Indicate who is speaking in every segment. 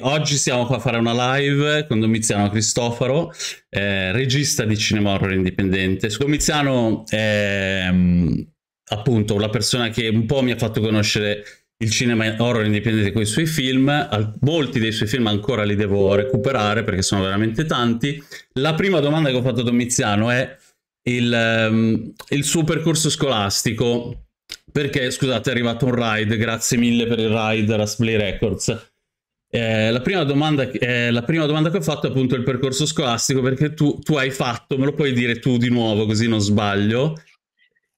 Speaker 1: Oggi siamo qua a fare una live con Domiziano Cristoforo, eh, regista di cinema horror indipendente. Su Domiziano è ehm, appunto la persona che un po' mi ha fatto conoscere il cinema horror indipendente con i suoi film, Al molti dei suoi film ancora li devo recuperare perché sono veramente tanti. La prima domanda che ho fatto a Domiziano è il, um, il suo percorso scolastico, perché scusate è arrivato un ride, grazie mille per il ride Raspberry Records eh, la, prima domanda, eh, la, prima domanda, che ho fatto è appunto il percorso scolastico, perché tu, tu, hai fatto, me lo puoi dire tu di nuovo così non sbaglio.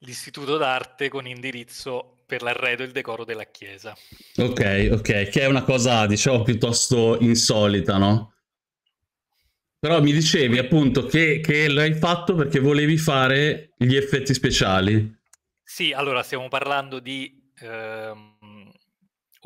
Speaker 2: L'istituto d'arte con indirizzo per l'arredo e il decoro della chiesa.
Speaker 1: Ok, ok, che è una cosa diciamo piuttosto insolita, no? Però mi dicevi appunto che, che l'hai fatto perché volevi fare gli effetti speciali. Sì, allora stiamo parlando
Speaker 2: di... Ehm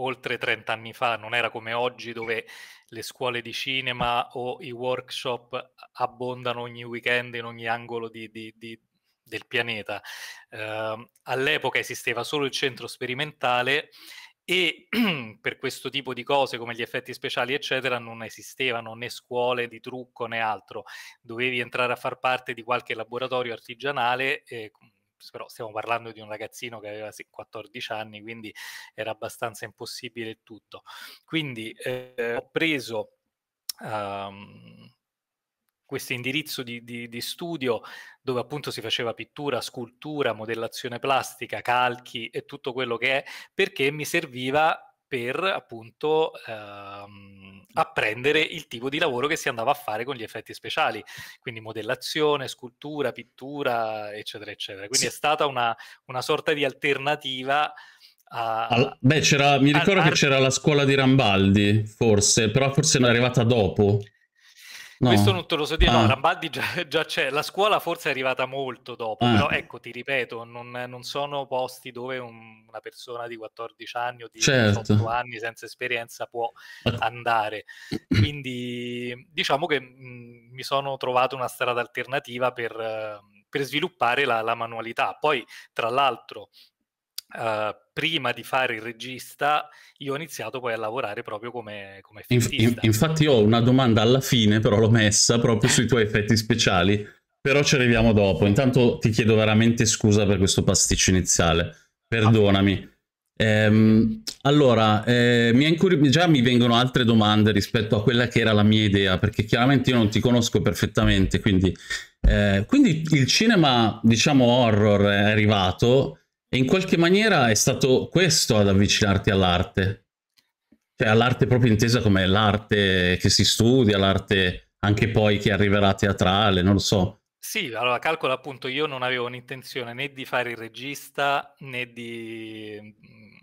Speaker 2: oltre 30 anni fa, non era come oggi dove le scuole di cinema o i workshop abbondano ogni weekend in ogni angolo di, di, di, del pianeta. Uh, all'epoca esisteva solo il centro sperimentale e per questo tipo di cose come gli effetti speciali eccetera non esistevano né scuole di trucco né altro dovevi entrare a far parte di qualche laboratorio artigianale eh, però stiamo parlando di un ragazzino che aveva 14 anni, quindi era abbastanza impossibile tutto. Quindi eh, ho preso um, questo indirizzo di, di, di, studio dove appunto si faceva pittura, scultura, modellazione plastica, calchi e tutto quello che è, perché mi serviva per appunto ehm, apprendere il tipo di lavoro che si andava a fare con gli effetti speciali, quindi modellazione, scultura, pittura, eccetera, eccetera. Quindi sì. è stata una, una, sorta di alternativa. A, All, beh, mi ricordo che
Speaker 1: c'era la scuola di Rambaldi, forse, però forse è arrivata dopo. No. Questo non te lo so dire, ah. no,
Speaker 2: Rambaldi già, già, c'è, la scuola forse è arrivata molto dopo, ah. però ecco, ti ripeto, non, non sono posti dove un, una persona di 14 anni o di certo. 18 anni senza esperienza può eh. andare. Quindi diciamo che mh, mi sono trovato una strada alternativa per, eh, per sviluppare la, la manualità. Poi, tra l'altro, Uh, prima di fare il regista, io ho iniziato poi a lavorare proprio come, come
Speaker 1: effettista. infatti, ho una domanda alla fine, però l'ho messa proprio sui tuoi effetti speciali. Però ci arriviamo dopo. Intanto ti chiedo veramente scusa per questo pasticcio iniziale. Perdonami. Ehm, allora, eh, mi incur- già mi vengono altre domande rispetto a quella che era la mia idea, perché chiaramente io non ti conosco perfettamente, quindi, eh, quindi il cinema, diciamo, horror è arrivato, e in qualche maniera è stato questo ad avvicinarti all'arte, cioè all'arte proprio intesa come l'arte che si studia, l'arte anche poi che arriverà teatrale, non lo so.
Speaker 2: Sì, allora calcolo appunto, io non avevo un'intenzione né di fare il regista né di, mm,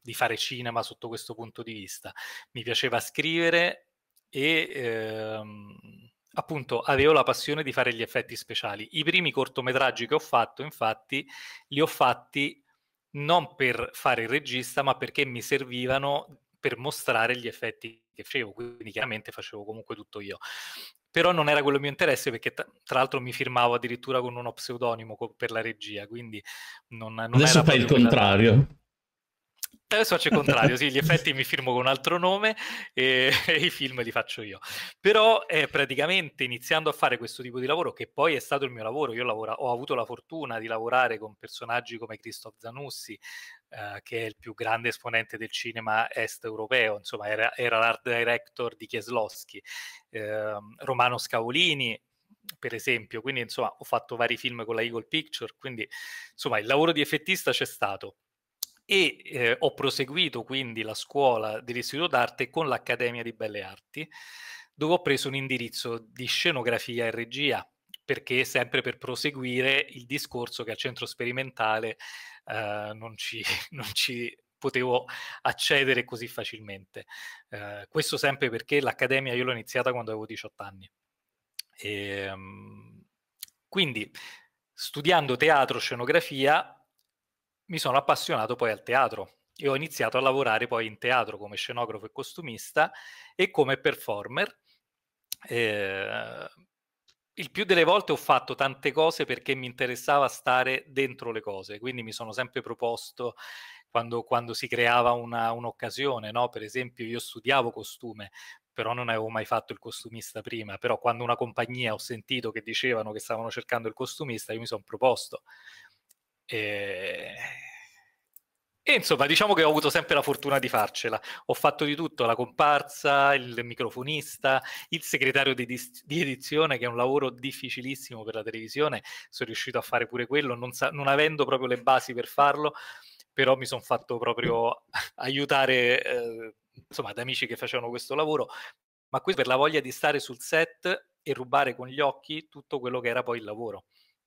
Speaker 2: di, fare cinema sotto questo punto di vista. Mi piaceva scrivere e ehm, appunto avevo la passione di fare gli effetti speciali. I primi cortometraggi che ho fatto, infatti, li ho fatti non per fare il regista, ma perché mi servivano per mostrare gli effetti che facevo, quindi chiaramente facevo comunque tutto io. Però non era quello il mio interesse perché tra l'altro mi firmavo addirittura con uno pseudonimo co- per la regia, quindi non, non Adesso fai il contrario. Adesso faccio il contrario, sì, gli effetti mi firmo con un altro nome e, e, i film li faccio io. Però eh, praticamente iniziando a fare questo tipo di lavoro, che poi è stato il mio lavoro, io lavora, ho avuto la fortuna di lavorare con personaggi come Christoph Zanussi, eh, che è il più grande esponente del cinema est europeo, insomma era, era l'art director di Kieslowski, eh, Romano Scavolini, per esempio, quindi insomma ho fatto vari film con la Eagle Picture, quindi insomma il lavoro di effettista c'è stato e eh, ho proseguito quindi la scuola dell'Istituto d'Arte con l'Accademia di Belle Arti, dove ho preso un indirizzo di scenografia e regia, perché sempre per proseguire il discorso che al centro sperimentale eh, non, ci, non ci potevo accedere così facilmente. Eh, questo sempre perché l'accademia io l'ho iniziata quando avevo 18 anni. E, ehm, quindi studiando teatro, scenografia, mi sono appassionato poi al teatro e ho iniziato a lavorare poi in teatro come scenografo e costumista e come performer. Eh, il più delle volte ho fatto tante cose perché mi interessava stare dentro le cose, quindi mi sono sempre proposto quando, quando si creava una, un'occasione, no? per esempio io studiavo costume, però non avevo mai fatto il costumista prima, però quando una compagnia ho sentito che dicevano che stavano cercando il costumista, io mi sono proposto, e... e insomma, diciamo che ho avuto sempre la fortuna di farcela. Ho fatto di tutto, la comparsa, il microfonista, il segretario di, dis- di edizione, che è un lavoro difficilissimo per la televisione. Sono riuscito a fare pure quello, non, sa- non avendo proprio le basi per farlo, però mi sono fatto proprio aiutare eh, insomma, da amici che facevano questo lavoro. Ma questo per la voglia di stare sul set e rubare con gli occhi tutto quello che era poi il lavoro.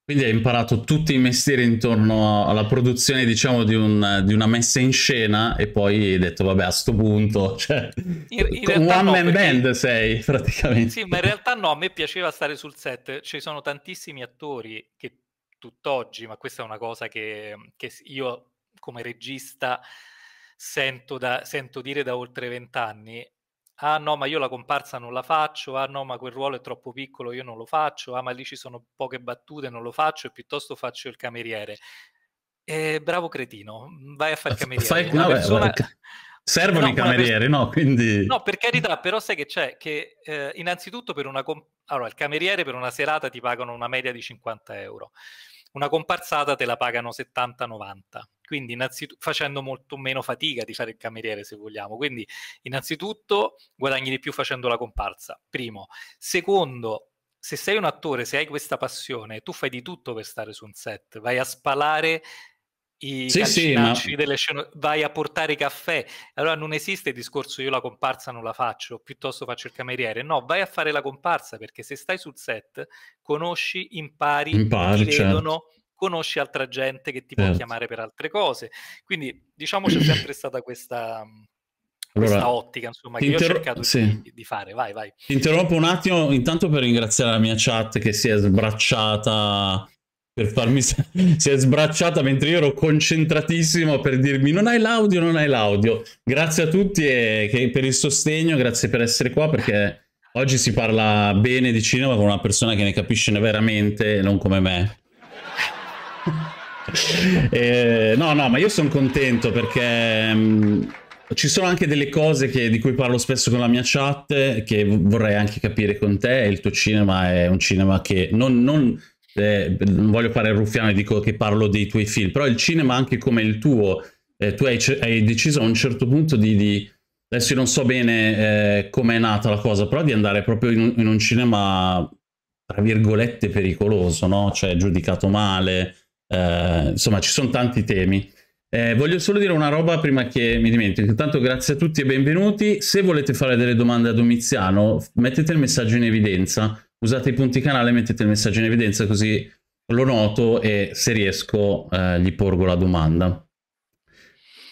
Speaker 1: Quindi hai imparato tutti i mestieri intorno alla produzione, diciamo, di, un, di, una messa in scena e poi hai detto, vabbè, a sto punto, cioè, in, in one no, man perché... band sei, praticamente. Sì, ma in
Speaker 2: realtà no, a me piaceva stare sul set. Ci sono tantissimi attori che tutt'oggi, ma questa è una cosa che, che io come regista sento, da, sento dire da oltre vent'anni, ah no ma io la comparsa non la faccio, ah no ma quel ruolo è troppo piccolo, io non lo faccio, ah ma lì ci sono poche battute, non lo faccio e piuttosto faccio il cameriere. Eh, bravo cretino, mm, vai a fare eh, il cameriere. Sai, no, persona... beh,
Speaker 1: servono no, i camerieri, pers- no? Quindi... No,
Speaker 2: per carità, però sai che c'è, che eh, innanzitutto per una... Comp- allora, il cameriere per una serata ti pagano una media di 50 euro, una comparsata te la pagano 70-90 quindi facendo molto meno fatica di fare il cameriere se vogliamo. Quindi innanzitutto guadagni di più facendo la comparsa, primo. Secondo, se sei un attore, se hai questa passione, tu fai di tutto per stare su un set, vai a spalare i sì, sì, ma... delle scene, vai a portare caffè. Allora non esiste il discorso io la comparsa non la faccio, piuttosto faccio il cameriere. No, vai a fare la comparsa perché se stai sul set conosci, impari, impari ti certo conosci altra gente che ti certo. può chiamare per altre cose. Quindi diciamo c'è sempre stata questa,
Speaker 1: questa ottica insomma, che io ho cercato sì. di,
Speaker 2: di, fare. Vai, vai.
Speaker 1: Ti interrompo un attimo intanto per ringraziare la mia chat che si è sbracciata per farmi si è sbracciata mentre io ero concentratissimo per dirmi non hai l'audio, non hai l'audio. Grazie a tutti e per il sostegno, grazie per essere qua perché oggi si parla bene di cinema con una persona che ne capisce veramente, non come me. eh, no, no, ma io sono contento perché mh, mm, ci sono anche delle cose che, di cui parlo spesso con la mia chat che vorrei anche capire con te. Il tuo cinema è un cinema che non, non, eh, non voglio fare il ruffiano e dico che parlo dei tuoi film, però il cinema anche come il tuo, eh, tu hai, hai, deciso a un certo punto di, di adesso io non so bene eh, come è nata la cosa, però di andare proprio in un, in un cinema tra virgolette pericoloso, no? Cioè giudicato male, eh, insomma, ci sono tanti temi. Eh, voglio solo dire una roba prima che mi dimentichi. Intanto grazie a tutti e benvenuti. Se volete fare delle domande a Domiziano, mettete il messaggio in evidenza. Usate i punti canale, mettete il messaggio in evidenza così lo noto e se riesco eh, gli porgo la domanda.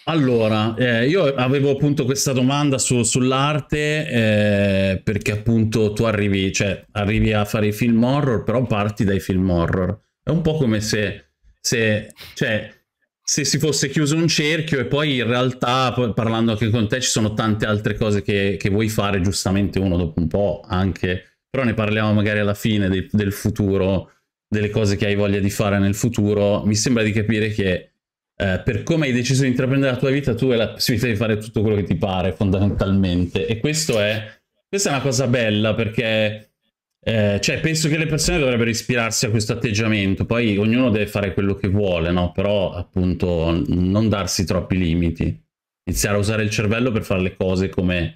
Speaker 1: Allora, eh, io avevo appunto questa domanda su, sull'arte eh, perché appunto tu arrivi, cioè, arrivi a fare i film horror, però parti dai film horror. È un po' come se se, cioè, se si fosse chiuso un cerchio e poi in realtà parlando anche con te ci sono tante altre cose che, che vuoi fare giustamente uno dopo un po' anche però ne parliamo magari alla fine de del futuro delle cose che hai voglia di fare nel futuro mi sembra di capire che eh, per come hai deciso di intraprendere la tua vita tu hai la possibilità di fare tutto quello che ti pare fondamentalmente e questo è questa è una cosa bella perché eh, cioè, penso che le persone dovrebbero ispirarsi a questo atteggiamento, poi ognuno deve fare quello che vuole, no? Però, appunto, non darsi troppi limiti. Iniziare a usare il cervello per fare le cose come,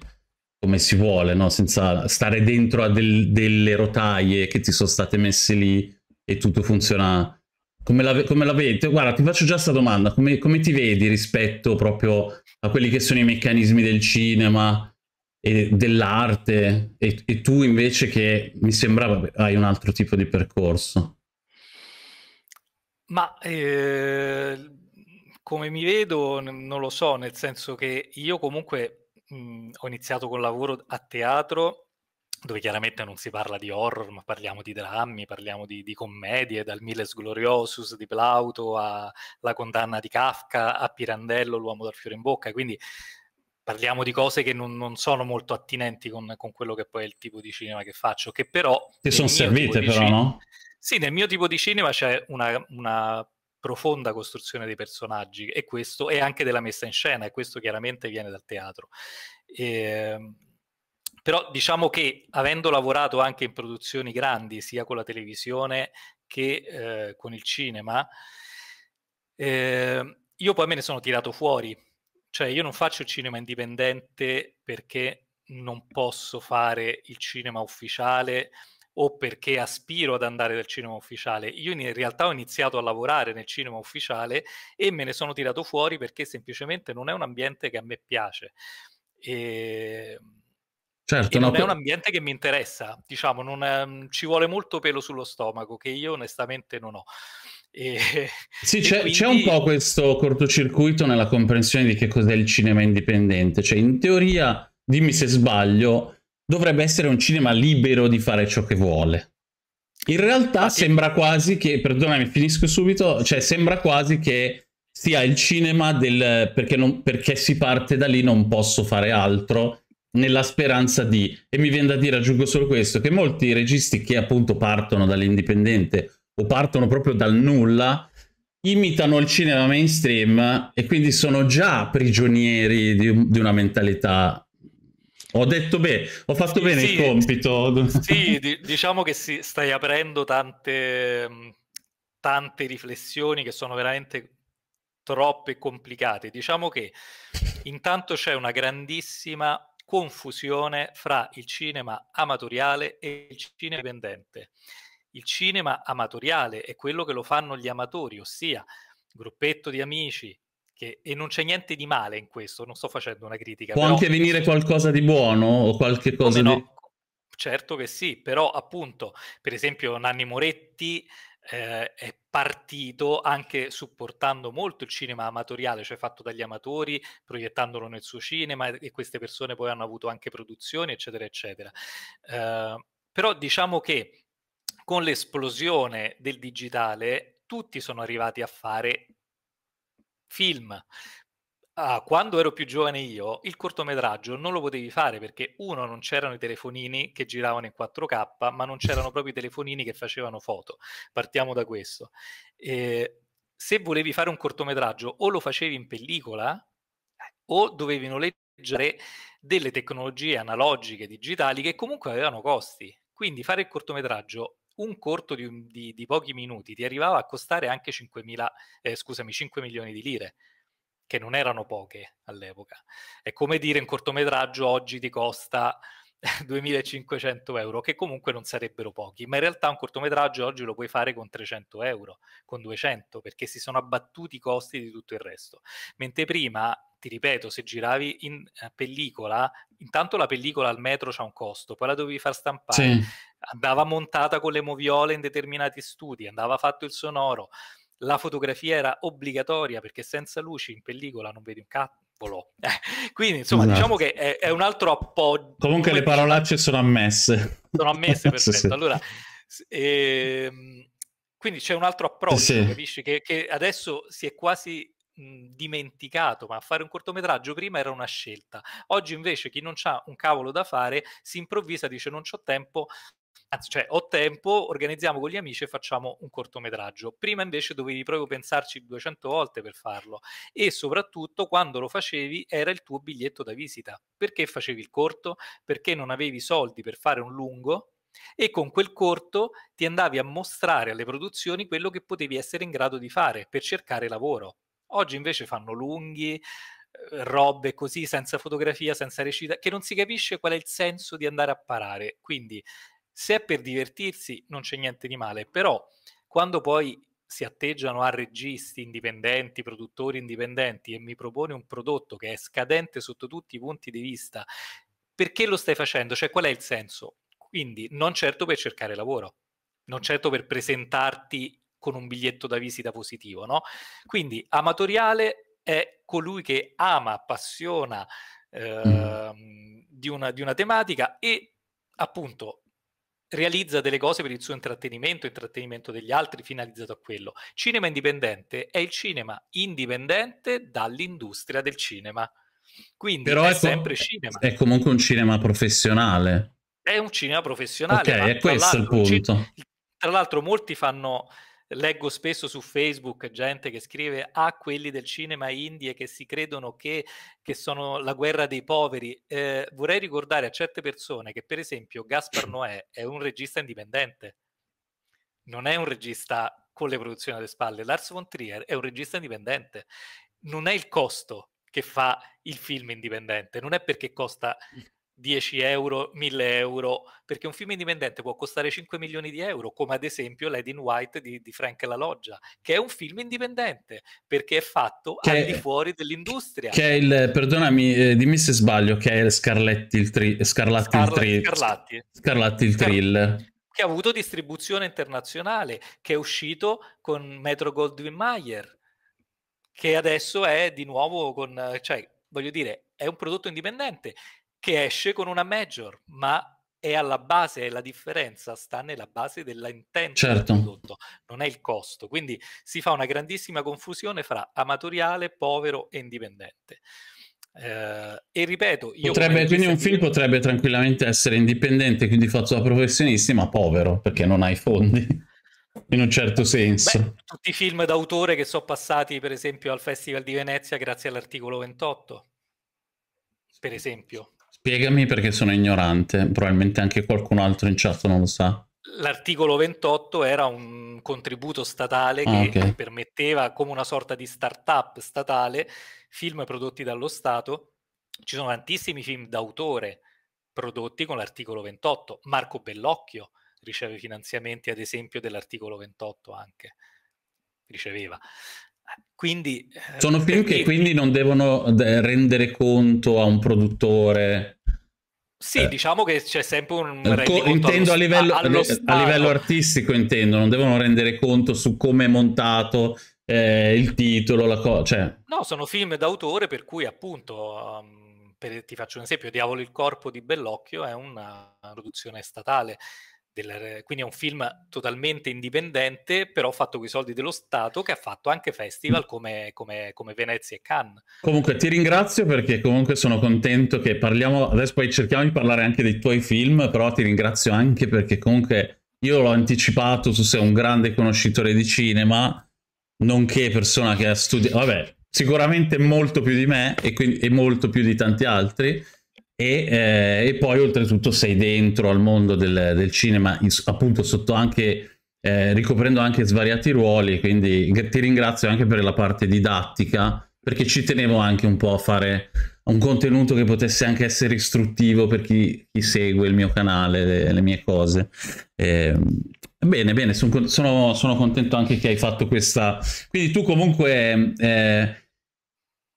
Speaker 1: come si vuole, no? Senza stare dentro a del, delle rotaie che ti sono state messe lì e tutto funziona come la, come la vedi? Guarda, ti faccio già questa domanda. Come, come, ti vedi rispetto proprio a quelli che sono i meccanismi del cinema, e dell'arte e, e, tu invece che mi sembrava hai un altro tipo di percorso.
Speaker 2: Ma eh, come mi vedo non lo so, nel senso che io comunque mh, ho iniziato col lavoro a teatro dove chiaramente non si parla di horror, ma parliamo di drammi, parliamo di, di commedie, dal Miles Gloriosus di Plauto alla condanna di Kafka, a Pirandello, l'uomo dal fiore in bocca, quindi parliamo di cose che non, non sono molto attinenti con, con, quello che poi è il tipo di cinema che faccio, che però... Ti sono servite però, cinema, no? Sì, nel mio tipo di cinema c'è una, una profonda costruzione dei personaggi e questo è anche della messa in scena e questo chiaramente viene dal teatro. E, ehm, però diciamo che avendo lavorato anche in produzioni grandi, sia con la televisione che eh, con il cinema, eh, io poi me ne sono tirato fuori cioè io non faccio il cinema indipendente perché non posso fare il cinema ufficiale o perché aspiro ad andare nel cinema ufficiale. Io in realtà ho iniziato a lavorare nel cinema ufficiale e me ne sono tirato fuori perché semplicemente non è un ambiente che a me piace. E... Ehm,
Speaker 1: certo, e non no, è un
Speaker 2: ambiente che mi interessa, diciamo, non, um, ci vuole molto pelo sullo stomaco che io onestamente non ho. E,
Speaker 1: sì, c'è, quindi... c'è, un po' questo cortocircuito nella comprensione di che cos'è il cinema indipendente. Cioè, in teoria, dimmi se sbaglio, dovrebbe essere un cinema libero di fare ciò che vuole. In realtà ah, sembra e... quasi che, perdonami, finisco subito, cioè sembra quasi che sia il cinema del perché, non, perché si parte da lì non posso fare altro nella speranza di, e mi viene da dire, aggiungo solo questo, che molti registi che appunto partono dall'indipendente o partono proprio dal nulla, imitano il cinema mainstream e quindi sono già prigionieri di, di una mentalità. Ho detto beh, ho fatto sì, bene sì, il compito. Sì,
Speaker 2: d- diciamo che si, stai aprendo tante, mm, tante riflessioni che sono veramente troppe e complicate. Diciamo che intanto c'è una grandissima confusione fra il cinema amatoriale e il cinema dipendente il cinema amatoriale, è quello che lo fanno gli amatori, ossia gruppetto di amici, che, e non c'è niente di male in questo, non sto facendo una critica. Può però... anche
Speaker 1: venire qualcosa di buono o qualche cosa no, di...
Speaker 2: Certo che sì, però appunto, per esempio Nanni Moretti eh, è partito anche supportando molto il cinema amatoriale, cioè fatto dagli amatori, proiettandolo nel suo cinema e queste persone poi hanno avuto anche produzioni, eccetera, eccetera. Eh, però diciamo che con l'esplosione del digitale tutti sono arrivati a fare film. Ah, quando ero più giovane io, il cortometraggio non lo potevi fare perché uno non c'erano i telefonini che giravano in 4K, ma non c'erano proprio i telefonini che facevano foto. Partiamo da questo. Eh, se volevi fare un cortometraggio o lo facevi in pellicola o dovevi noleggiare delle tecnologie analogiche digitali che comunque avevano costi. Quindi fare il cortometraggio un corto di, di, di, pochi minuti ti arrivava a costare anche 5.000, eh, scusami, 5 milioni di lire, che non erano poche all'epoca. È come dire un cortometraggio oggi ti costa 2500 euro, che comunque non sarebbero pochi, ma in realtà un cortometraggio oggi lo puoi fare con 300 euro, con 200, perché si sono abbattuti i costi di tutto il resto. Mentre prima, ti ripeto, se giravi in eh, pellicola, intanto la pellicola al metro c'ha un costo, poi la dovevi far stampare, sì. andava montata con le moviole in determinati studi, andava fatto il sonoro, la fotografia era obbligatoria perché senza luci in pellicola non vedi un cazzo piccolo. Eh, quindi, insomma, esatto. diciamo che è, è, un altro appoggio. Comunque Come le parolacce
Speaker 1: sono ammesse. Sono ammesse, perfetto. Sì, sì.
Speaker 2: Allora, ehm, quindi c'è un altro approccio, sì. capisci? Che, che, adesso si è quasi dimenticato, ma fare un cortometraggio prima era una scelta. Oggi invece chi non ha un cavolo da fare si improvvisa, dice non ho tempo, anzi, cioè, ho tempo, organizziamo con gli amici e facciamo un cortometraggio. Prima invece dovevi proprio pensarci 200 volte per farlo e soprattutto quando lo facevi era il tuo biglietto da visita. Perché facevi il corto? Perché non avevi soldi per fare un lungo e con quel corto ti andavi a mostrare alle produzioni quello che potevi essere in grado di fare per cercare lavoro. Oggi invece fanno lunghi, eh, robe così, senza fotografia, senza recita, che non si capisce qual è il senso di andare a parare. Quindi se è per divertirsi non c'è niente di male, però quando poi si atteggiano a registi indipendenti, produttori indipendenti e mi propone un prodotto che è scadente sotto tutti i punti di vista, perché lo stai facendo? Cioè qual è il senso? Quindi non certo per cercare lavoro, non certo per presentarti con un biglietto da visita positivo, no? Quindi amatoriale è colui che ama, appassiona eh, di, una, di una tematica e appunto realizza delle cose per il suo intrattenimento, intrattenimento degli altri finalizzato a quello. Cinema indipendente è il cinema indipendente dall'industria del cinema. Quindi Però è, è sempre com- cinema. È
Speaker 1: comunque un cinema professionale.
Speaker 2: È un cinema professionale. Ok, è questo il punto. Cin- tra l'altro molti fanno leggo spesso su Facebook gente che scrive a ah, quelli del cinema indie che si credono che, che sono la guerra dei poveri. Eh, vorrei ricordare a certe persone che, per esempio, Gaspar Noè è un regista indipendente, non è un regista con le produzioni alle spalle. Lars von Trier è un regista indipendente, non è il costo che fa il film indipendente, non è perché costa 10 euro, 1000 euro, perché un film indipendente può costare 5 milioni di euro, come ad esempio Lady in White di, di Frank La Loggia, che è un film indipendente, perché è fatto che, al di fuori dell'industria. Che è il,
Speaker 1: perdonami, eh, dimmi se sbaglio, che è Scarletti il, tri, Scarlatti, Scarla, il, tri, Scarlatti. Scarlatti il Thrill
Speaker 2: che ha avuto distribuzione internazionale, che è uscito con Metro Goldwyn Mayer, che adesso è di nuovo con, cioè, voglio dire, è un prodotto indipendente che esce con una major, ma è alla base, è la differenza sta nella base dell'intento certo. del prodotto, non è il costo. Quindi si fa una grandissima confusione fra amatoriale, povero e indipendente. Eh, e ripeto, potrebbe, quindi un film potrebbe
Speaker 1: tranquillamente essere indipendente, quindi fatto da professionisti, ma povero perché non hai fondi. In un certo senso. Beh,
Speaker 2: tutti i film d'autore che sono passati, per esempio, al Festival di Venezia grazie all'articolo 28, per esempio.
Speaker 1: Spiegami perché sono ignorante, probabilmente anche qualcun altro in chat non lo sa.
Speaker 2: L'articolo 28 era un contributo statale ah, che okay. permetteva come una sorta di start-up statale film prodotti dallo Stato. Ci sono tantissimi film d'autore prodotti con l'articolo 28. Marco Bellocchio riceve finanziamenti, ad esempio, dell'articolo 28 anche. Riceveva. Quindi, Sono eh, perché... film che quindi
Speaker 1: non devono rendere conto a un produttore sì, eh. diciamo che c'è
Speaker 2: sempre un Co- intendo allo, eh, a, livello, a, livello,
Speaker 1: artistico, intendo, non devono rendere conto su come è montato eh, il titolo, la cosa. Cioè...
Speaker 2: No, sono film d'autore per cui appunto, um, per, ti faccio un esempio, Diavolo il corpo di Bellocchio è una produzione statale della, quindi è un film totalmente indipendente, però fatto con i soldi dello Stato, che ha fatto anche festival come, come, come, Venezia e Cannes.
Speaker 1: Comunque ti ringrazio perché comunque sono contento che parliamo, adesso poi cerchiamo di parlare anche dei tuoi film, però ti ringrazio anche perché comunque io l'ho anticipato, tu sei un grande conoscitore di cinema, nonché persona che ha studiato, vabbè, sicuramente molto più di me e, quindi, e molto più di tanti altri e, eh, e, poi oltretutto sei dentro al mondo del, del cinema, appunto sotto anche, eh, ricoprendo anche svariati ruoli, quindi ti ringrazio anche per la parte didattica, perché ci tenevo anche un po' a fare un contenuto che potesse anche essere istruttivo per chi, chi segue il mio canale, le, le mie cose. Eh, bene, bene, son, sono, sono, contento anche che hai fatto questa... Quindi tu comunque eh,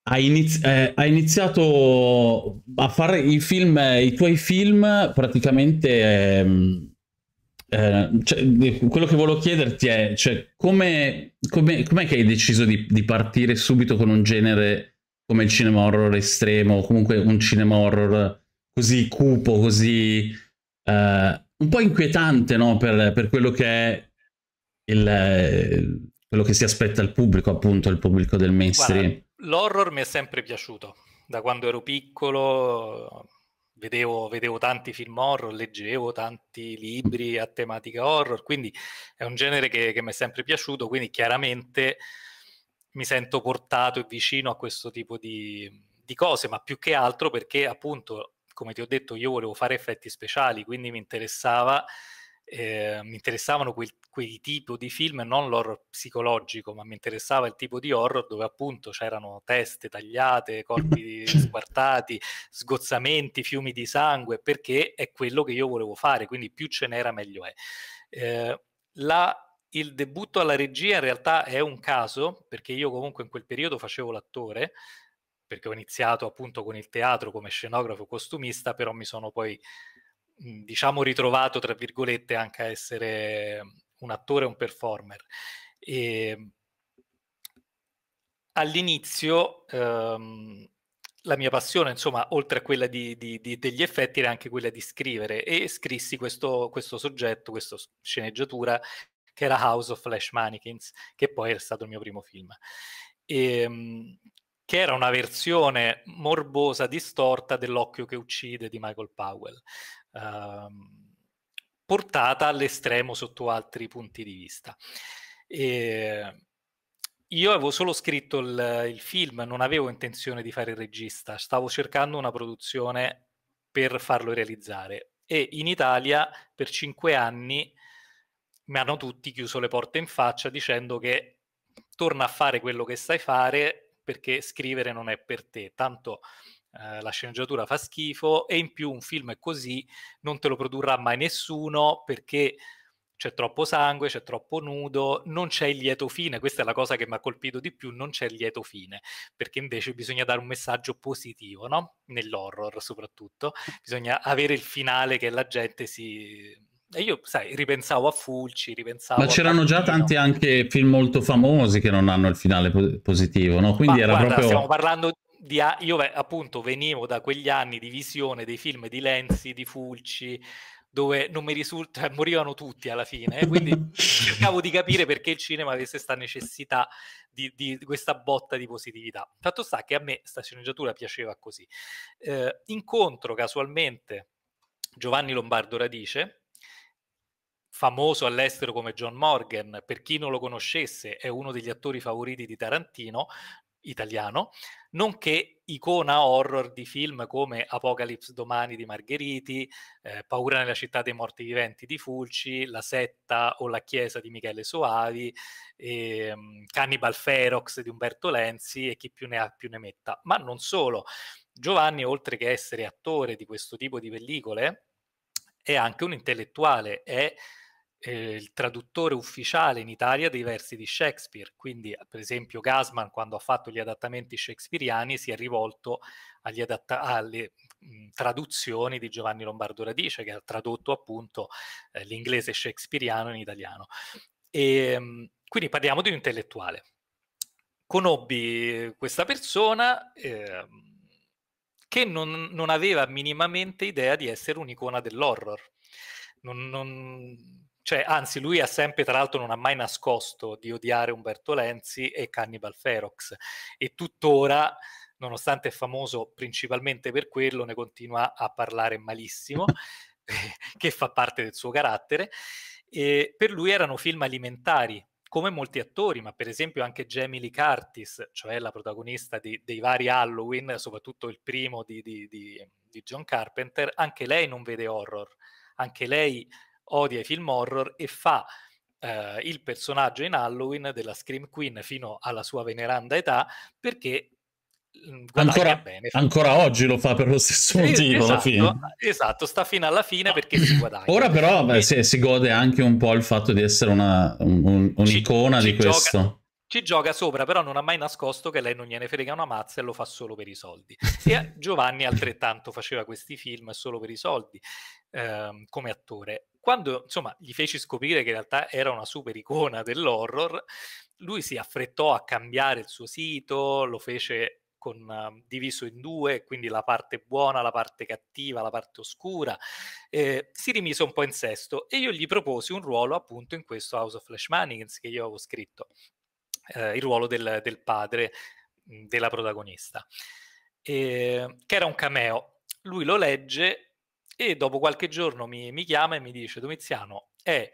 Speaker 1: hai, inizi eh, ha, iniziato a fare i film, i tuoi film praticamente... Ehm, eh, cioè, quello che volevo chiederti è cioè, come, com com che hai deciso di, di, partire subito con un genere come il cinema horror estremo, o comunque un cinema horror così cupo, così eh, un po' inquietante no? per, per, quello che è il, quello che si aspetta il pubblico, appunto, il pubblico del mainstream. Guarda,
Speaker 2: l'horror mi è sempre piaciuto. Da quando ero piccolo eh, vedevo, vedevo tanti film horror, leggevo tanti libri a tematica horror, quindi è un genere che, che mi è sempre piaciuto, quindi chiaramente mi sento portato e vicino a questo tipo di, di cose, ma più che altro perché appunto, come ti ho detto, io volevo fare effetti speciali, quindi mi interessava eh, mi interessavano quel, quei tipi di film, non l'horror psicologico, ma mi interessava il tipo di horror dove appunto c'erano teste tagliate, corpi certo. squartati, sgozzamenti, fiumi di sangue, perché è quello che io volevo fare, quindi più ce n'era meglio è. Eh, la il debutto alla regia in realtà è un caso, perché io comunque in quel periodo facevo l'attore, perché ho iniziato appunto con il teatro come scenografo costumista, però mi sono poi diciamo ritrovato, tra virgolette, anche a essere un attore, un performer. E ehm, all'inizio ehm, la mia passione, insomma, oltre a quella di, di, di, degli effetti, era anche quella di scrivere e scrissi questo, questo soggetto, questa sceneggiatura che era House of Flash Mannequins, che poi è stato il mio primo film. E, ehm, che era una versione morbosa, distorta dell'occhio che uccide di Michael Powell. Ehm, portata all'estremo sotto altri punti di vista. E ehm, io avevo solo scritto il, il, film, non avevo intenzione di fare il regista, stavo cercando una produzione per farlo realizzare e in Italia per cinque anni mi hanno tutti chiuso le porte in faccia dicendo che torna a fare quello che sai fare perché scrivere non è per te, tanto eh, la sceneggiatura fa schifo e in più un film è così non te lo produrrà mai nessuno perché c'è troppo sangue, c'è troppo nudo, non c'è il lieto fine, questa è la cosa che mi ha colpito di più, non c'è il lieto fine, perché invece bisogna dare un messaggio positivo, no? Nell'horror soprattutto, bisogna avere il finale che la gente si... E io, sai, ripensavo a Fulci, ripensavo... Ma c'erano Martino. già tanti
Speaker 1: anche film molto famosi che non hanno il finale positivo, no? Quindi Ma era guarda, proprio... Stiamo
Speaker 2: parlando di di, io appunto venivo da quegli anni di visione dei film di Lenzi, di Fulci, dove non mi risulta, cioè, morivano tutti alla fine, eh, quindi cercavo di capire perché il cinema avesse questa necessità di, di, questa botta di positività. Fatto sta che a me sta sceneggiatura piaceva così. Eh, incontro casualmente Giovanni Lombardo Radice, famoso all'estero come John Morgan, per chi non lo conoscesse è uno degli attori favoriti di Tarantino, italiano, nonché icona horror di film come Apocalypse Domani di Margheriti, eh, Paura nella città dei morti viventi di Fulci, La setta o La chiesa di Michele Soavi, e, um, Cannibal Ferox di Umberto Lenzi e chi più ne ha più ne metta. Ma non solo, Giovanni oltre che essere attore di questo tipo di pellicole è anche un intellettuale, è eh, il traduttore ufficiale in Italia dei versi di Shakespeare, quindi per esempio Gasman quando ha fatto gli adattamenti shakespeariani si è rivolto adatta- alle mh, traduzioni di Giovanni Lombardo Radice che ha tradotto appunto eh, l'inglese shakespeariano in italiano. E, ehm, mh, quindi parliamo di un intellettuale. Conobbi questa persona eh, che non, non aveva minimamente idea di essere un'icona dell'horror. Non, non, cioè, anzi, lui ha sempre, tra l'altro, non ha mai nascosto di odiare Umberto Lenzi e Cannibal Ferox. E tuttora, nonostante è famoso principalmente per quello, ne continua a parlare malissimo, che fa parte del suo carattere. E per lui erano film alimentari, come molti attori, ma per esempio anche Jamie Lee Curtis, cioè la protagonista di, dei vari Halloween, soprattutto il primo di, di, di John Carpenter, anche lei non vede horror, anche lei odia i film horror e fa eh, il personaggio in Halloween della Scream Queen fino alla sua veneranda età perché mm, Ancora, bene, ancora,
Speaker 1: oggi lo fa per lo stesso motivo esatto, alla fine. Esatto,
Speaker 2: esatto sta fino alla fine perché si guadagna
Speaker 1: ora però beh, si, si, gode anche un po' il fatto di essere una, un, un'icona ci, di ci questo gioca,
Speaker 2: ci gioca sopra però non ha mai nascosto che lei non gliene frega una mazza e lo fa solo per i soldi e Giovanni altrettanto faceva questi film solo per i soldi ehm, come attore quando insomma gli feci scoprire che in realtà era una super icona dell'horror, lui si affrettò a cambiare il suo sito, lo fece con, uh, diviso in due, quindi la parte buona, la parte cattiva, la parte oscura, eh, si rimise un po' in sesto e io gli proposi un ruolo appunto in questo House of Flash Mannequins che io avevo scritto, eh, il ruolo del, del padre della protagonista, eh, che era un cameo. Lui lo legge e dopo qualche giorno mi, mi chiama e mi dice Domiziano è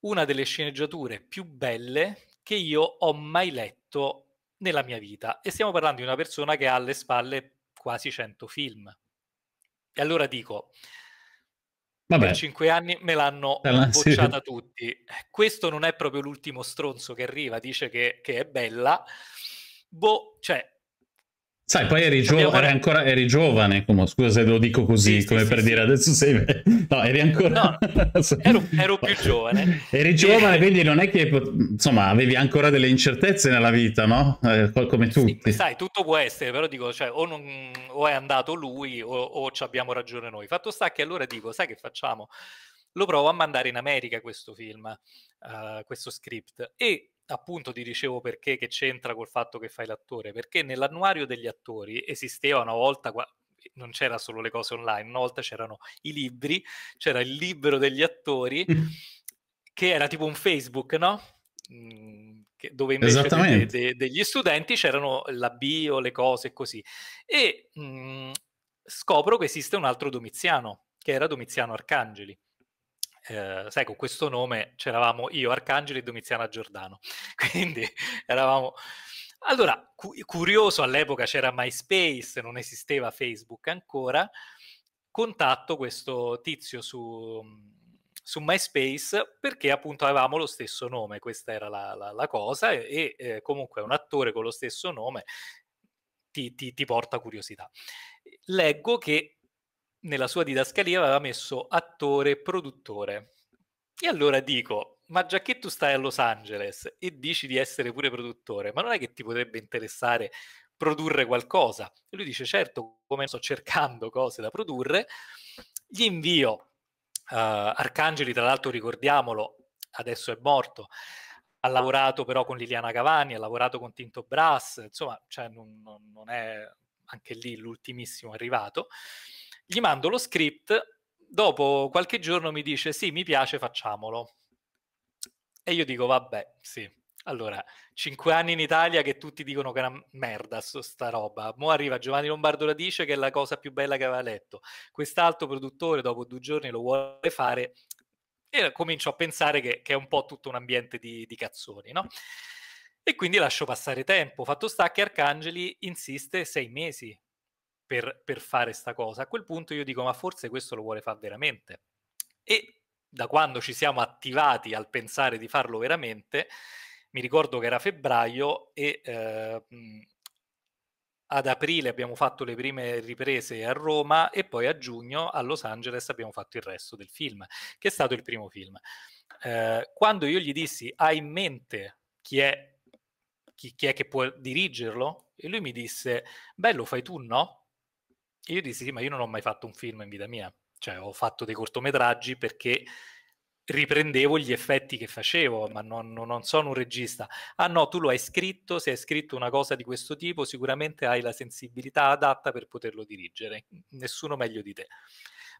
Speaker 2: una delle sceneggiature più belle che io ho mai letto nella mia vita e stiamo parlando di una persona che ha alle spalle quasi 100 film. E allora dico, Vabbè. per cinque anni me l'hanno eh, bocciata tutti. Questo non è proprio l'ultimo stronzo che arriva, dice che, che è bella. Boh, cioè,
Speaker 1: Sai, poi eri, gio- eri ancora, eri giovane, come, scusa se lo dico così, sì, come sì, per sì, dire adesso sei... No, eri ancora... No, ero, ero, più giovane. Eri giovane, quindi non è che... Insomma, avevi ancora delle incertezze nella vita, no? Eh, come tutti. sai,
Speaker 2: tutto può essere, però dico, cioè, o, non, o è andato lui o, o ci abbiamo ragione noi. Fatto sta che allora dico, sai che facciamo? Lo provo a mandare in America questo film, uh, questo script, e appunto ti dicevo perché che c'entra col fatto che fai l'attore, perché nell'annuario degli attori esisteva una volta, eh, non c'era solo le cose online, una volta c'erano i libri, c'era il libro degli attori, che era tipo un Facebook, no? Mm, che, dove invece de, de, degli studenti c'erano la bio, le cose e così. E mh, mm, scopro che esiste un altro Domiziano, che era Domiziano Arcangeli eh, sai, con questo nome c'eravamo io, Arcangeli e Domiziana Giordano. Quindi eravamo... Allora, cu- curioso, all'epoca c'era MySpace, non esisteva Facebook ancora, contatto questo tizio su, su MySpace perché appunto avevamo lo stesso nome, questa era la, la, la cosa, e, e eh, comunque un attore con lo stesso nome ti, ti, ti porta curiosità. Leggo che nella sua didascalia aveva messo attore e produttore. E allora dico, ma già che tu stai a Los Angeles e dici di essere pure produttore, ma non è che ti potrebbe interessare produrre qualcosa? E lui dice, certo, come sto cercando cose da produrre, gli invio uh, Arcangeli, tra l'altro ricordiamolo, adesso è morto, ha lavorato però con Liliana Cavani, ha lavorato con Tinto Brass, insomma, cioè non, non è anche lì l'ultimissimo arrivato. Gli mando lo script, dopo qualche giorno mi dice sì, mi piace, facciamolo. E io dico vabbè, sì. Allora, cinque anni in Italia che tutti dicono che è una merda so, sta roba. Mo arriva Giovanni Lombardo la dice che è la cosa più bella che aveva letto. Quest'altro produttore dopo due giorni lo vuole fare e comincio a pensare che, che è un po' tutto un ambiente di, di cazzoni, no? E quindi lascio passare tempo. Fatto sta che Arcangeli insiste sei mesi per, per fare sta cosa. A quel punto io dico, ma forse questo lo vuole fare veramente. E da quando ci siamo attivati al pensare di farlo veramente, mi ricordo che era febbraio e eh, ad aprile abbiamo fatto le prime riprese a Roma e poi a giugno a Los Angeles abbiamo fatto il resto del film, che è stato il primo film. Eh, quando io gli dissi hai in mente chi è, chi, chi è che può dirigerlo, e lui mi disse, beh lo fai tu no? io dissi, sì, ma io non ho mai fatto un film in vita mia, cioè ho fatto dei cortometraggi perché riprendevo gli effetti che facevo, ma non, non, sono un regista. Ah no, tu lo hai scritto, se hai scritto una cosa di questo tipo, sicuramente hai la sensibilità adatta per poterlo dirigere, nessuno meglio di te.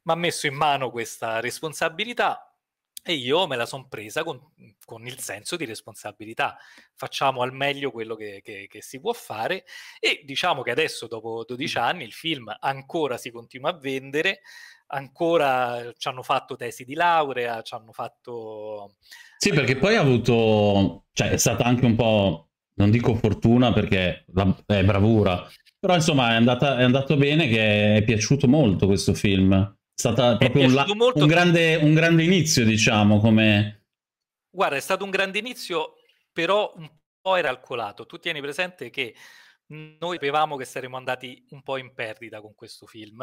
Speaker 2: Mi ha messo in mano questa responsabilità, e io me la sono presa con, con, il senso di responsabilità. Facciamo al meglio quello che, che, che, si può fare e diciamo che adesso, dopo 12 anni, il film ancora si continua a vendere, ancora ci hanno fatto tesi di laurea, ci hanno fatto...
Speaker 1: Sì, eh, perché poi ha avuto... cioè è stata anche un po', non dico fortuna perché è bravura, però insomma è, andata, è andato bene che è piaciuto molto questo film. È stato proprio un, la- molto... un, grande, un grande inizio, diciamo, come...
Speaker 2: Guarda, è stato un grande inizio, però un po' era calcolato. Tu tieni presente che noi sapevamo che saremmo andati un po' in perdita con questo film,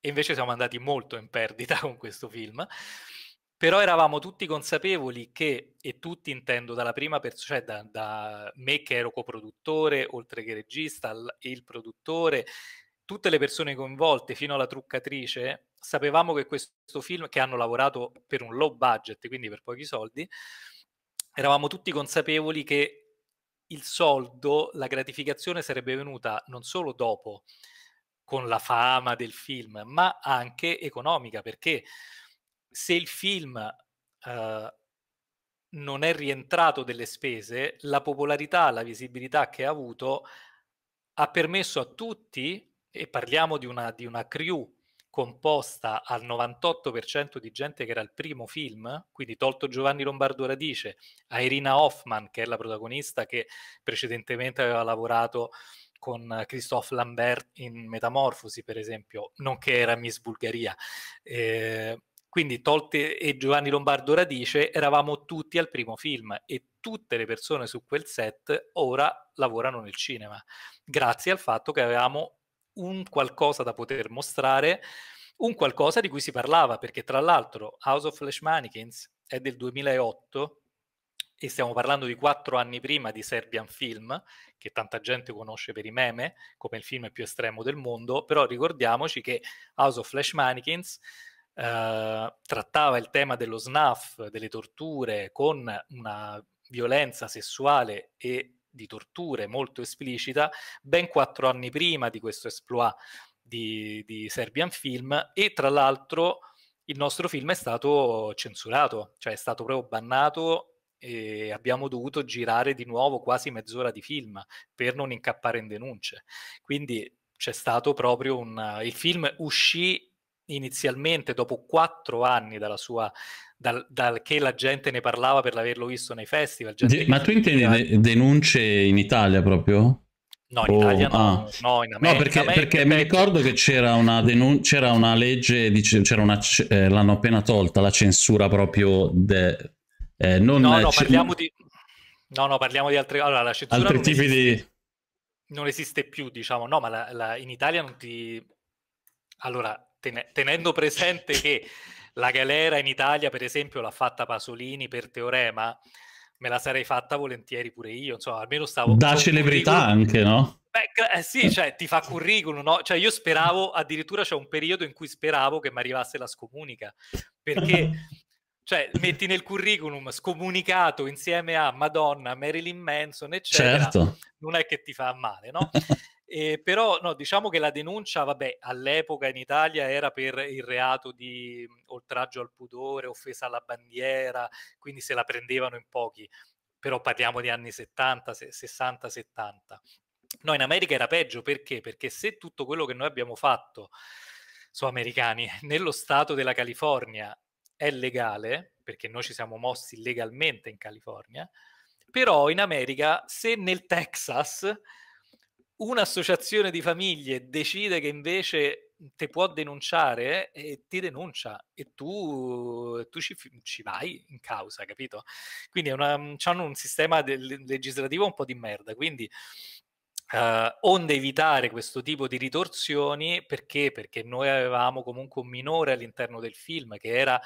Speaker 2: e invece siamo andati molto in perdita con questo film. Però eravamo tutti consapevoli che, e tutti intendo dalla prima persona, cioè da, da, me che ero coproduttore, oltre che regista, il produttore, tutte le persone coinvolte fino alla truccatrice sapevamo che questo film, che hanno lavorato per un low budget, quindi per pochi soldi, eravamo tutti consapevoli che il soldo, la gratificazione sarebbe venuta non solo dopo, con la fama del film, ma anche economica, perché se il film eh, non è rientrato delle spese, la popolarità, la visibilità che ha avuto ha permesso a tutti e parliamo di una, di una crew composta al 98% di gente che era il primo film, quindi tolto Giovanni Lombardo Radice, a Irina Hoffman, che è la protagonista che precedentemente aveva lavorato con Christophe Lambert in Metamorfosi, per esempio, nonché era Miss Bulgaria. Eh, quindi tolte e Giovanni Lombardo Radice, eravamo tutti al primo film e tutte le persone su quel set ora lavorano nel cinema, grazie al fatto che avevamo un qualcosa da poter mostrare, un qualcosa di cui si parlava, perché tra l'altro House of Flash Mannequins è del 2008 e stiamo parlando di quattro anni prima di Serbian Film, che tanta gente conosce per i meme, come il film più estremo del mondo, però ricordiamoci che House of Flash Mannequins eh, trattava il tema dello snuff, delle torture, con una violenza sessuale e di torture molto esplicita ben quattro anni prima di questo exploit di, di Serbian Film e tra l'altro il nostro film è stato censurato, cioè è stato proprio bannato e abbiamo dovuto girare di nuovo quasi mezz'ora di film per non incappare in denunce. Quindi c'è stato proprio un... il film uscì inizialmente dopo quattro anni dalla sua dal, dal, che la gente ne parlava per l'averlo visto nei festival. De- ma tu intendi de-
Speaker 1: denunce in Italia proprio? No, in oh, Italia no, ah. no, in America. No, perché, perché mi ricordo che c'era una, denun- c'era una legge, dice, c'era una eh, l'hanno appena tolta, la censura proprio... De- eh, non no, no, c- parliamo
Speaker 2: di... No, no, parliamo di altre... Allora, la censura altri tipi esiste,
Speaker 1: di...
Speaker 2: Non esiste più, diciamo, no, ma la, la, in Italia non ti... Allora, ten- tenendo presente che la galera in Italia, per esempio, l'ha fatta Pasolini per Teorema, me la sarei fatta volentieri pure io, insomma, almeno stavo... Da celebrità
Speaker 1: anche, no?
Speaker 2: Beh, eh, sì, cioè, ti fa curriculum, no? Cioè, io speravo, addirittura c'è un periodo in cui speravo che mi arrivasse la scomunica, perché... cioè, metti nel curriculum scomunicato insieme a Madonna, Marilyn Manson, eccetera. Certo. Non è che ti fa male, no? Eh, però no, diciamo che la denuncia, vabbè, all'epoca in Italia era per il reato di mhmm, oltraggio al pudore, offesa alla bandiera, quindi se la prendevano in pochi, però parliamo di anni 70, 60, 70. No, in America era peggio perché? Perché se tutto quello che noi abbiamo fatto su americani nello stato della California è legale, perché noi ci siamo mossi legalmente in California, però in America se nel Texas un'associazione di famiglie decide che invece ti può denunciare e ti denuncia e tu, tu ci, ci, vai in causa, capito? Quindi hanno un sistema del, legislativo un po' di merda, quindi Uh, onde evitare questo tipo di ritorsioni, perché? Perché noi avevamo comunque un minore all'interno del film che era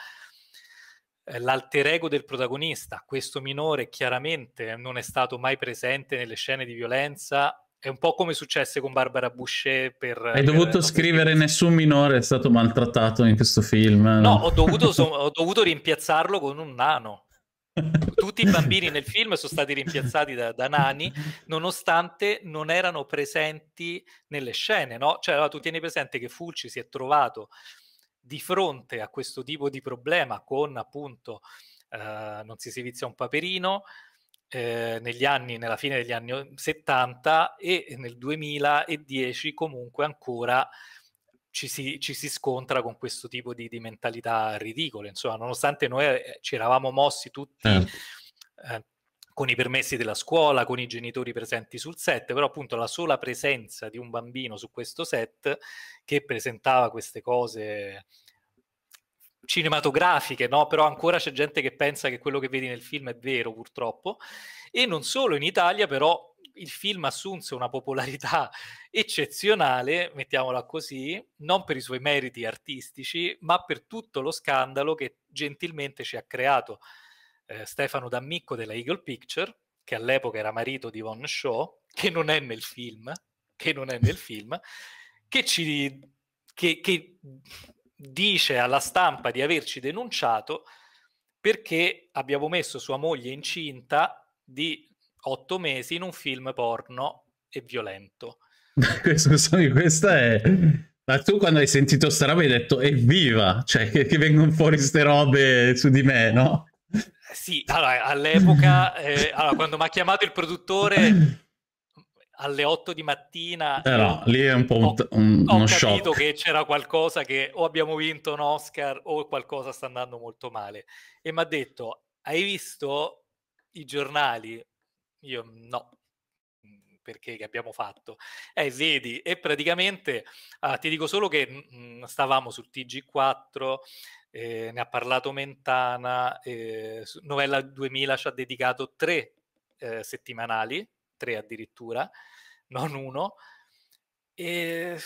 Speaker 2: eh, l'alter ego del protagonista. Questo minore chiaramente non è stato mai presente nelle scene di violenza è un po' come successe con Barbara Boucher per... Hai dovuto eh, scrivere
Speaker 1: nessun minore è stato maltrattato in questo film. Eh, no, ho,
Speaker 2: dovuto, ho dovuto rimpiazzarlo con un nano. Tutti i bambini nel film sono stati rimpiazzati da, da, nani, nonostante non erano presenti nelle scene, no? Cioè, allora, tu tieni presente che Fulci si è trovato di fronte a questo tipo di problema con appunto eh, non si si vizia un paperino, eh, negli anni, nella fine degli anni 70 e nel 2010 comunque ancora ci si, ci si scontra con questo tipo di, di, mentalità ridicole. Insomma, nonostante noi eh, ci eravamo mossi tutti eh. Eh, con i permessi della scuola, con i genitori presenti sul set, però appunto la sola presenza di un bambino su questo set che presentava queste cose cinematografiche, no? però ancora c'è gente che pensa che quello che vedi nel film è vero purtroppo, e non solo in Italia però il film assunse una popolarità eccezionale, mettiamola così, non per i suoi meriti artistici, ma per tutto lo scandalo che gentilmente ci ha creato eh, Stefano D'Ammicco della Eagle Picture, che all'epoca era marito di Von Shaw, che non è nel film, che non è nel film, che ci... che, che dice alla stampa di averci denunciato perché abbiamo messo sua moglie incinta di otto mesi in un film porno e violento.
Speaker 1: Scusami, questa è... Ma tu quando hai sentito sta roba hai detto evviva, cioè che, che vengono fuori queste robe su di me, no?
Speaker 2: Sì, allora, all'epoca, eh, allora, quando mi ha chiamato il produttore alle 8 di mattina. Eh no,
Speaker 1: lì è un po' un, un, ho, uno ho capito
Speaker 2: shock. che c'era qualcosa che o abbiamo vinto un Oscar o qualcosa sta andando molto male. E mi ha detto, hai visto i giornali? Io no, perché che abbiamo fatto. Eh, vedi, e praticamente ah, ti dico solo che mh, mm, stavamo sul TG4, eh, ne ha parlato Mentana, eh, Novella 2000 ci ha dedicato tre eh, settimanali tre addirittura, non uno. E... Ehm,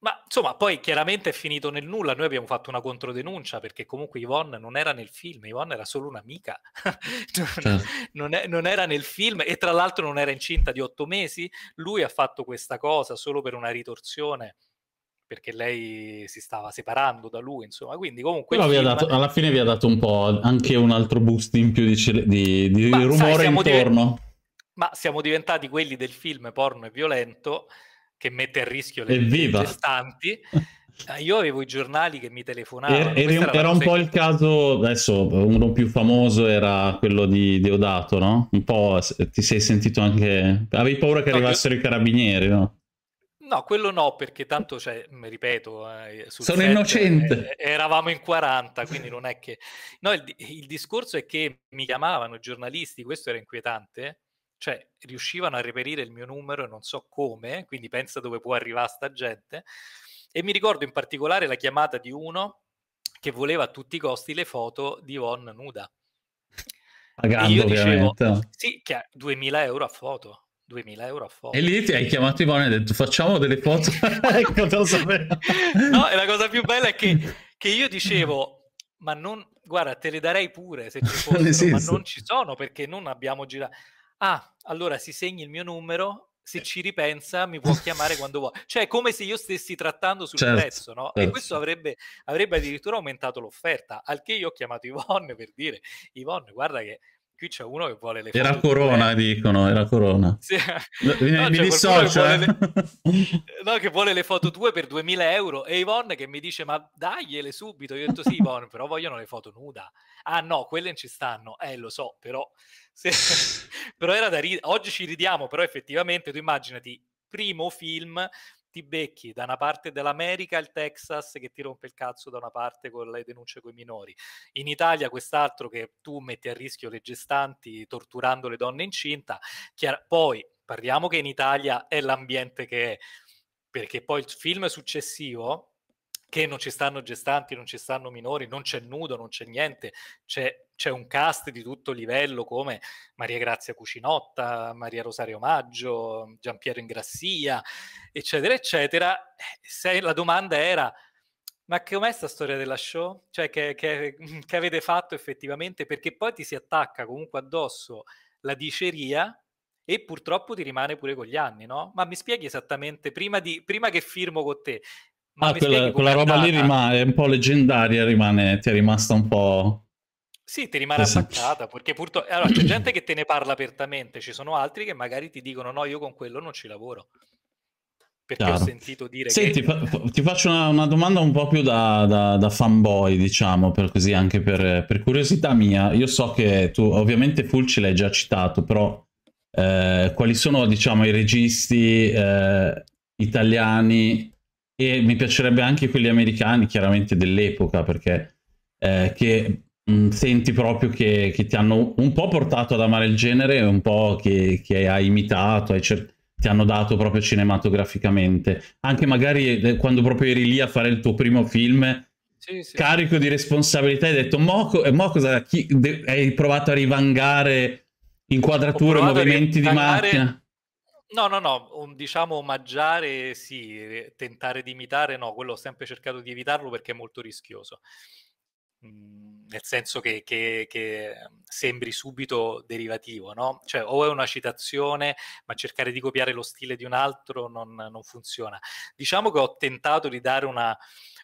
Speaker 2: ma insomma, poi chiaramente è finito nel nulla. Noi abbiamo fatto una controdenuncia perché comunque Yvonne non era nel film, Yvonne era solo un'amica, non, certo. non, è, non, era nel film e tra l'altro non era incinta di otto mesi. Lui ha fatto questa cosa solo per una ritorsione perché lei si stava separando da lui, insomma, quindi comunque... Però film... dato, alla
Speaker 1: fine vi ha dato un po' anche un altro boost in più di, di, di rumore sai, intorno. Diven-
Speaker 2: ma siamo diventati quelli del film porno e violento che mette a rischio le Evviva. gestanti. Eh, io avevo i giornali che mi telefonavano. E, era, era un po'
Speaker 1: il caso, adesso uno più famoso era quello di Deodato, no? Un po' ti sei sentito anche... Avevi paura che arrivassero io... i carabinieri, no?
Speaker 2: No, quello no, perché tanto, cioè, ripeto, eh, sono set, innocente. Eh, eh eravamo in 40, quindi non è che... No, il, il discorso è che mi chiamavano giornalisti, questo era inquietante, cioè riuscivano a reperire il mio numero e non so come, quindi pensa dove può arrivare sta gente. E mi ricordo in particolare la chiamata di uno che voleva a tutti i costi le foto di Yvonne nuda.
Speaker 1: Pagando, e io dicevo,
Speaker 2: sì, che ha 2000 euro a foto. 2000 euro a foto. E lì ti hai chiamato
Speaker 1: Ivone e hai detto facciamo delle foto. ecco, te lo
Speaker 2: No, e la cosa più bella è che, che io dicevo, ma non, guarda, te le darei pure se ci fossero, ma non ci sono perché non abbiamo girato ah, allora si segni il mio numero, se eh. ci ripensa mi può chiamare quando vuole. Cioè, è come se io stessi trattando sul certo, prezzo, no? Certo. E questo certo. avrebbe, avrebbe, addirittura aumentato l'offerta, al che io ho chiamato Yvonne per dire, Yvonne, guarda che Qui c'è uno che vuole le Era Corona, di...
Speaker 1: Eh. dicono, era Corona. Sì. No, mi, no, mi dissocio. Che, le... Eh?
Speaker 2: no, che vuole le foto tue per 2000 euro. E Ivonne che mi dice, ma dagliele subito. Io ho detto, sì Ivonne, però vogliono le foto nuda. Ah no, quelle non ci stanno. Eh, lo so, però... Se... però era da ridere. Oggi ci ridiamo, però effettivamente tu immaginati, primo film ti becchi da una parte dell'America il Texas che ti rompe il cazzo da una parte con le denunce coi minori. In Italia quest'altro che tu metti a rischio le gestanti torturando le donne incinta. Chiar- poi parliamo che in Italia è l'ambiente che è, perché poi il film successivo che non ci stanno gestanti, non ci stanno minori, non c'è nudo, non c'è niente, c'è, c'è un cast di tutto livello come Maria Grazia Cucinotta, Maria Rosario Maggio, Giampiero Ingrassia, eccetera, eccetera. Eh, se la domanda era, ma com'è sta storia della show? Cioè, che, che, che avete fatto effettivamente? Perché poi ti si attacca comunque addosso la diceria e purtroppo ti rimane pure con gli anni, no? Ma mi spieghi esattamente, prima, di, prima che firmo con te,
Speaker 1: ma ah, quella, quella roba lì rimane un po' leggendaria, rimane, ti è rimasta un po'...
Speaker 2: Sì, ti rimane esatto. attaccata, perché purtroppo... Allora, c'è gente che te ne parla apertamente, ci sono altri che magari ti dicono no, io con quello non ci lavoro. Perché Chiaro. ho sentito dire Senti, che... fa-
Speaker 1: ti faccio una, una, domanda un po' più da, da, da fanboy, diciamo, per così, anche per, per, curiosità mia. Io so che tu, ovviamente Fulci l'hai già citato, però eh, quali sono, diciamo, i registi eh, italiani e mi piacerebbe anche quelli americani, chiaramente dell'epoca, perché eh, che mh, senti proprio che, che, ti hanno un po' portato ad amare il genere, un po' che, che hai imitato, hai ti hanno dato proprio cinematograficamente. Anche magari eh, quando proprio eri lì a fare il tuo primo film, sì, sì. carico di responsabilità, hai detto, mo, mo cosa, chi, hai provato a rivangare inquadrature, movimenti di macchina
Speaker 2: No, no, no, un, diciamo omaggiare sì, eh, tentare di imitare no, quello ho sempre cercato di evitarlo perché è molto rischioso. Mm, nel senso che, che, che, mm, sembri subito derivativo, no? Cioè o è una citazione, ma cercare di copiare lo stile di un altro non, non funziona. Diciamo che ho tentato di dare una,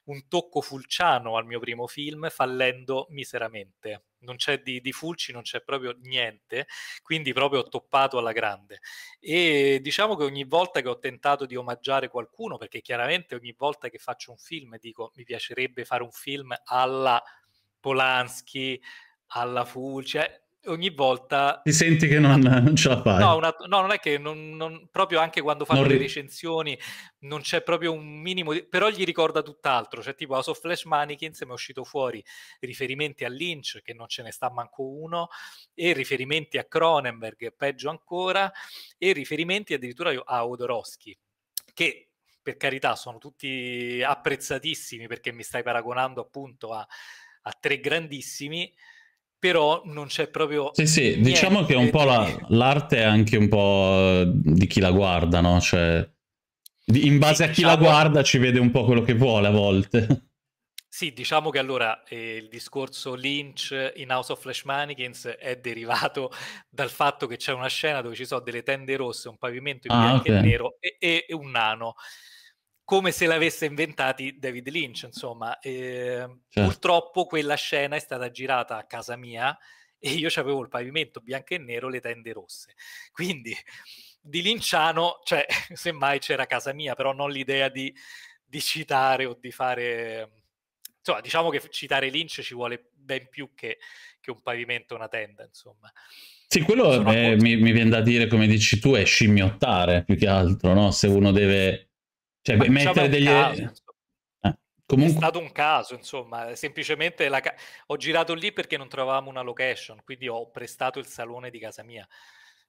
Speaker 2: un tocco fulciano al mio primo film, fallendo miseramente. Non c'è di, di Fulci, non c'è proprio niente, quindi proprio ho toppato alla grande. E diciamo che ogni volta che ho tentato di omaggiare qualcuno, perché chiaramente ogni volta che faccio un film dico mi piacerebbe fare un film alla Polanski, alla Fulci, eh, ogni volta... Ti senti che
Speaker 1: non, non ce la fai. No, una,
Speaker 2: no non è che non, non, proprio anche quando fanno le recensioni non c'è proprio un minimo... Di, però gli ricorda tutt'altro, cioè tipo House Soft Flash Mannequins mi è uscito fuori riferimenti a Lynch, che non ce ne sta manco uno, e riferimenti a Cronenberg, peggio ancora, e riferimenti addirittura a Odorowski, che per carità sono tutti apprezzatissimi perché mi stai paragonando appunto a, a tre grandissimi, però non c'è proprio... Sì, sì, diciamo che un po' la,
Speaker 1: l'arte è anche un po' di chi la guarda, no? Cioè, in base a chi diciamo... la guarda ci vede un po' quello che vuole a volte.
Speaker 2: Sì, diciamo che allora eh, il discorso Lynch in House of Flash Mannequins è derivato dal fatto che c'è una scena dove ci sono delle tende rosse, un pavimento in ah, bianco okay. e nero e, e un nano come se l'avesse inventati David Lynch, insomma. E, ehm, certo. Purtroppo quella scena è stata girata a casa mia e io avevo il pavimento bianco e nero, le tende rosse. Quindi di Linciano, cioè, semmai c'era casa mia, però non l'idea di, di citare o di fare... Insomma, diciamo che citare Lynch ci vuole ben più che, che un pavimento, una tenda, insomma.
Speaker 1: Sì, quello è, mi, mi, viene da dire, come dici tu, è scimmiottare più che altro, no? Se uno deve cioè, Ma mettere degli... Eh, comunque... È
Speaker 2: stato un caso, insomma, semplicemente la... ho girato lì perché non trovavamo una location, quindi ho prestato il salone di casa mia,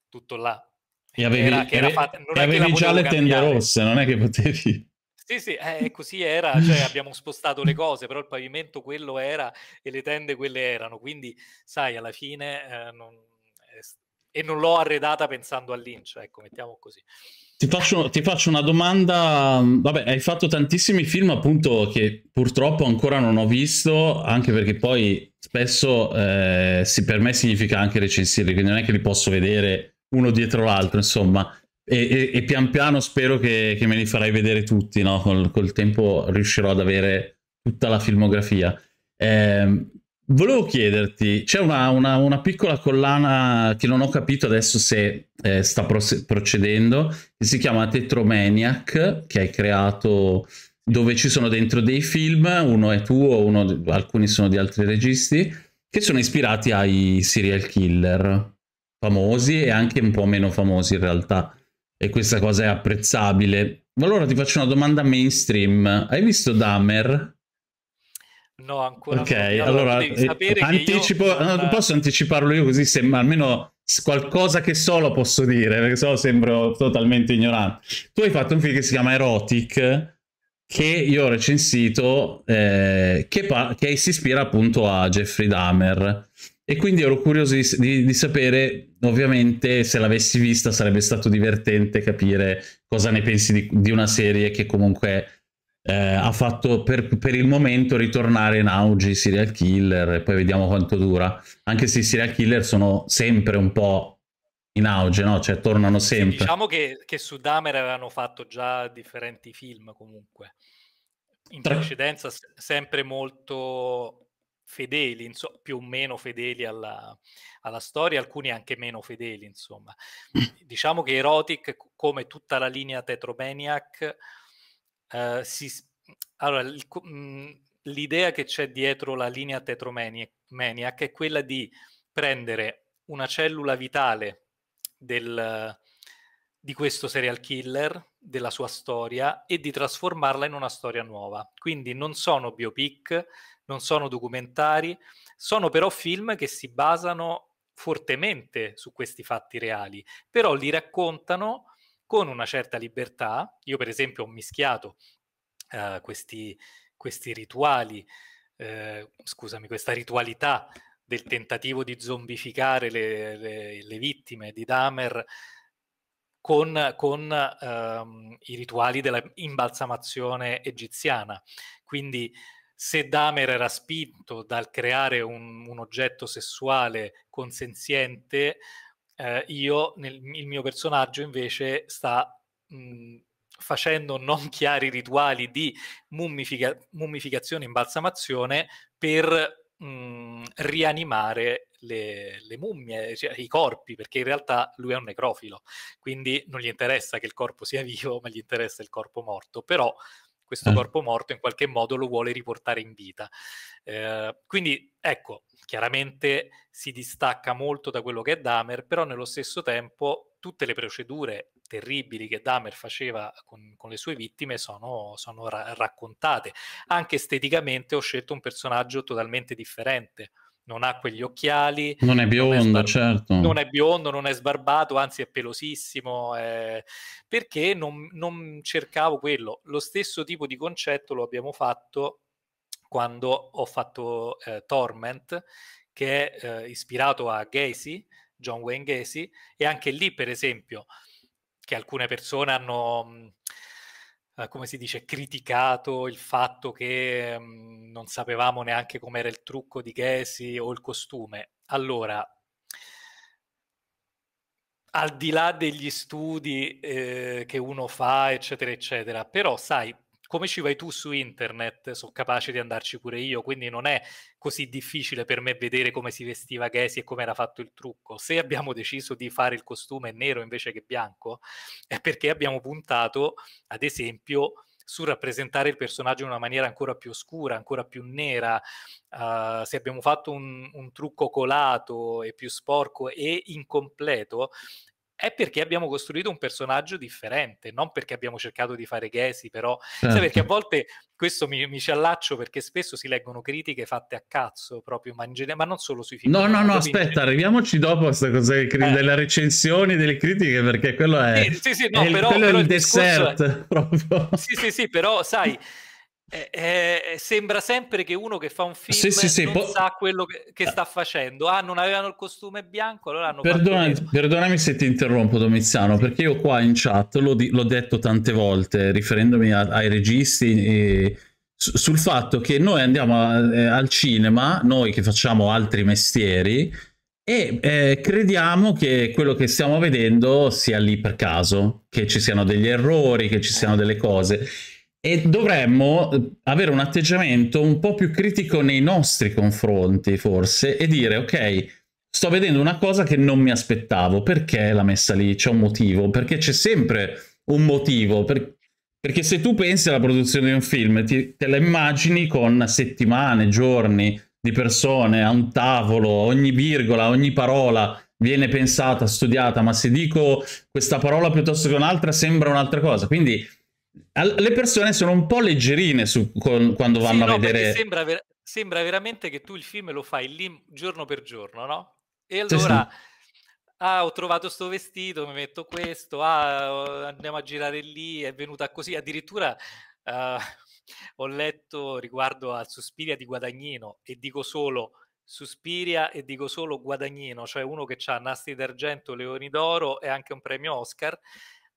Speaker 2: tutto là.
Speaker 1: E avevi, era, ave... fatta... e avevi già le cambiare. tende rosse, non è che potevi...
Speaker 2: Sì, sì, eh, così era, cioè, abbiamo spostato le cose, però il pavimento quello era e le tende quelle erano, quindi sai, alla fine... Eh, non... Eh, e non l'ho arredata pensando all'incio, ecco, mettiamo così.
Speaker 1: Ti faccio, ti faccio, una domanda. Vabbè, hai fatto tantissimi film, appunto, che purtroppo ancora non ho visto, anche perché poi spesso eh, si, per me significa anche recensirli, quindi non è che li posso vedere uno dietro l'altro, insomma. E, e, e, pian piano spero che, che, me li farai vedere tutti, no? Col, col, tempo riuscirò ad avere tutta la filmografia. Eh, Volevo chiederti, c'è una, una, una, piccola collana che non ho capito adesso se eh, sta procedendo, che si chiama Tetromaniac, che hai creato dove ci sono dentro dei film, uno è tuo, uno, alcuni sono di altri registi, che sono ispirati ai serial killer famosi e anche un po' meno famosi in realtà. E questa cosa è apprezzabile. Ma Allora ti faccio una domanda mainstream. Hai visto Dahmer?
Speaker 2: No, ancora Ok, no. allora, allora eh, anticipo,
Speaker 1: io... no, posso anticiparlo io così se, almeno qualcosa che so lo posso dire, perché so sembro totalmente ignorante. Tu hai fatto un film che si chiama Erotic, che io ho recensito, eh, che, che, si ispira appunto a Jeffrey Dahmer. E quindi ero curioso di, di, di sapere, ovviamente, se l'avessi vista sarebbe stato divertente capire cosa ne pensi di, di una serie che comunque eh, ha fatto per, per, il momento ritornare in auge i serial killer e poi vediamo quanto dura. Anche se i serial killer sono sempre un po' in auge, no? Cioè tornano sempre. Sì, diciamo
Speaker 2: che, che su Dahmer avevano fatto già differenti film comunque. In precedenza sempre molto fedeli, insomma, più o meno fedeli alla, alla, storia, alcuni anche meno fedeli, insomma. diciamo che Erotic, come tutta la linea Tetromaniac, Ehm, si, allora, il, mh, mhmm, l'idea che c'è dietro la linea tetromaniac è quella di prendere una cellula vitale del, di questo serial killer, della sua storia, e di trasformarla in una storia nuova. Quindi non sono biopic, non sono documentari, sono però film che si basano fortemente su questi fatti reali, però li raccontano con una certa libertà. Io per esempio ho mischiato eh, questi, questi, rituali, eh, scusami, questa ritualità del tentativo di zombificare le, le, le vittime di Dahmer con, con ehm, i rituali dell'imbalsamazione egiziana. Quindi se Dahmer era spinto dal creare un, un oggetto sessuale consenziente eh, io, nel, il mio personaggio invece sta mh, mhmm, facendo non chiari rituali di mummifica- mummificazione e imbalsamazione per mh, mhmm, rianimare le, le mummie, cioè, i corpi, perché in realtà lui è un necrofilo, quindi non gli interessa che il corpo sia vivo, ma gli interessa il corpo morto, però questo eh. corpo morto in qualche modo lo vuole riportare in vita. Eh, quindi ecco, chiaramente si distacca molto da quello che è Dahmer, però nello stesso tempo tutte le procedure terribili che Dahmer faceva con, con le sue vittime sono, sono ra- raccontate. Anche esteticamente ho scelto un personaggio totalmente differente non ha quegli occhiali. Non è biondo, non è sbar-
Speaker 1: certo. Non è
Speaker 2: biondo, non è sbarbato, anzi è pelosissimo, eh, perché non, non cercavo quello. Lo stesso tipo di concetto lo abbiamo fatto quando ho fatto eh, Torment, che è eh, ispirato a Gacy, John Wayne Gacy, e anche lì, per esempio, che alcune persone hanno... Mh, eh, come si dice, criticato il fatto che mh, mm, non sapevamo neanche com'era il trucco di Gesi o il costume. Allora, al di là degli studi eh, che uno fa, eccetera, eccetera, però sai, come ci vai tu su internet, sono capace di andarci pure io, quindi non è così difficile per me vedere come si vestiva Gesi e come era fatto il trucco. Se abbiamo deciso di fare il costume nero invece che bianco, è perché abbiamo puntato, ad esempio, su rappresentare il personaggio in una maniera ancora più oscura, ancora più nera. Uh, se abbiamo fatto un, un, trucco colato e più sporco e incompleto, è perché abbiamo costruito un personaggio differente, non perché abbiamo cercato di fare ghesi, però certo. sai, perché a certo. volte questo mi, mi, ci allaccio perché spesso si leggono critiche fatte a cazzo proprio, ma, in genere, ma non solo sui film. No, no, no, aspetta,
Speaker 1: arriviamoci dopo a questa cosa eh. delle recensioni, delle critiche, perché quello è, sì, sì,
Speaker 2: sì, no, è, però, quello però è il, il dessert.
Speaker 1: È... Proprio. Sì,
Speaker 2: sì, sì, però sai eh, eh, eh, sembra sempre che uno che fa un film
Speaker 1: sì, sì, sì, non po- sa
Speaker 2: quello che, che, ah. sta facendo. Ah, non avevano il costume bianco, allora hanno Perdona,
Speaker 1: Perdonami se ti interrompo, Domiziano, perché io qua in chat l'ho, di- l'ho detto tante volte, riferendomi a- ai registi e su- sul fatto che noi andiamo a- eh, al cinema, noi che facciamo altri mestieri, e eh, crediamo che quello che stiamo vedendo sia lì per caso, che ci siano degli errori, che ci siano delle cose e dovremmo eh, avere un atteggiamento un po' più critico nei nostri confronti, forse, e dire, ok, sto vedendo una cosa che non mi aspettavo, perché l'ha messa lì? C'è un motivo, perché c'è sempre un motivo, per... perché se tu pensi alla produzione di un film, ti... te la immagini con settimane, giorni di persone a un tavolo, ogni virgola, ogni parola viene pensata, studiata, ma se dico questa parola piuttosto che un'altra sembra un'altra cosa, quindi le persone sono un po' leggerine su, con, quando vanno sì, no, a vedere.
Speaker 2: Sembra, ver- sembra, veramente che tu il film lo fai lì giorno per giorno, no? E allora. Sì, sì. Ah, ho trovato sto vestito, mi metto questo, ah, andiamo a girare lì, è venuta così. Addirittura uh, ho letto riguardo al Suspiria di Guadagnino e dico solo Suspiria e dico solo Guadagnino, cioè uno che ha nastri d'argento, Leoni d'oro e anche un premio Oscar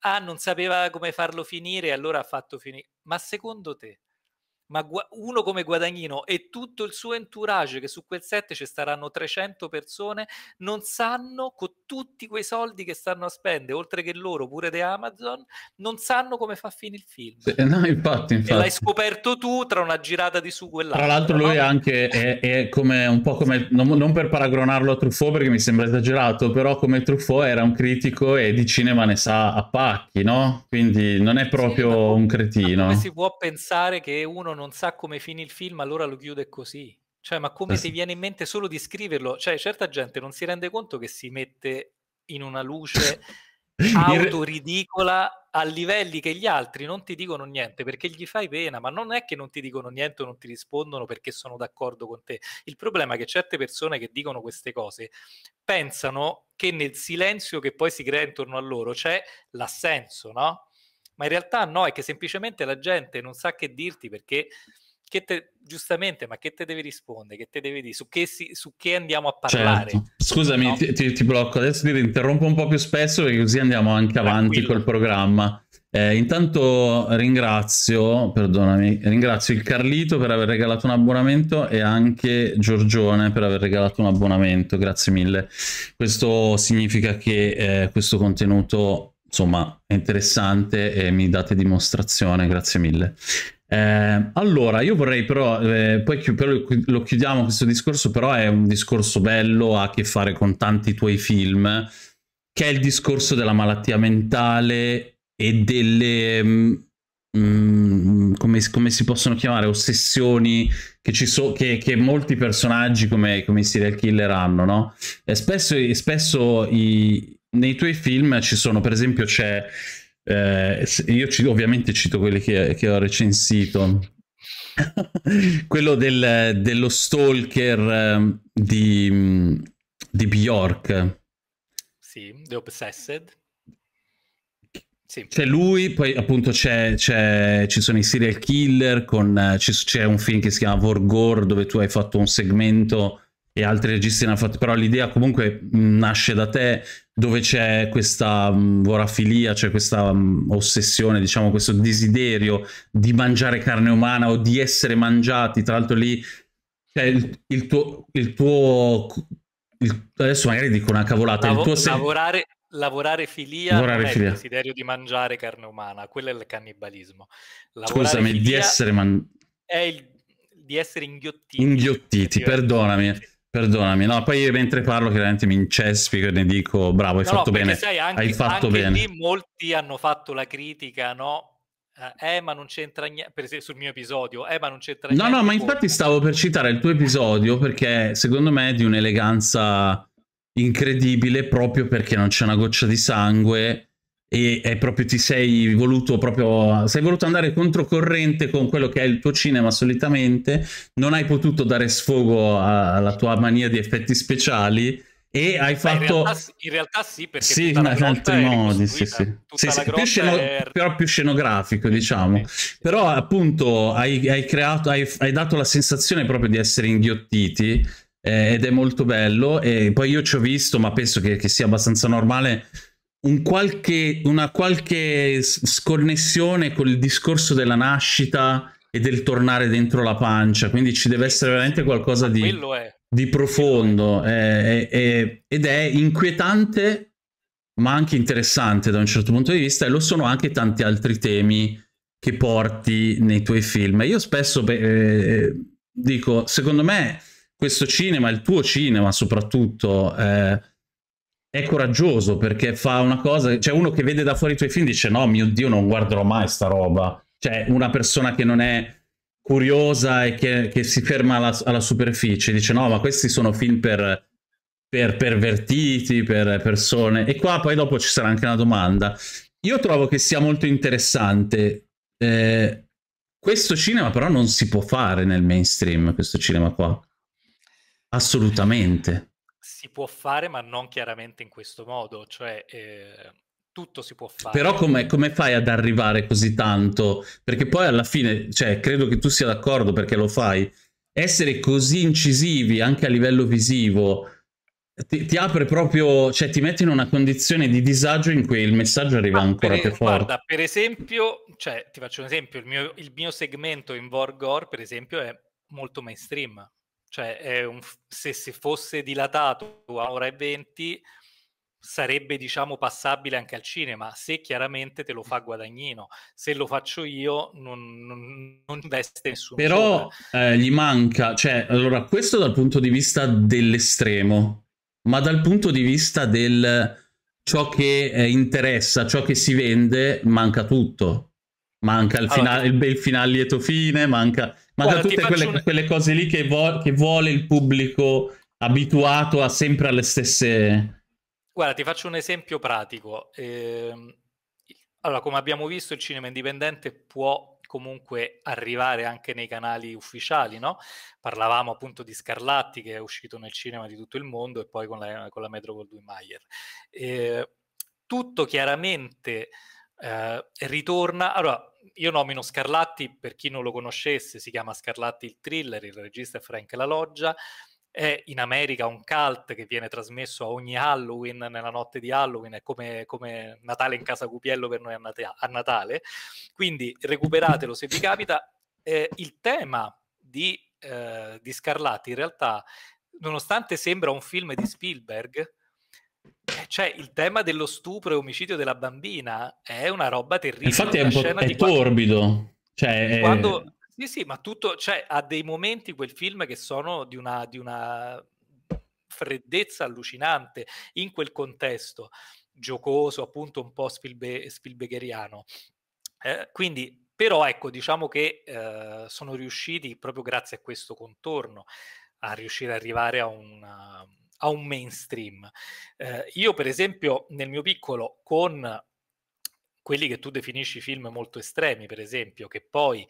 Speaker 2: ah, non sapeva come farlo finire, allora ha fatto finire. Ma secondo te ma gu- uno come Guadagnino e tutto il suo entourage, che su quel set ci staranno 300 persone, non sanno con tutti quei soldi che stanno a spendere, oltre che loro, pure di Amazon, non sanno come fa a fine il film. Sì, no,
Speaker 1: infatti, infatti. E l'hai
Speaker 2: scoperto tu tra una girata di su quell'altra. Tra l'altro lui no?
Speaker 1: anche è, è, come, un po' come, non, non, per paragonarlo a Truffaut perché mi sembra esagerato, però come Truffaut era un critico e di cinema ne sa a pacchi, no? Quindi non è proprio sì, un cretino. Come si
Speaker 2: può pensare che uno non sa come finì il film, allora lo chiude così. Cioè, ma come eh ti viene in mente solo di scriverlo? Cioè, certa gente non si rende conto che si mette in una luce autoridicola a livelli che gli altri non ti dicono niente perché gli fai pena, ma non è che non ti dicono niente o non ti rispondono perché sono d'accordo con te. Il problema è che certe persone che dicono queste cose pensano che nel silenzio che poi si crea intorno a loro c'è l'assenso, no? ma in realtà no, è che semplicemente la gente non sa che dirti perché che te, giustamente, ma che te devi rispondere? Che te devi dire? Su che, si, su che andiamo a parlare? Certo. Scusami, no? ti,
Speaker 1: ti, ti, blocco adesso, ti interrompo un po' più spesso perché così andiamo anche Tranquillo. avanti col programma. Eh, intanto ringrazio, perdonami, ringrazio il Carlito per aver regalato un abbonamento e anche Giorgione per aver regalato un abbonamento, grazie mille. Questo significa che eh, questo contenuto insomma è interessante e mi date dimostrazione, grazie mille. Eh, allora, io vorrei però, eh, poi chi, però lo chiudiamo questo discorso, però è un discorso bello, ha a che fare con tanti tuoi film, che è il discorso della malattia mentale e delle, mh, mm, mm, come, come, si possono chiamare, ossessioni che, ci so, che, che molti personaggi come, come i serial killer hanno, no? E spesso, spesso i, nei tuoi film ci sono, per esempio, c'è... Eh, io ci, ovviamente cito quelli che, che ho recensito. Quello del, dello stalker ehm, di, di Bjork.
Speaker 2: Sì, The Obsessed.
Speaker 1: Sì. C'è lui, poi appunto c'è, c'è, ci sono i serial killer, con, c'è un film che si chiama Vorgor dove tu hai fatto un segmento e altri registi ne hanno fatto, però l'idea comunque nasce da te, dove c'è questa um, vorafilia, c'è questa um, ossessione, diciamo questo desiderio di mangiare carne umana o di essere mangiati, tra l'altro lì c'è il, il, tuo... Il tuo il, adesso magari dico una cavolata, Lavo, il tuo... Se- lavorare,
Speaker 2: lavorare filia lavorare non filia. è il desiderio di mangiare carne umana, quello è il cannibalismo. Lavorare Scusami, di essere... Man- è il, di essere inghiottiti.
Speaker 1: Inghiottiti, perdonami. Filia Perdonami, no, poi mentre parlo chiaramente mi incespico e ne dico bravo, hai no, fatto no, bene. Sai, anche, hai fatto anche bene. lì
Speaker 2: molti hanno fatto la critica, no? eh, ma non c'entra niente, per esempio sul mio episodio, eh, ma non c'entra niente. No, no, ma
Speaker 1: infatti stavo per citare il tuo episodio perché secondo me è di un'eleganza incredibile proprio perché non c'è una goccia di sangue e è proprio ti sei voluto proprio sei voluto andare controcorrente con quello che è il tuo cinema solitamente non hai potuto dare sfogo a, alla tua mania di effetti speciali e hai fatto in realtà,
Speaker 2: in realtà sì perché sì, ma in altri
Speaker 1: modi sì, sì. sì, sì. Più sceno... è... però più scenografico diciamo però appunto hai, hai creato hai, hai, dato la sensazione proprio di essere inghiottiti eh, ed è molto bello e poi io ci ho visto ma penso che, che sia abbastanza normale un qualche, una qualche sconnessione con il discorso della nascita e del tornare dentro la pancia, quindi ci deve essere veramente qualcosa di, di profondo è, è, è, ed è inquietante ma anche interessante da un certo punto di vista e lo sono anche tanti altri temi che porti nei tuoi film. Io spesso eh, dico, secondo me questo cinema, il tuo cinema soprattutto, eh, è coraggioso perché fa una cosa, cioè uno che vede da fuori i tuoi film dice no mio Dio non guarderò mai sta roba, cioè una persona che non è curiosa e che, che si ferma alla, alla, superficie, dice no ma questi sono film per, per pervertiti, per persone e qua poi dopo ci sarà anche una domanda. Io trovo che sia molto interessante, eh, questo cinema però non si può fare nel mainstream, questo cinema qua, assolutamente
Speaker 2: si può fare, ma non chiaramente in questo modo, cioè eh, tutto si può fare. Però come
Speaker 1: fai ad arrivare così tanto? Perché poi alla fine, cioè, credo che tu sia d'accordo perché lo fai, essere così incisivi anche a livello visivo ti, ti, apre proprio, cioè ti metti in una condizione di disagio in cui il messaggio arriva ah, ancora per, più forte. Guarda,
Speaker 2: per esempio, cioè, ti faccio un esempio, il mio, il mio segmento in Vorgor, per esempio, è molto mainstream, cioè, un, se si fosse dilatato a ora e venti, sarebbe diciamo passabile anche al cinema se chiaramente te lo fa guadagnino se lo faccio io non, non, non veste nessuno però
Speaker 1: eh, gli manca cioè allora questo dal punto di vista dell'estremo ma dal punto di vista del ciò che eh, interessa ciò che si vende manca tutto manca il, allora, finale, il bel finale lieto fine manca ma Guarda, da tutte quelle, un... quelle, cose lì che, vo che, vuole il pubblico abituato a sempre alle stesse...
Speaker 2: Guarda, ti faccio un esempio pratico. Eh, allora, come abbiamo visto, il cinema indipendente può comunque arrivare anche nei canali ufficiali, no? Parlavamo appunto di Scarlatti che è uscito nel cinema di tutto il mondo e poi con la, con la Metro Goldwyn Mayer. Eh, tutto chiaramente eh, ritorna. Allora, io nomino Scarlatti, per chi non lo conoscesse, si chiama Scarlatti il thriller, il regista è Frank La Loggia. È in America un cult che viene trasmesso a ogni Halloween, nella notte di Halloween, è come, come Natale in casa Cupiello per noi a, nat- a Natale. Quindi recuperatelo se vi capita. Eh, il tema di, eh, di Scarlatti in realtà, nonostante sembra un film di Spielberg, cioè, il tema dello stupro e omicidio della bambina è una roba terribile. Infatti è, un po- è torbido.
Speaker 1: Quando... Cioè, quando...
Speaker 2: Sì, sì, ma tutto... Cioè, ha dei momenti quel film che sono di una... Di una freddezza allucinante in quel contesto giocoso, appunto un po' Spielbe- Spielbergeriano. Eh, quindi, però, ecco, diciamo che eh, sono riusciti proprio grazie a questo contorno a riuscire ad arrivare a un a un mainstream. Eh, io, per esempio, nel mio piccolo, con quelli che tu definisci film molto estremi, per esempio, che poi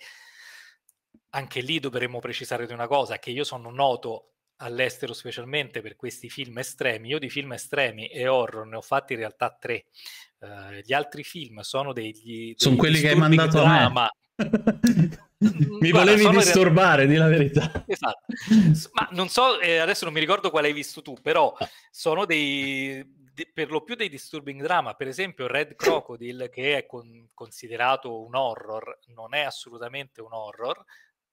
Speaker 2: anche lì dovremmo precisare di una cosa, che io sono noto all'estero specialmente per questi film estremi. Io di film estremi e horror ne ho fatti in realtà tre. Uh, gli altri film sono degli... degli sono quelli che hai mandato drama. Eh. a me. Mm,
Speaker 1: mi Guarda, volevi disturbare, realtà... di la verità.
Speaker 2: Esatto. Ma non so, eh, adesso non mi ricordo quale hai visto tu, però sono dei de, per lo più dei disturbing drama, per esempio Red Crocodile che è con, considerato un horror, non è assolutamente un horror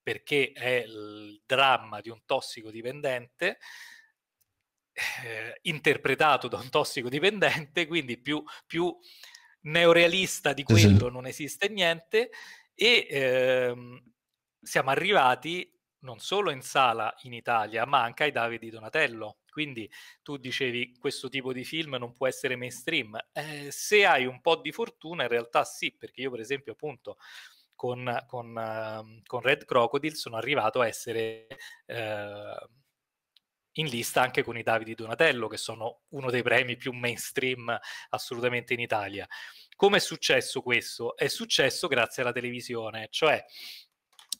Speaker 2: perché è il dramma di un tossicodipendente eh, interpretato da un tossicodipendente, quindi più, più neorealista di esatto. quello non esiste niente e ehm, siamo arrivati non solo in sala in Italia, ma anche ai Davide Donatello. Quindi tu dicevi questo tipo di film non può essere mainstream. Eh, se hai un po' di fortuna, in realtà sì, perché io per esempio appunto con, con, uh, con Red Crocodile sono arrivato a essere uh, in lista anche con i Davide Donatello, che sono uno dei premi più mainstream assolutamente in Italia. Come è successo questo? È successo grazie alla televisione, cioè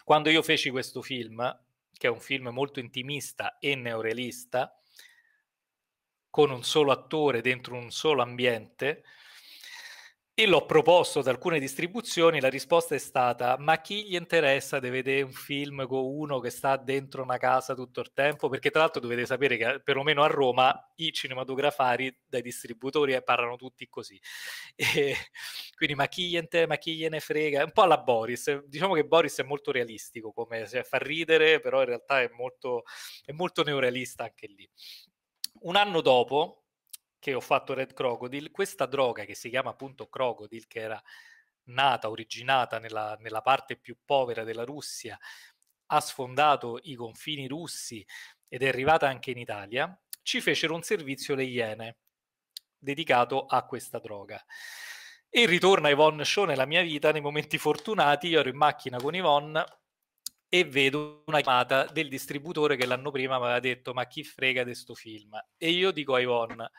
Speaker 2: quando io feci questo film, che è un film molto intimista e neorealista, con un solo attore dentro un solo ambiente, e l'ho proposto ad alcune distribuzioni, la risposta è stata ma chi gli interessa di vedere un film con uno che sta dentro una casa tutto il tempo? Perché tra l'altro dovete sapere che perlomeno a Roma i cinematografari dai distributori eh, parlano tutti così. E, quindi ma chi, inter- ma chi gliene frega? Un po' alla Boris, diciamo che Boris è molto realistico, come cioè, fa ridere, però in realtà è molto, è molto neorealista anche lì. Un anno dopo, che ho fatto Red Crocodile, questa droga che si chiama appunto Crocodile, che era nata, originata nella, nella parte più povera della Russia, ha sfondato i confini russi ed è arrivata anche in Italia, ci fecero un servizio le Iene dedicato a questa droga. E ritorna Yvonne Show nella mia vita nei momenti fortunati. Io ero in macchina con Yvonne e vedo una chiamata del distributore che l'anno prima mi aveva detto: Ma chi frega di sto film? E io dico a Yvonne: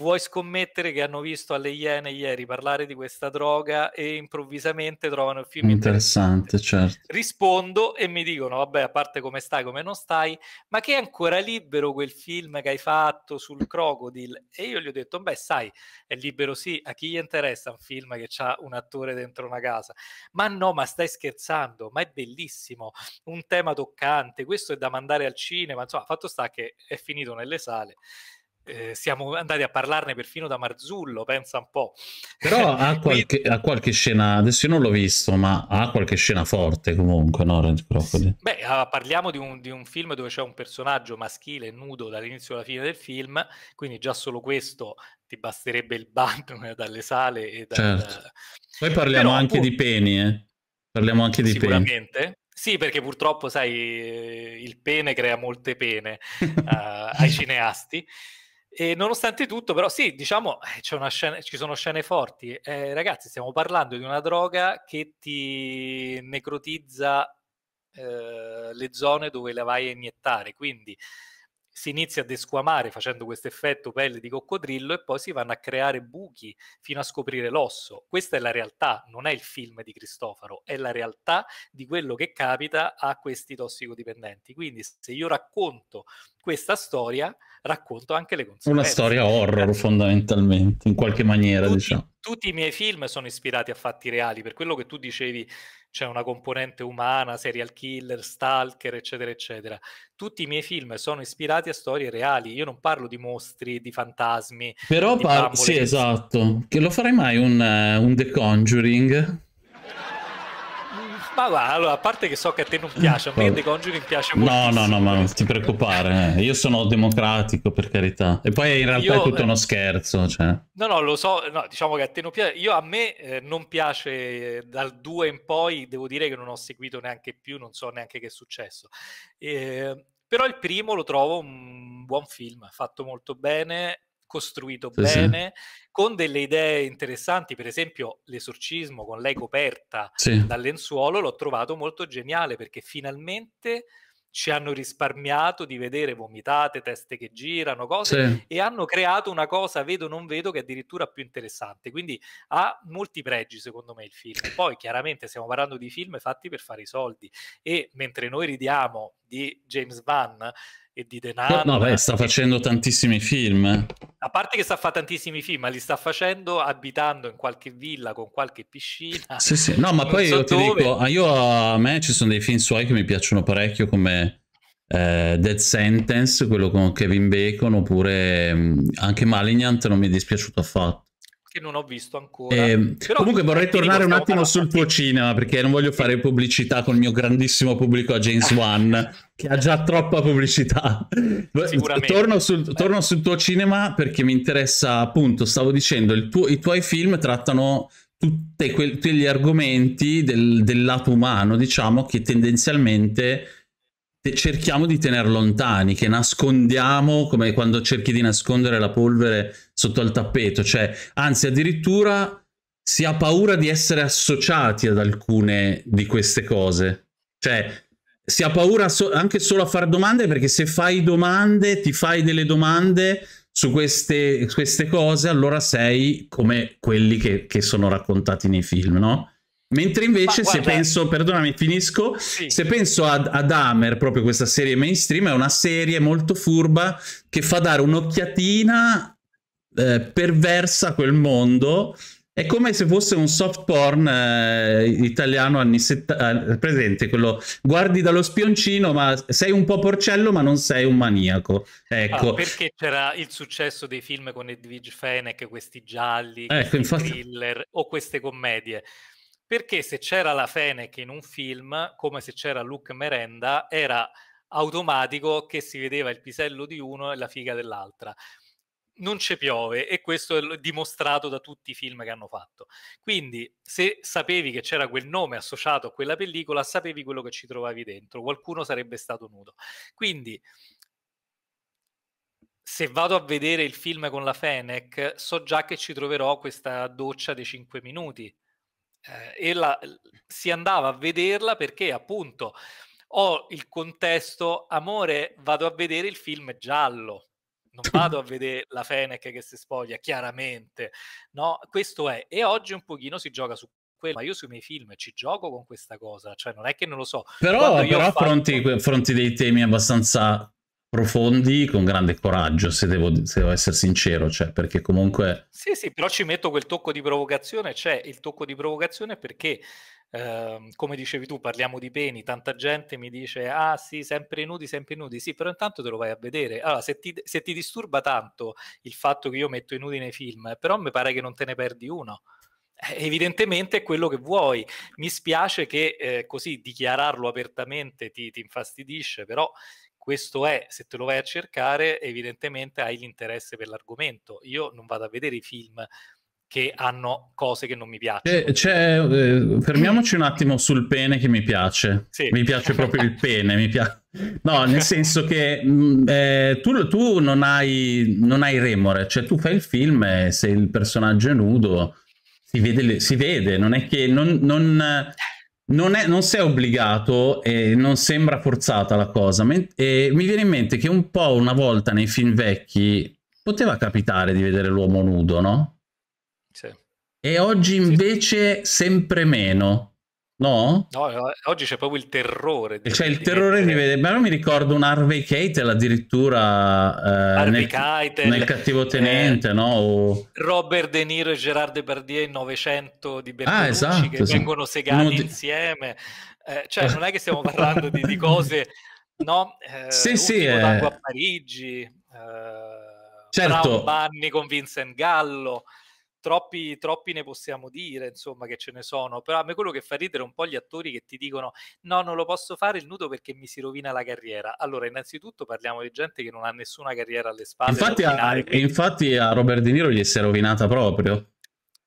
Speaker 2: Vuoi scommettere che hanno visto alle Iene ieri parlare di questa droga e improvvisamente trovano il film
Speaker 1: interessante, interessante.
Speaker 2: certo. Rispondo e mi dicono, vabbè, a parte come stai, come non stai, ma che è ancora libero quel film che hai fatto sul Crocodile? E io gli ho detto, beh, sai, è libero sì, a chi gli interessa un film che ha un attore dentro una casa? Ma no, ma stai scherzando, ma è bellissimo, un tema toccante, questo è da mandare al cinema, insomma, fatto sta che è finito nelle sale eh, siamo andati a parlarne perfino da Marzullo, pensa un po'.
Speaker 1: Però ha qualche, Quindi... ha qualche, scena, adesso io non l'ho visto, ma ha qualche scena forte comunque, no Range Crocodile?
Speaker 2: Beh, ah, parliamo di un, di un film dove c'è un personaggio maschile nudo dall'inizio alla fine del film, quindi già solo questo ti basterebbe il ban dalle sale. E dal... certo.
Speaker 1: Poi parliamo Però, anche appunto, di peni, eh? Parliamo anche di peni. sicuramente.
Speaker 2: Sì, perché purtroppo, sai, eh, il pene crea molte pene uh, ai cineasti. E nonostante tutto, però, sì, diciamo, eh, scena, ci sono scene forti. Eh, ragazzi, stiamo parlando di una droga che ti necrotizza eh, le zone dove la vai a iniettare. Quindi si inizia a desquamare facendo questo effetto pelle di coccodrillo e poi si vanno a creare buchi fino a scoprire l'osso. Questa è la realtà, non è il film di Cristoforo, è la realtà di quello che capita a questi tossicodipendenti. Quindi se io racconto questa storia racconto anche le conseguenze. Una storia
Speaker 1: horror fondamentalmente, in qualche maniera tutti, diciamo.
Speaker 2: Tutti i miei film sono ispirati a fatti reali, per quello che tu dicevi c'è una componente umana, serial killer, stalker, eccetera, eccetera. Tutti i miei film sono ispirati a storie reali, io non parlo di mostri, di fantasmi. Però, di par-
Speaker 1: sì, esatto, che lo farei mai un, eh, un The Conjuring?
Speaker 2: Ma va, allora, a parte che so che a te non piace, a me The eh, Conjuring piace molto. No,
Speaker 1: no, no, ma non ti preoccupare, eh. io sono democratico per carità. E poi in realtà io, è tutto eh, uno scherzo, cioè.
Speaker 2: No, no, lo so, no, diciamo che a te non piace, io a me eh, non piace eh, dal 2 in poi, devo dire che non ho seguito neanche più, non so neanche che è successo. Eh, però il primo lo trovo un buon film, fatto molto bene, costruito sì, bene, sì. con delle idee interessanti, per esempio l'esorcismo con lei coperta sì. dal lenzuolo, l'ho trovato molto geniale perché finalmente ci hanno risparmiato di vedere vomitate, teste che girano, cose e hanno creato una cosa vedo non vedo che è addirittura più interessante. Quindi ha molti pregi secondo me il film. Poi chiaramente stiamo parlando di film fatti per fare i soldi e mentre noi ridiamo di James Van e di denaro. No, beh, sta
Speaker 1: facendo tantissimi film. Eh
Speaker 2: a parte che sta a fare tantissimi film, ma li sta facendo abitando in qualche villa con qualche piscina. Sì, sì. No, ma poi so io ti dove... dico, ah,
Speaker 1: io, a me ci sono dei film suoi che mi piacciono parecchio come eh, Dead Sentence, quello con Kevin Bacon, oppure mm, anche Malignant non mi è dispiaciuto affatto
Speaker 2: che non ho visto ancora. Eh,
Speaker 1: comunque vorrei tornare un attimo sul tuo cinema perché non voglio fare pubblicità con il mio grandissimo pubblico a James One, che ha già troppa pubblicità. Torno sul, torno sul, tuo cinema perché mi interessa appunto, stavo dicendo, tuo, i tuoi film trattano tutti quegli argomenti del, del lato umano, diciamo che tendenzialmente cerchiamo di tenere lontani, che nascondiamo come quando cerchi di nascondere la polvere sotto al tappeto, cioè anzi addirittura si ha paura di essere associati ad alcune di queste cose, cioè si ha paura so anche solo a fare domande perché se fai domande, ti fai delle domande su queste, queste cose, allora sei come quelli che, che sono raccontati nei film, no? Mentre invece, Ma, se penso, perdonami, finisco. Sì. Se penso ad, ad Hammer, proprio questa serie mainstream, è una serie molto furba che fa dare un'occhiatina eh, perversa a quel mondo. È come se fosse un soft porn eh, italiano anni 70, eh, presente quello guardi dallo spioncino, ma sei un po' porcello, ma non sei un maniaco. Ecco. Ah,
Speaker 2: perché c'era il successo dei film con Edwige Fenech, questi gialli, ecco, questi infatti... thriller o queste commedie? Perché se c'era la Fenech in un film, come se c'era Luke Merenda, era automatico che si vedeva il pisello di uno e la figa dell'altra. Non ci piove e questo è dimostrato da tutti i film che hanno fatto. Quindi, se sapevi che c'era quel nome associato a quella pellicola, sapevi quello che ci trovavi dentro. Qualcuno sarebbe stato nudo. Quindi, se vado a vedere il film con la Fenech, so già che ci troverò questa doccia dei 5 minuti eh, e la, si andava a vederla perché appunto ho il contesto amore, vado a vedere il film giallo, non vado a vedere la Fenech che si spoglia, chiaramente, no? Questo è, e oggi un pochino si gioca su quello, ma io sui miei film ci gioco con questa cosa, cioè non è che non lo so. Però, però affronti,
Speaker 1: fatto... affronti dei temi abbastanza profondi con grande coraggio, se devo, se devo essere sincero, cioè, perché comunque...
Speaker 2: Sì, sì, però ci metto quel tocco di provocazione, c'è cioè il tocco di provocazione perché, eh, come dicevi tu, parliamo di peni, tanta gente mi dice, ah sì, sempre nudi, sempre nudi, sì, però intanto te lo vai a vedere. Allora, se ti, se ti disturba tanto il fatto che io metto i nudi nei film, però mi pare che non te ne perdi uno eh, evidentemente è quello che vuoi. Mi spiace che eh, così dichiararlo apertamente ti, ti, infastidisce, però questo è, se te lo vai a cercare, evidentemente hai l'interesse per l'argomento. Io non vado a vedere i film che hanno cose che non mi piacciono.
Speaker 1: Eh, eh, fermiamoci un attimo sul pene che mi piace. Sì. Mi piace proprio il pene, mi piace. No, nel senso che mm, eh, tu, tu non, hai, non, hai, remore, cioè tu fai il film e se il personaggio è nudo si vede, si vede non è che non, non non, è, non sei obbligato e non sembra forzata la cosa. E mi viene in mente che un po' una volta nei film vecchi poteva capitare di vedere l'uomo nudo, no? Sì. E oggi invece sempre meno. No?
Speaker 2: no? Eh, oggi c'è proprio il terrore. Di, c'è il terrore
Speaker 1: di vedere, ma non mi ricordo un Harvey Keitel addirittura eh, nel, nel, Cattivo Tenente, eh, no? O...
Speaker 2: Robert De Niro e Gerard Depardieu in 900 di ah, Bertolucci ah, esatto, che sì. vengono segati di... insieme. Eh, cioè, non è che stiamo parlando di, di cose, no? Eh, sì, sì. Eh... a Parigi, eh, certo. Brown Bunny con Vincent Gallo. Troppi, troppi, ne possiamo dire, insomma, che ce ne sono. Però a me quello che fa ridere un po' gli attori che ti dicono: no, non lo posso fare il nudo perché mi si rovina la carriera. Allora, innanzitutto parliamo di gente che non ha nessuna carriera alle spalle. Infatti, a,
Speaker 1: infatti a Robert De Niro gli si è rovinata proprio.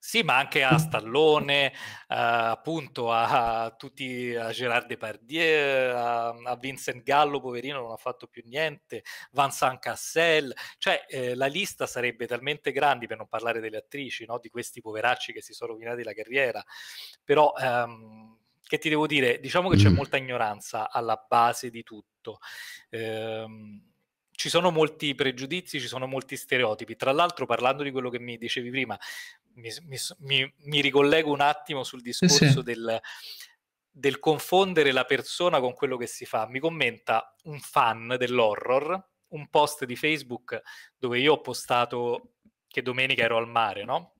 Speaker 2: Sì, ma anche a Stallone, a, eh, appunto a, a, tutti, a Gerard Depardieu, a, a, Vincent Gallo, poverino, non ha fatto più niente, Vincent Cassel, cioè eh, la lista sarebbe talmente grande, per non parlare delle attrici, no? di questi poveracci che si sono rovinati la carriera, però... Ehm, che ti devo dire? Diciamo che c'è mm. molta ignoranza alla base di tutto. Ehm, ci sono molti pregiudizi, ci sono molti stereotipi. Tra l'altro, parlando di quello che mi dicevi prima, mi, mi, mi ricollego un attimo sul discorso sì. del, del confondere la persona con quello che si fa. Mi commenta un fan dell'horror un post di Facebook dove io ho postato che domenica ero al mare, no?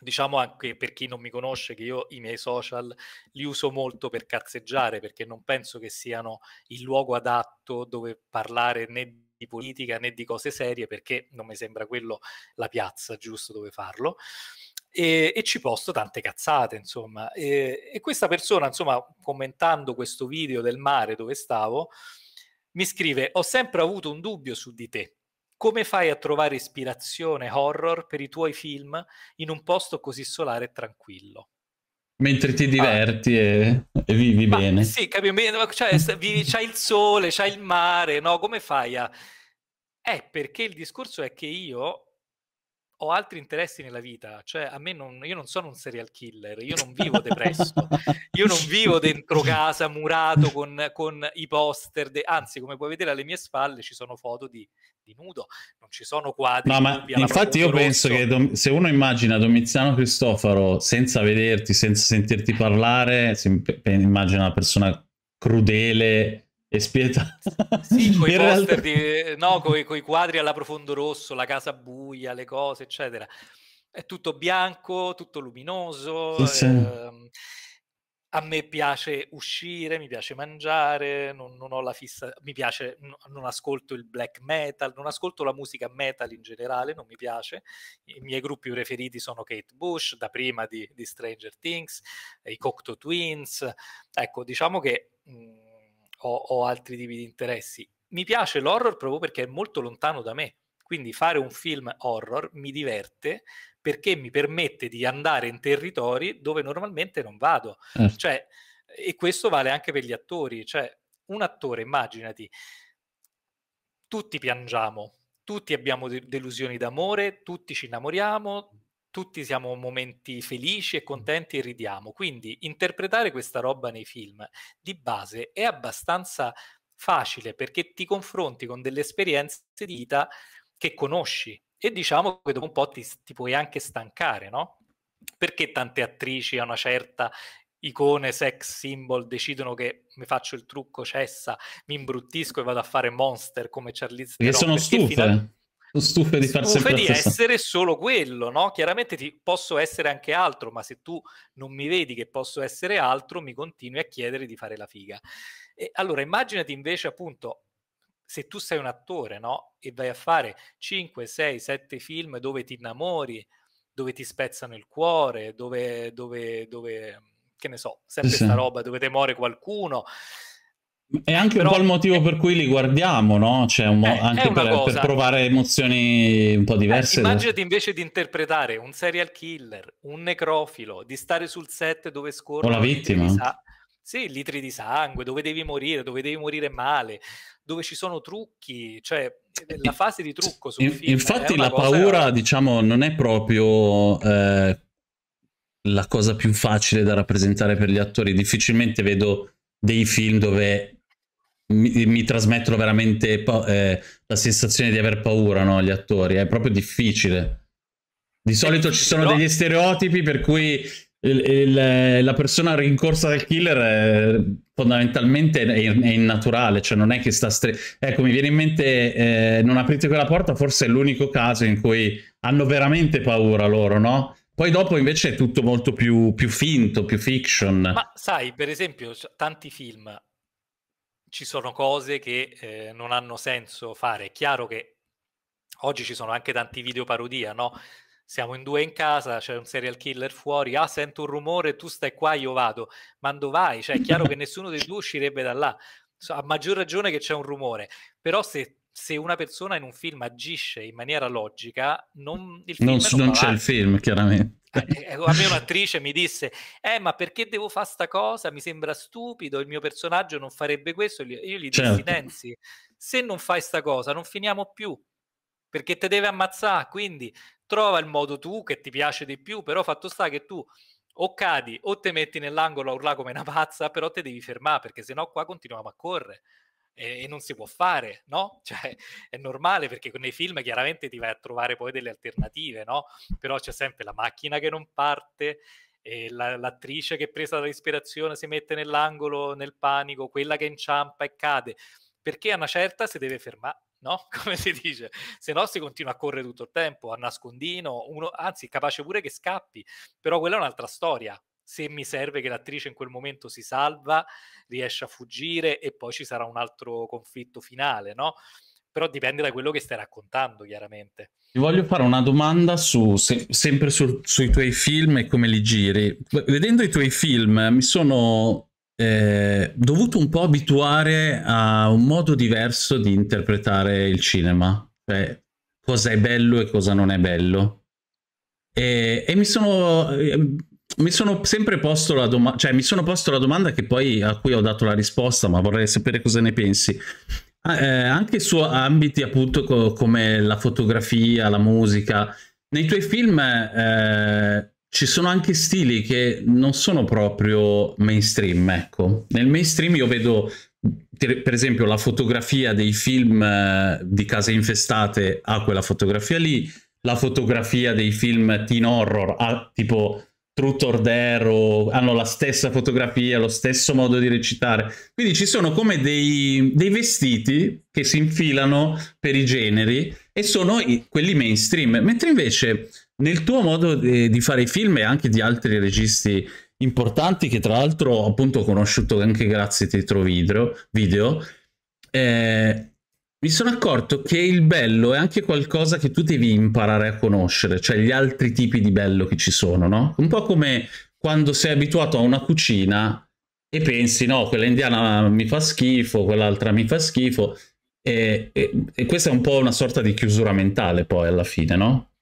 Speaker 2: diciamo anche per chi non mi conosce che io i miei social li uso molto per cazzeggiare perché non penso che siano il luogo adatto dove parlare né di di politica né di cose serie perché non mi sembra quello la piazza giusto dove farlo. E, e, ci posto tante cazzate, insomma. E, e, questa persona, insomma, commentando questo video del mare dove stavo, mi scrive: Ho sempre avuto un dubbio su di te. Come fai a trovare ispirazione horror per i tuoi film in un posto così solare e tranquillo?
Speaker 1: Mentre ti ah. diverti ah. e, e, vivi ma, bene. Sì,
Speaker 2: capi bene, cioè, c'è il sole, c'è il mare, no? Come fai a... Eh, perché il discorso è che io ho altri interessi nella vita, cioè a me non, io non sono un serial killer, io non vivo depresso, io non vivo dentro casa murato con, con i poster, de- anzi come puoi vedere alle mie spalle ci sono foto di, di nudo, non ci sono quadri. No, ma infatti io rosso. penso
Speaker 1: che dom- se uno immagina Domiziano Cristoforo senza vederti, senza sentirti parlare, se immagina una persona crudele e spietà.
Speaker 2: Sì, con i realtà... di, no, coi, coi quadri alla profondo rosso, la casa buia, le cose, eccetera. È tutto bianco, tutto luminoso. Sì, ehm, sì. a me piace uscire, mi piace mangiare, non, non ho la fissa, mi piace, non ascolto il black metal, non ascolto la musica metal in generale, non mi piace. I miei gruppi preferiti sono Kate Bush, da prima di, di Stranger Things, i Cocteau Twins. Ecco, diciamo che... Mh, ho, ho altri tipi di interessi. Mi piace l'horror proprio perché è molto lontano da me. Quindi fare un film horror mi diverte perché mi permette di andare in territori dove normalmente non vado. Mm. Cioè, e questo vale anche per gli attori. Cioè, un attore, immaginati, tutti piangiamo, tutti abbiamo de- delusioni d'amore, tutti ci innamoriamo, tutti siamo momenti felici e contenti e ridiamo. Quindi interpretare questa roba nei film di base è abbastanza facile perché ti confronti con delle esperienze di vita che conosci e diciamo che dopo un po' ti, ti puoi anche stancare, no? Perché tante attrici a una certa icone, sex symbol decidono che mi faccio il trucco, cessa, mi imbruttisco e vado a fare monster come Charlize Theron. Che sono stufe. Final...
Speaker 1: Sono stufe di far stufe di essere
Speaker 2: solo quello, no? Chiaramente ti, posso essere anche altro, ma se tu non mi vedi che posso essere altro, mi continui a chiedere di fare la figa. E allora immaginati invece appunto se tu sei un attore, no? E vai a fare 5, 6, 7 film dove ti innamori, dove ti spezzano il cuore, dove, dove, dove che ne so, sempre questa sì, sì. roba dove te muore qualcuno.
Speaker 1: È anche Però, un po' il motivo è... per cui li guardiamo, no? Cioè, mo- eh, anche per, per, provare emozioni un po' diverse. Eh, immaginati
Speaker 2: invece di interpretare un serial killer, un necrofilo, di stare sul set dove scorre... O la vittima. Sa- sì, litri di sangue, dove devi morire, dove devi morire male, dove ci sono trucchi, cioè eh, la fase di trucco sul In, Infatti eh, la paura, era...
Speaker 1: diciamo, non è proprio... Eh, la cosa più facile da rappresentare per gli attori difficilmente vedo dei film dove mi, mi trasmettono veramente eh, la sensazione di aver paura, no, gli attori, è proprio difficile. Di solito ci sono degli stereotipi per cui il, il, la persona rincorsa dal killer è, fondamentalmente è, è, innaturale, cioè non è che sta... Stre- ecco, mi viene in mente, eh, non aprite quella porta, forse è l'unico caso in cui hanno veramente paura loro, no? Poi dopo invece è tutto molto più, più finto, più fiction. Ma
Speaker 2: sai, per esempio, tanti film ci sono cose che eh, non hanno senso fare. È chiaro che oggi ci sono anche tanti video parodia, no? Siamo in due in casa, c'è un serial killer fuori, ah sento un rumore, tu stai qua, io vado. Ma dove vai? Cioè è chiaro che nessuno dei due uscirebbe da là. A maggior ragione che c'è un rumore. Però se se una persona in un film agisce in maniera logica, non, il film non, non, non c'è il
Speaker 1: film, chiaramente. Eh, eh,
Speaker 2: eh, a me un'attrice mi disse, eh ma perché devo fare sta cosa? Mi sembra stupido, il mio personaggio non farebbe questo. Io gli dissi, certo. Nancy, se non fai sta cosa non finiamo più, perché te deve ammazzare, quindi trova il modo tu che ti piace di più, però fatto sta che tu o cadi o te metti nell'angolo a urlare come una pazza, però te devi fermare perché sennò qua continuiamo a correre e, e non si può fare, no? Cioè, è normale perché nei film chiaramente ti vai a trovare poi delle alternative, no? Però c'è sempre la macchina che non parte, la, l'attrice che presa dall'ispirazione si mette nell'angolo, nel panico, quella che inciampa e cade, perché a una certa si deve fermare. No? Come si dice, se no si continua a correre tutto il tempo, a nascondino, uno, anzi, capace pure che scappi, però quella è un'altra storia, se mi serve che l'attrice in quel momento si salva, riesce a fuggire e poi ci sarà un altro conflitto finale, no? Però dipende da quello che stai raccontando, chiaramente.
Speaker 1: Ti voglio fare una domanda su, se, sempre su, sui tuoi film e come li giri. Vedendo i tuoi film mi sono eh, dovuto un po' abituare a un modo diverso di interpretare il cinema, cioè cosa è bello e cosa non è bello. E, e mi sono ehm, mi sono sempre posto la domanda, cioè mi sono posto la domanda che poi a cui ho dato la risposta, ma vorrei sapere cosa ne pensi. Ah, eh, anche su ambiti appunto co come la fotografia, la musica, nei tuoi film eh, ci sono anche stili che non sono proprio mainstream, ecco. Nel mainstream io vedo per esempio la fotografia dei film eh, di case infestate ha quella fotografia lì, la fotografia dei film teen horror ha tipo Truth or Dare o hanno la stessa fotografia, lo stesso modo di recitare. Quindi ci sono come dei, dei vestiti che si infilano per i generi e sono i, quelli mainstream, mentre invece nel tuo modo di, di fare i film e anche di altri registi importanti che tra l'altro appunto ho conosciuto anche grazie a Tetro Video, video eh, mi sono accorto che il bello è anche qualcosa che tu devi imparare a conoscere, cioè gli altri tipi di bello che ci sono, no? Un po' come quando sei abituato a una cucina e pensi, no, quella indiana mi fa schifo, quell'altra mi fa schifo, e, e, e, questa è un po' una sorta di chiusura mentale poi alla fine, no?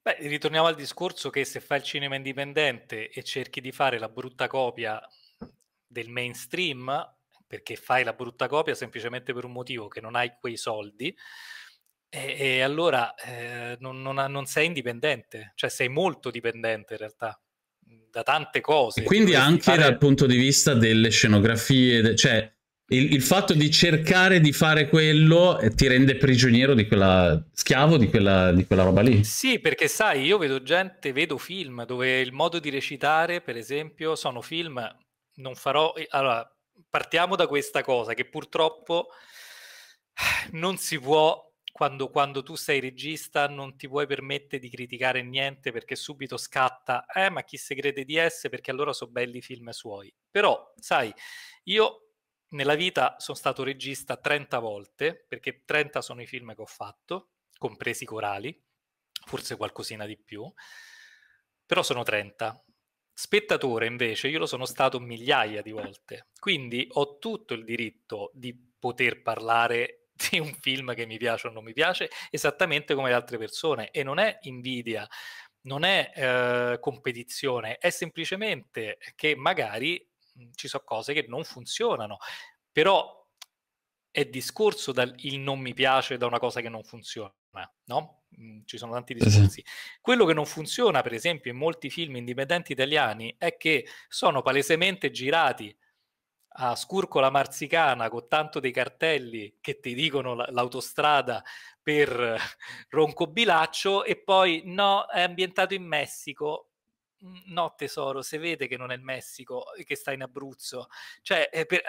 Speaker 2: Beh, ritorniamo al discorso che se fai il cinema indipendente e cerchi di fare la brutta copia del mainstream, perché fai la brutta copia semplicemente per un motivo, che non hai quei soldi, e, e allora eh, non, non, non, sei indipendente, cioè sei molto dipendente in realtà da tante cose. E quindi anche
Speaker 1: fare... dal punto di vista delle scenografie, de... cioè il, il, fatto di cercare di fare quello eh, ti rende prigioniero di quella, schiavo di quella, di quella roba lì.
Speaker 2: Sì, perché sai, io vedo gente, vedo film dove il modo di recitare, per esempio, sono film, non farò... Allora, partiamo da questa cosa che purtroppo non si può, quando, quando, tu sei regista, non ti puoi permettere di criticare niente perché subito scatta, eh, ma chi se crede di essere perché allora sono belli i film suoi. Però, sai, io nella vita sono stato regista 30 volte, perché 30 sono i film che ho fatto, compresi i corali, forse qualcosina di più, però sono 30 Spettatore invece io lo sono stato migliaia di volte, quindi ho tutto il diritto di poter parlare di un film che mi piace o non mi piace, esattamente come le altre persone, e non è invidia, non è eh, competizione, è semplicemente che magari mh, ci sono cose che non funzionano, però è discorso dal il non mi piace da una cosa che non funziona, no? Mm, ci sono tanti eh discorsi. Quello che non funziona, per esempio, in molti film indipendenti italiani è che sono palesemente girati a scurcola marzicana con tanto dei cartelli che ti dicono l'autostrada per Roncobilaccio e poi no, è ambientato in Messico. Mm, no, tesoro, se vede che non è il Messico, e eh, che sta in Abruzzo. Cioè, eh, per,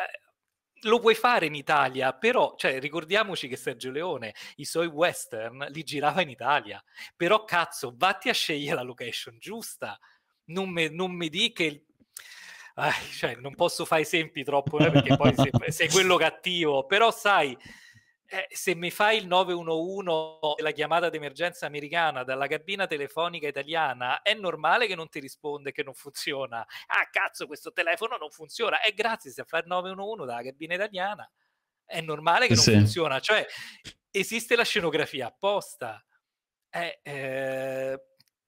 Speaker 2: lo puoi fare in Italia, però cioè, ricordiamoci che Sergio Leone i suoi western li girava in Italia, però cazzo, vatti a scegliere la location giusta, non mi dica che... Eh, cioè, non posso fare esempi troppo,
Speaker 1: eh, perché poi sei,
Speaker 2: sei quello cattivo, però sai eh, se mi fai il 911 la chiamata d'emergenza americana dalla cabina telefonica italiana, è normale che non ti risponde che non funziona. Ah, cazzo, questo telefono non funziona. E grazie, se fai il 911 dalla cabina italiana, è normale che non sì. funziona. Cioè, esiste la scenografia apposta. Eh, eh,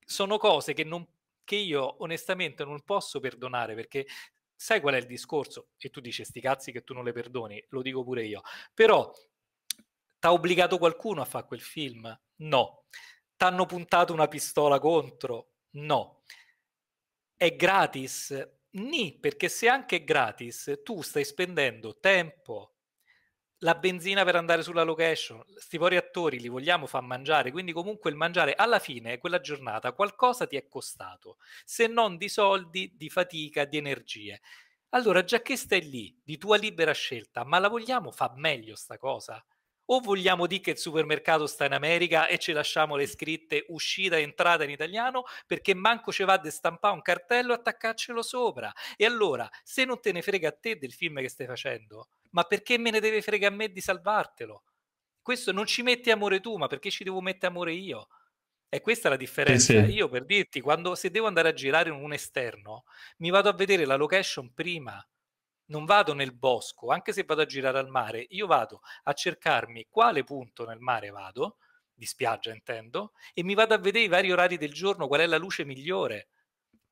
Speaker 2: sono cose che, non, che io onestamente non posso perdonare perché sai qual è il discorso? E tu dici sti cazzi che tu non le perdoni, lo dico pure io. Però T'ha obbligato qualcuno a fare quel film? No. T'hanno puntato una pistola contro? No. È gratis? Ni, perché se anche è gratis, tu stai spendendo tempo, la benzina per andare sulla location, sti poveri attori li vogliamo far mangiare, quindi comunque il mangiare alla fine, quella giornata, qualcosa ti è costato, se non di soldi, di fatica, di energie. Allora, già che stai lì, di tua libera scelta, ma la vogliamo far meglio sta cosa? o vogliamo dire che il supermercato sta in America e ci lasciamo le scritte uscita e entrata in italiano perché manco ci va a stampare un cartello e attaccarcelo sopra. E allora, se non te ne frega a te del film che stai facendo, ma perché me ne deve frega a me di salvartelo? Questo non ci metti amore tu, ma perché ci devo mettere amore io? E questa è la differenza. Sì, sì. Io per dirti, quando se devo andare a girare un esterno, mi vado a vedere la location prima non vado nel bosco, anche se vado a girare al mare, io vado a cercarmi quale punto nel mare vado, di spiaggia intendo, e mi vado a vedere i vari orari del giorno, qual è la luce migliore.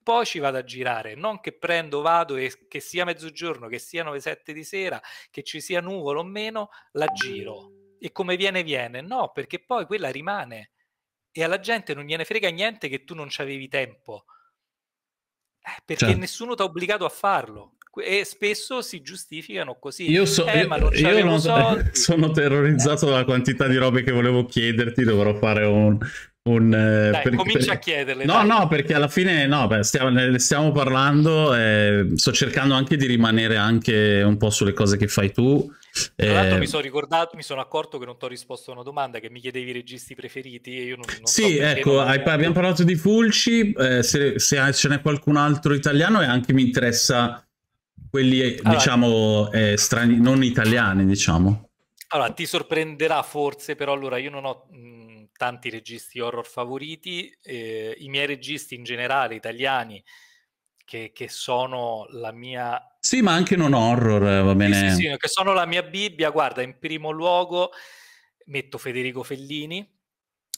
Speaker 2: Poi ci vado a girare, non che prendo, vado e che sia mezzogiorno, che siano le 7 di sera, che ci sia nuvolo o meno, la giro. E come viene, viene. No, perché poi quella rimane. E alla gente non gliene frega niente che tu non ci avevi tempo. Eh, perché certo. nessuno ti ha obbligato a farlo e spesso si
Speaker 1: giustificano così. Io, so, eh, io, non io non so, sono terrorizzato dalla quantità di robe che volevo chiederti, dovrò fare un... un eh, dai, per, comincia per... a chiederle. No, dai. no, perché alla fine no, beh, stiamo, ne stiamo parlando, eh, sto cercando anche di rimanere anche un po' sulle cose che fai tu. Tra l'altro eh. mi sono
Speaker 2: ricordato, mi sono accorto che non ti ho risposto a una domanda che mi chiedevi i registi preferiti e io non, non Sì, so ecco, non... abbiamo parlato
Speaker 1: di Fulci, eh, se, se, ce n'è qualcun altro italiano e anche mi interessa quelli, eh, allora, diciamo, eh, strani, non italiani, diciamo.
Speaker 2: Allora, ti sorprenderà forse, però allora io non ho mh, mm, tanti registi horror favoriti, eh, i miei registi in generale italiani che, che, sono la mia...
Speaker 1: Sì, ma anche non horror, eh, va bene. Sì, sì,
Speaker 2: sì, che sono la mia Bibbia, guarda, in primo luogo metto Federico Fellini,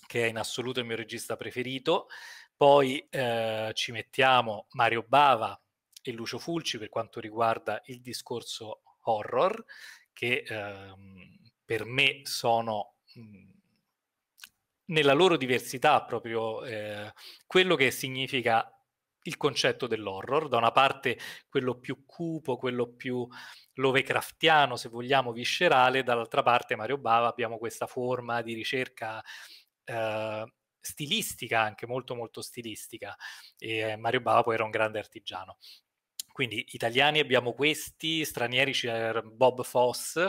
Speaker 2: che è in assoluto il mio regista preferito, poi eh, ci mettiamo Mario Bava, e Lucio Fulci per quanto riguarda il discorso horror, che ehm, per me sono... Mh, mhmm, nella loro diversità proprio eh, quello che significa il concetto dell'horror, da una parte quello più cupo, quello più lovecraftiano, se vogliamo, viscerale, dall'altra parte Mario Bava abbiamo questa forma di ricerca eh, stilistica, anche molto molto stilistica, e eh, Mario Bava poi era un grande artigiano. Quindi italiani abbiamo questi, stranieri c'è Bob Foss,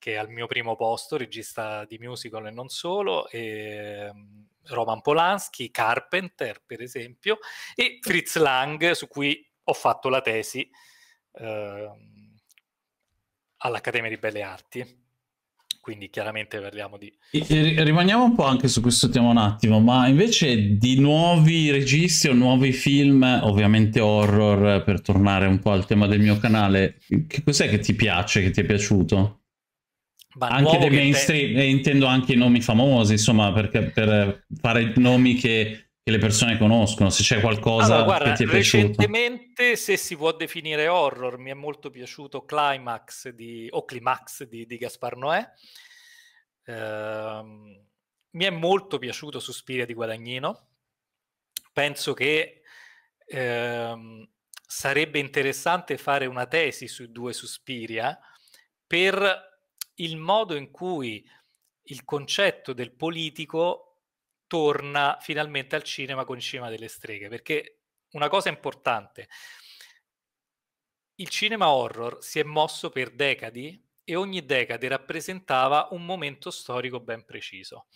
Speaker 2: che è al mio primo posto, regista di musical e non solo, e mm, Roman Polanski, Carpenter per esempio, e Fritz Lang, su cui ho fatto la tesi eh, all'Accademia di Belle Arti quindi chiaramente parliamo di...
Speaker 1: Rimaniamo un po' anche su questo tema un attimo, ma invece di nuovi registi o nuovi film, ovviamente horror, per tornare un po' al tema del mio canale, che cos'è che ti piace, che ti è piaciuto? Ma anche dei mainstream, te... e intendo anche i nomi famosi, insomma, perché per fare nomi che che le persone conoscono, se c'è qualcosa allora, guarda, che ti è piaciuto.
Speaker 2: Recentemente, se si può definire horror, mi è molto piaciuto Climax di, o Climax di, di Gaspar Noè. Uh, ehm, mi è molto piaciuto Suspiria di Guadagnino. Penso che uh, sarebbe interessante fare una tesi su due Suspiria per il modo in cui il concetto del politico torna finalmente al cinema con il cinema delle streghe, perché una cosa importante, il cinema horror si è mosso per decadi e ogni decade rappresentava un momento storico ben preciso.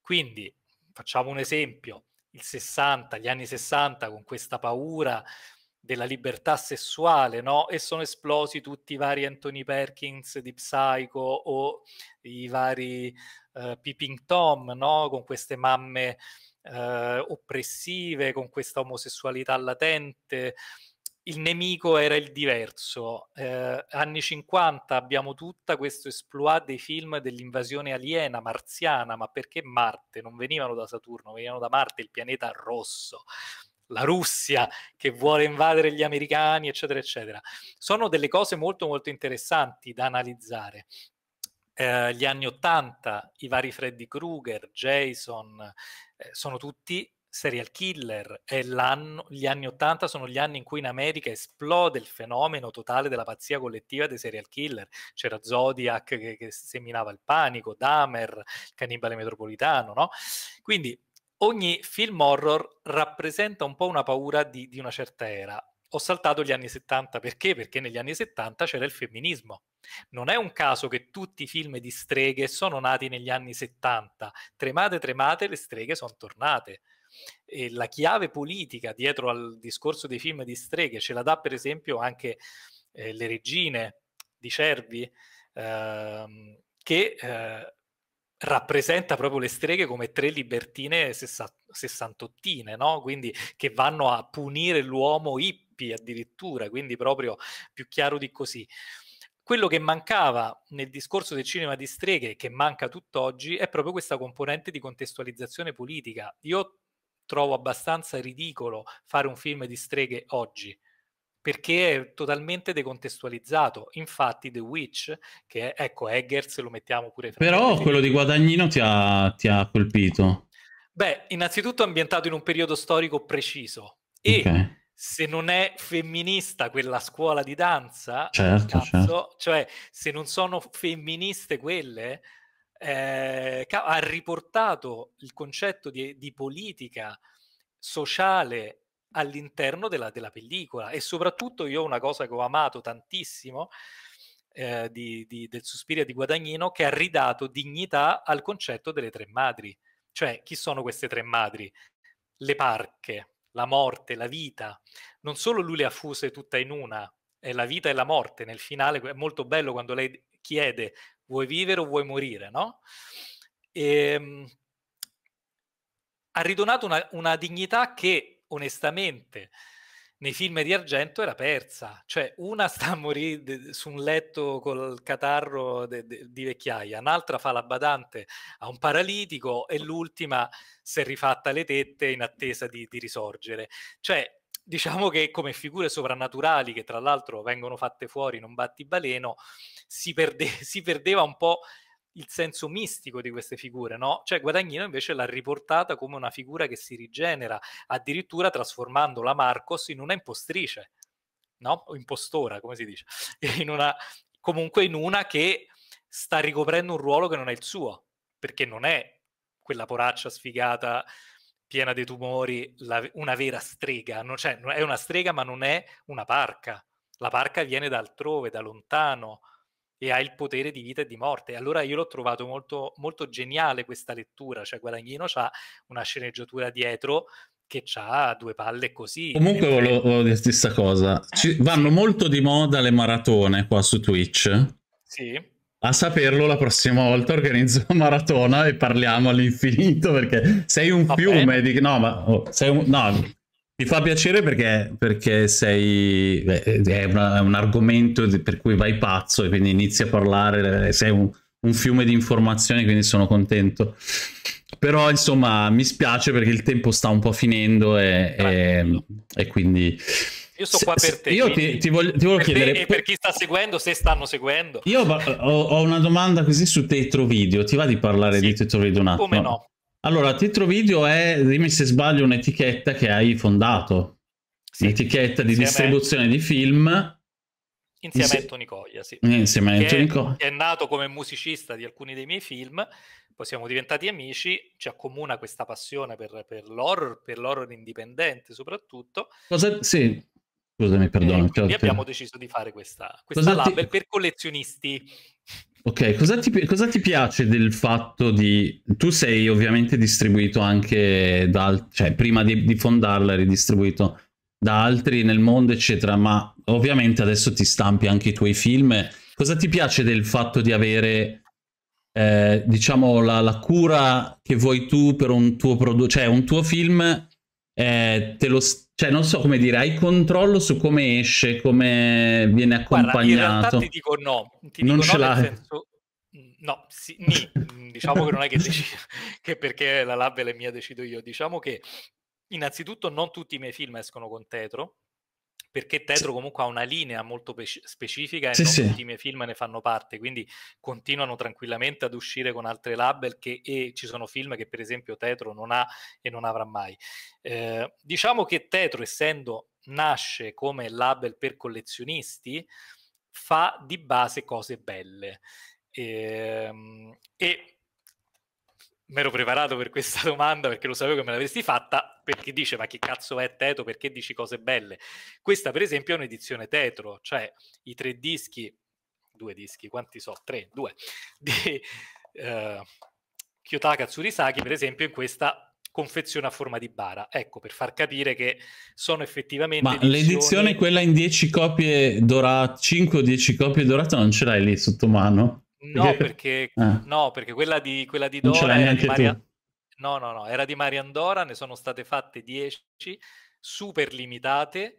Speaker 2: Quindi, facciamo un esempio, il 60, gli anni 60 con questa paura della libertà sessuale, no? E sono esplosi tutti i vari Anthony Perkins di Psycho o i vari uh, Peeping Tom, no? Con queste mamme uh, oppressive, con questa omosessualità latente. Il nemico era il diverso. Eh, anni 50 abbiamo tutta questo esploit dei film dell'invasione aliena marziana, ma perché Marte? Non venivano da Saturno, venivano da Marte, il pianeta rosso la Russia che vuole invadere gli americani, eccetera, eccetera. Sono delle cose molto, molto interessanti da analizzare. Eh, gli anni Ottanta, i vari Freddy Krueger, Jason, eh, sono tutti serial killer. È gli anni Ottanta sono gli anni in cui in America esplode il fenomeno totale della pazzia collettiva dei serial killer. C'era Zodiac che, che seminava il panico, Dahmer, il cannibale metropolitano, no? Quindi ogni film horror rappresenta un po' una paura di, di una certa era. Ho saltato gli anni 70 perché? Perché negli anni 70 c'era il femminismo. Non è un caso che tutti i film di streghe sono nati negli anni 70. Tremate, tremate, le streghe sono tornate. E la chiave politica dietro al discorso dei film di streghe ce la dà per esempio anche eh, Le regine di Cervi, ehm, che eh, rappresenta proprio le streghe come tre libertine sessantottine, no? Quindi che vanno a punire l'uomo hippie addirittura, quindi proprio più chiaro di così. Quello che mancava nel discorso del cinema di streghe, che manca tutt'oggi, è proprio questa componente di contestualizzazione politica. Io trovo abbastanza ridicolo fare un film di streghe oggi, perché è totalmente decontestualizzato. Infatti, The Witch, che è, ecco, Eggers lo mettiamo pure. Però quello di
Speaker 1: Guadagnino ti ha, ti ha, colpito.
Speaker 2: Beh, innanzitutto ambientato in un periodo storico preciso e okay. se non è femminista quella scuola di danza, certo, cazzo, certo. cioè se non sono femministe quelle, eh, ha riportato il concetto di, di politica sociale all'interno della, della, pellicola e soprattutto io una cosa che ho amato tantissimo eh, di, di, del Suspiria di Guadagnino che ha ridato dignità al concetto delle tre madri cioè chi sono queste tre madri? le parche, la morte, la vita non solo lui le ha fuse tutta in una è la vita e la morte nel finale è molto bello quando lei chiede vuoi vivere o vuoi morire no? E, ehm, ha ridonato una, una dignità che onestamente nei film di Argento era persa, cioè una sta a morire su un letto col catarro di vecchiaia, un'altra fa la badante a un paralitico e l'ultima si è rifatta le tette in attesa di, di risorgere. Cioè, diciamo che come figure soprannaturali, che tra l'altro vengono fatte fuori in un battibaleno, si, perde- si perdeva un po' il senso mistico di queste figure, no? Cioè Guadagnino invece l'ha riportata come una figura che si rigenera, addirittura trasformando la Marcos in una impostrice, no? O impostora, come si dice, in una, comunque in una che sta ricoprendo un ruolo che non è il suo, perché non è quella poraccia sfigata piena di tumori, la, una vera strega, no? cioè è una strega ma non è una parca, la parca viene da altrove, da lontano, e ha il potere di vita e di morte. Allora io l'ho trovato molto, molto geniale questa lettura, cioè Guadagnino ha una sceneggiatura dietro che ha due palle così. Comunque volevo,
Speaker 1: volevo dire stessa cosa, eh, Ci, vanno molto di moda le maratone qua su Twitch. Sì. A saperlo la prossima volta organizzo una maratona e parliamo all'infinito perché sei un Va fiume bene. di... No, ma oh, sei un... No, mi fa piacere perché, perché sei, beh, è, una, è, un argomento per cui vai pazzo e quindi inizi a parlare, sei un, un, fiume di informazioni, quindi sono contento. Però insomma mi spiace perché il tempo sta un po' finendo e, e, e quindi...
Speaker 2: Io sto qua per te. Io ti, ti,
Speaker 1: voglio, ti voglio chiedere... e per
Speaker 2: chi sta seguendo, se stanno seguendo.
Speaker 1: Io ho, ho una domanda così su Tetrovideo. ti va di parlare sì. di Tetrovideo un attimo? Come no? Allora, titolo video è, dimmi se sbaglio, un'etichetta che hai fondato. Sì. Un'etichetta di distribuzione di film.
Speaker 2: Insieme Insi... a Anthony Coglia, sì. Eh, insieme a Anthony Coglia. È nato come musicista di alcuni dei miei film, poi siamo diventati amici, ci accomuna questa passione per, per l'horror, per l'horror indipendente soprattutto.
Speaker 1: Cosa... Sì, scusami, perdono. E cioè, abbiamo
Speaker 2: deciso di fare questa, questa label ti... per collezionisti.
Speaker 1: Ok, cosa ti, cosa ti, piace del fatto di... Tu sei ovviamente distribuito anche da... cioè prima di, di fondarla eri distribuito da altri nel mondo eccetera, ma ovviamente adesso ti stampi anche i tuoi film. Cosa ti piace del fatto di avere, eh, diciamo, la, la, cura che vuoi tu per un tuo prodotto, cioè un tuo film eh, te lo cioè non so come dire, hai controllo su come esce, come viene accompagnato. Guarda, in realtà ti dico
Speaker 2: no, ti non dico ce no l'hai. Senso... Mm, no, sì, nì. Mm, diciamo che non è che, decido, che perché la label è mia decido io, diciamo che innanzitutto non tutti i miei film escono con tetro, perché Tetro comunque ha una linea molto pe- specifica e sì, non sì. tutti i miei film ne fanno parte, quindi continuano tranquillamente ad uscire con altre label che, e ci sono film che per esempio Tetro non ha e non avrà mai. Eh, diciamo che Tetro, essendo nasce come label per collezionisti, fa di base cose belle. Ehm, e, e mi ero preparato per questa domanda perché lo sapevo che me l'avresti fatta, perché dice ma che cazzo è Teto, perché dici cose belle? Questa per esempio è un'edizione tetro, cioè i tre dischi, due dischi, quanti so? Tre, due, di eh, Kyotaka Tsurisaki per esempio in questa confezione a forma di bara. Ecco, per far capire che sono
Speaker 1: effettivamente... Ma edizioni... l'edizione quella in 10 copie dorate, 5 o 10 copie dorate non ce l'hai lì sotto mano? No, perché, eh. no, perché quella di, quella di Dora... Era di Maria...
Speaker 2: No, no, no, era di Mariandora, ne sono state fatte 10, super limitate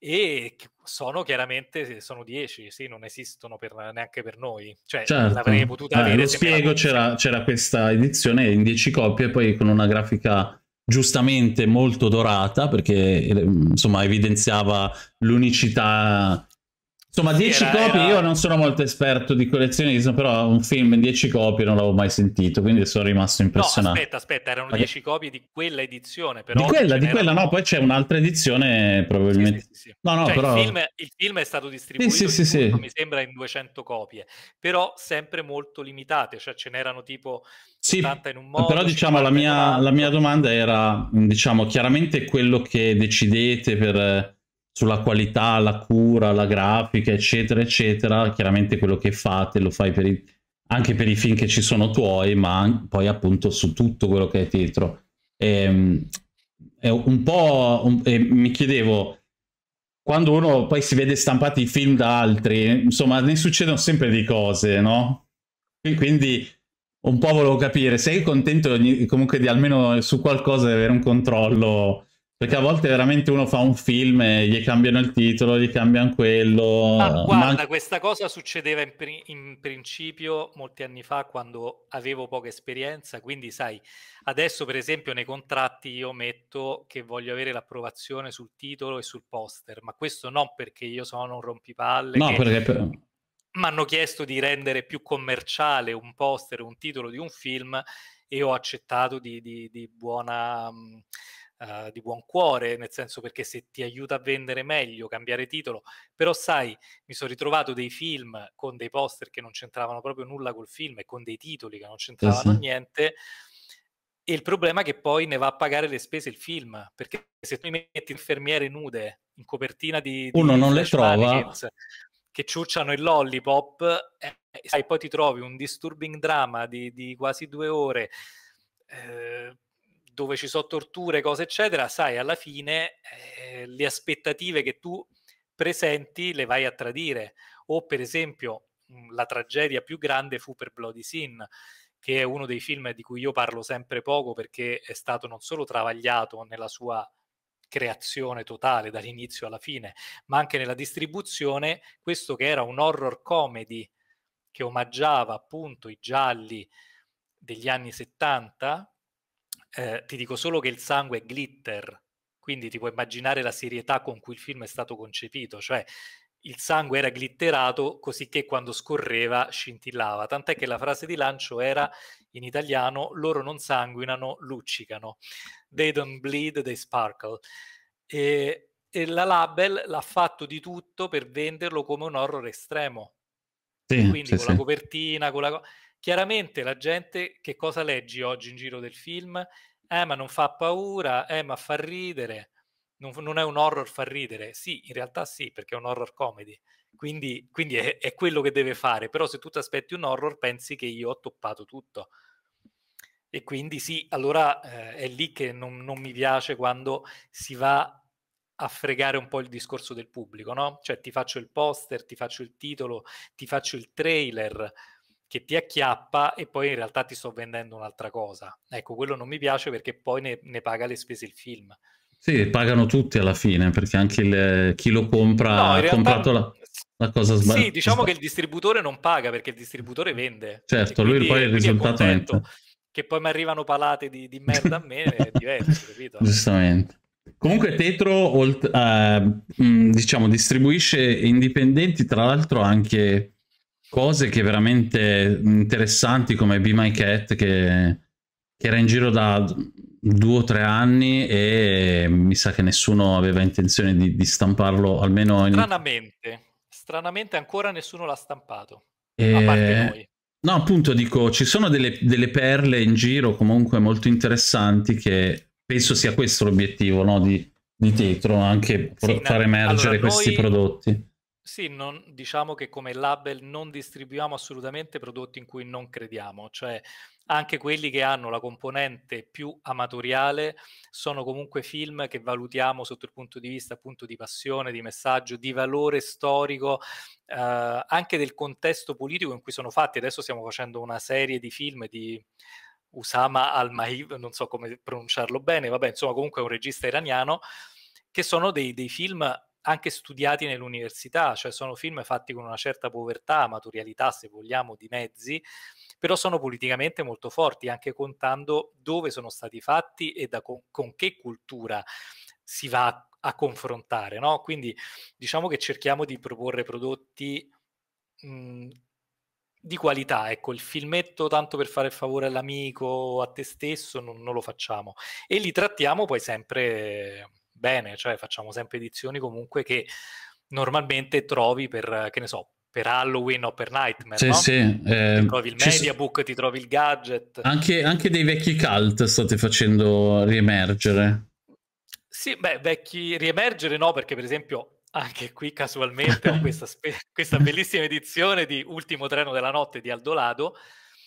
Speaker 2: e sono chiaramente sono 10, sì, non esistono per, neanche per noi. Cioè, certo. l'avrei potuta eh, avere. Eh, lo spiego, c'era,
Speaker 1: c'era, questa edizione in 10 copie, poi con una grafica giustamente molto dorata, perché eh, insomma evidenziava l'unicità Insomma, 10 era, copie, era... io non sono molto esperto di collezionismo, però un film in 10 copie non l'avevo mai sentito, quindi sono rimasto impressionato. No, aspetta, aspetta, erano 10 okay.
Speaker 2: copie di quella edizione, però... Di quella, di quella, no, poi
Speaker 1: c'è un'altra edizione probabilmente... Sì, sì, sì, no, no, cioè, però... Il film,
Speaker 2: il film, è stato distribuito, tutto, mi sembra, in 200 copie, però sempre molto limitate, cioè ce n'erano tipo sì, modo, Però
Speaker 1: diciamo la mia, la mia domanda era, diciamo, chiaramente quello che decidete per sulla qualità, la cura, la grafica, eccetera, eccetera. Chiaramente quello che fate lo fai per i... anche per i film che ci sono tuoi, ma poi appunto su tutto quello che è dietro. E, ehm, è un po'... Un... mi chiedevo, quando uno poi si vede stampati i film da altri, insomma, ne succedono sempre di cose, no? E Quindi un po' volevo capire, sei contento comunque di almeno su qualcosa di avere un controllo perché a volte veramente uno fa un film e gli cambiano il titolo, gli cambiano quello. Ma guarda, ma...
Speaker 2: questa cosa succedeva in, pri- in, principio molti anni fa quando avevo poca esperienza, quindi sai, adesso per esempio nei contratti io metto che voglio avere l'approvazione sul titolo e sul poster, ma questo non perché io sono un rompipalle. No, perché... Per... Mi hanno chiesto di rendere più commerciale un poster, un titolo di un film e ho accettato di, di, di buona... Mh, eh, di buon cuore, nel senso perché se ti aiuta a vendere meglio, cambiare titolo, però sai, mi sono ritrovato dei film con dei poster che non c'entravano proprio nulla col film e con dei titoli che non c'entravano eh sì. niente. E il problema è che poi ne va a pagare le spese il film, perché se tu metti infermiere nude in copertina di... di Uno non le trova. Che ciucciano il lollipop, eh, sai, poi ti trovi un disturbing drama di, di quasi due ore. Eh, dove ci sono torture, cose eccetera, sai, alla fine eh, le aspettative che tu presenti le vai a tradire. O per esempio mm, la tragedia più grande fu per Bloody Sin, che è uno dei film di cui io parlo sempre poco perché è stato non solo travagliato nella sua creazione totale dall'inizio alla fine, ma anche nella distribuzione, questo che era un horror comedy che omaggiava appunto i gialli degli anni 70, eh, ti dico solo che il sangue è glitter, quindi ti puoi immaginare la serietà con cui il film è stato concepito, cioè il sangue era glitterato così che quando scorreva scintillava, tant'è che la frase di lancio era in italiano loro non sanguinano, luccicano, they don't bleed, they sparkle. E, e la label l'ha fatto di tutto per venderlo come un horror estremo. Sì, quindi sì, con sì. la copertina, con la... Chiaramente la gente che cosa leggi oggi in giro del film? Eh, ma non fa paura, eh, ma fa ridere. Non, non è un horror fa ridere. Sì, in realtà sì, perché è un horror comedy. Quindi, quindi è, è quello che deve fare. Però se tu ti aspetti un horror, pensi che io ho toppato tutto. E quindi sì, allora eh, è lì che non, non mi piace quando si va a fregare un po' il discorso del pubblico, no? Cioè ti faccio il poster, ti faccio il titolo, ti faccio il trailer che ti acchiappa e poi in realtà ti sto vendendo un'altra cosa. Ecco, quello non mi piace perché poi ne, ne paga le spese il film.
Speaker 1: Sì, pagano tutti alla fine, perché anche il, chi lo compra no, ha realtà, comprato la, la cosa sbagliata. Sì, diciamo che
Speaker 2: il distributore non paga perché il distributore vende. Certo, lui poi il risultato è Che poi mi arrivano palate di, di merda a me è diverso, capito?
Speaker 1: Giustamente. Comunque Tetro olt- eh, diciamo distribuisce indipendenti, tra l'altro anche cose che veramente interessanti come Be My Cat che, che era in giro da due o tre anni e mi sa che nessuno aveva intenzione di, di stamparlo almeno in...
Speaker 2: stranamente stranamente ancora nessuno l'ha stampato
Speaker 1: e... a eh, parte noi no appunto dico ci sono delle, delle, perle in giro comunque molto interessanti che penso sia questo l'obiettivo no? di, di Tetro anche sì, far emergere allora, questi noi... prodotti
Speaker 2: sì, non, diciamo che come label non distribuiamo assolutamente prodotti in cui non crediamo, cioè anche quelli che hanno la componente più amatoriale sono comunque film che valutiamo sotto il punto di vista appunto di passione, di messaggio, di valore storico, eh, anche del contesto politico in cui sono fatti. Adesso stiamo facendo una serie di film di Usama Al-Mahiv, non so come pronunciarlo bene, vabbè, insomma comunque è un regista iraniano, che sono dei, dei film anche studiati nell'università, cioè sono film fatti con una certa povertà, materialità se vogliamo, di mezzi, però sono politicamente molto forti, anche contando dove sono stati fatti e da, con, con che cultura si va a, a confrontare. No? Quindi diciamo che cerchiamo di proporre prodotti mh, mhmm, di qualità, ecco, il filmetto tanto per fare il favore all'amico, a te stesso, non, non lo facciamo. E li trattiamo poi sempre bene, cioè facciamo sempre edizioni comunque che normalmente trovi per, che ne so, per Halloween o per Nightmare. Sì, no? sì. Eh, trovi il mediabook, so... ti trovi il gadget. Anche, anche,
Speaker 1: dei vecchi cult state facendo riemergere.
Speaker 2: Sì, beh, vecchi riemergere no, perché per esempio anche qui casualmente ho questa, spe- questa bellissima edizione di Ultimo treno della notte di Aldolado,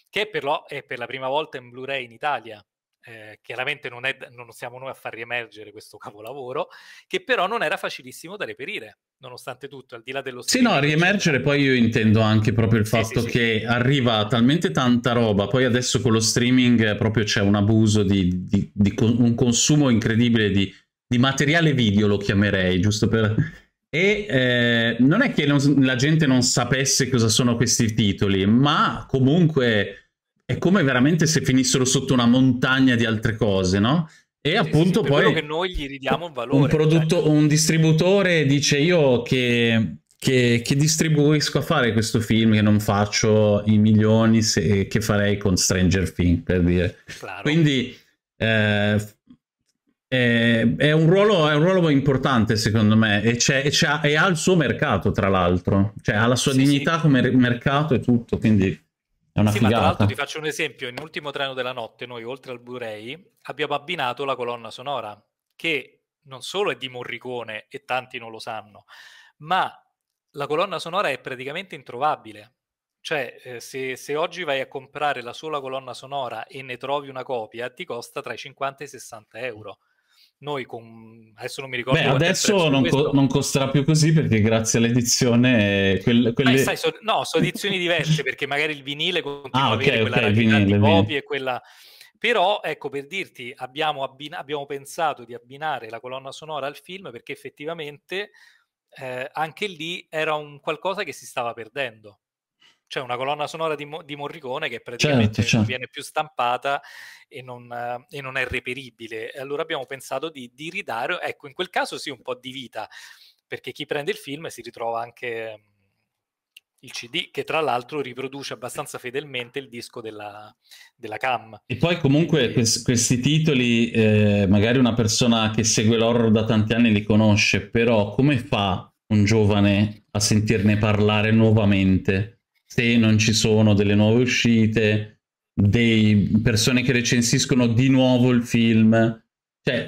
Speaker 2: che però è per la prima volta in Blu-ray in Italia eh, chiaramente non, è, non siamo noi a far riemergere questo capolavoro, che però non era facilissimo da reperire, nonostante tutto, al di là dello... Sì, no,
Speaker 1: riemergere poi io intendo anche proprio il fatto sì, sì, che sì. arriva talmente tanta roba, poi adesso con lo streaming proprio c'è un abuso di, di, di con, un consumo incredibile di, di materiale video, lo chiamerei, giusto per... E eh, non è che non, la gente non sapesse cosa sono questi titoli, ma comunque è come veramente se finissero sotto una montagna di altre cose, no? E sì, appunto sì, poi... che
Speaker 2: noi gli ridiamo il valore. Un, prodotto, cioè.
Speaker 1: un distributore dice io che, che, che, distribuisco a fare questo film che non faccio i milioni se, che farei con Stranger Things, per dire. Claro. Quindi... Eh, è, è, un ruolo, è, un ruolo, importante secondo me e, c'è, e, c'è, e ha il suo mercato tra l'altro, cioè ha la sua sì, dignità come mercato e tutto, quindi è una sì, figata. ma tra l'altro ti
Speaker 2: faccio un esempio. In Ultimo Treno della Notte, noi oltre al Blu-ray abbiamo abbinato la colonna sonora, che non solo è di Morricone e tanti non lo sanno, ma la colonna sonora è praticamente introvabile. Cioè, eh, se, se, oggi vai a comprare la sola colonna sonora e ne trovi una copia, ti costa tra i 50 e i 60 euro noi con... adesso non mi ricordo Beh, adesso non, co- non, costerà
Speaker 1: più così perché grazie all'edizione eh, quelle, quelle... sai, so...
Speaker 2: no, sono edizioni diverse perché magari il vinile continua ah, okay, avere quella okay, vinile, di copie quella... però ecco per dirti abbiamo, abbina... abbiamo pensato di abbinare la colonna sonora al film perché effettivamente eh, anche lì era un qualcosa che si stava perdendo c'è cioè una colonna sonora di, Mo- di Morricone che praticamente certo, certo. viene più stampata e non, e non, è reperibile. allora abbiamo pensato di, di ridare, ecco, in quel caso sì, un po' di vita, perché chi prende il film si ritrova anche il CD che tra l'altro riproduce abbastanza fedelmente il disco della, della CAM.
Speaker 1: E poi comunque e... Questi, questi titoli, eh, magari una persona che segue l'horror da tanti anni li conosce, però come fa un giovane a sentirne parlare nuovamente? se non ci sono delle nuove uscite, dei persone che recensiscono di nuovo il film. Cioè,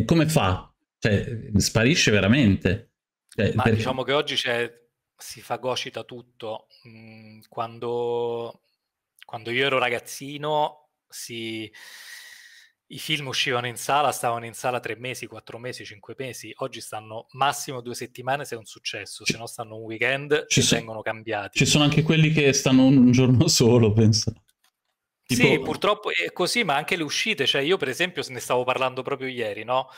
Speaker 1: eh, come fa? Cioè, sparisce veramente. Cioè, Ma per... diciamo
Speaker 2: che oggi c'è, si fagocita tutto. Mm, quando, quando io ero ragazzino si i film uscivano in sala, stavano in sala tre mesi, quattro mesi, cinque mesi, oggi stanno massimo due settimane se è un successo, se no stanno un weekend ci e so- vengono cambiati. Ci sono
Speaker 1: anche quelli che stanno un giorno solo, penso. Tipo... Sì,
Speaker 2: purtroppo è così, ma anche le uscite, cioè io per esempio ne stavo parlando proprio ieri, no?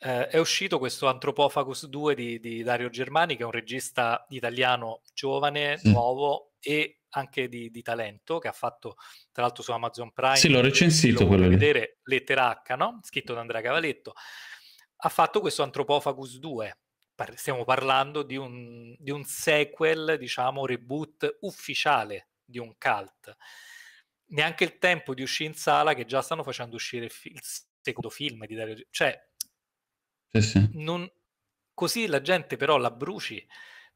Speaker 2: Eh, è uscito questo Anthropophagus 2 di, di, Dario Germani, che è un regista italiano giovane, sì. nuovo, e anche di, di, talento che ha fatto tra l'altro su Amazon Prime. Sì, l'ho recensito quello vedere, Lettera H, no? scritto da Andrea Cavaletto. Ha fatto questo Anthropophagus 2. Par- stiamo parlando di un, di un sequel, diciamo, reboot ufficiale di un cult. Neanche il tempo di uscire in sala che già stanno facendo uscire il, fi- il secondo film di Dario. Cioè, sì, sì. Non... così la gente però la bruci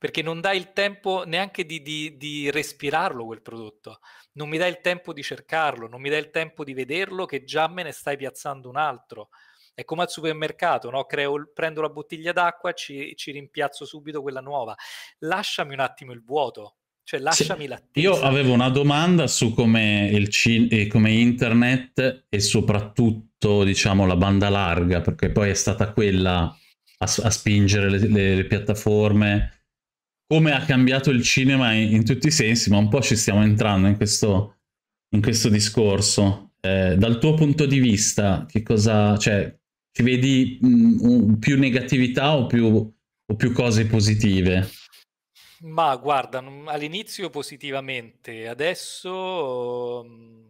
Speaker 2: perché non dai il tempo neanche di, di, di respirarlo quel prodotto, non mi dai il tempo di cercarlo, non mi dai il tempo di vederlo che già me ne stai piazzando un altro. È come al supermercato, no? Creo, prendo la bottiglia d'acqua, ci, ci, rimpiazzo subito quella nuova. Lasciami un attimo il vuoto, cioè lasciami sì, l'attesa. Io
Speaker 1: avevo una domanda su come, il cin- eh, come internet e soprattutto, diciamo, la banda larga, perché poi è stata quella a, a spingere le, le, le piattaforme come ha cambiato il cinema in, in, tutti i sensi, ma un po' ci stiamo entrando in questo, in questo discorso. Eh, dal tuo punto di vista, che cosa, cioè, ci vedi mh, mm, più negatività o più, o più cose positive?
Speaker 2: Ma guarda, all'inizio positivamente, adesso, mm,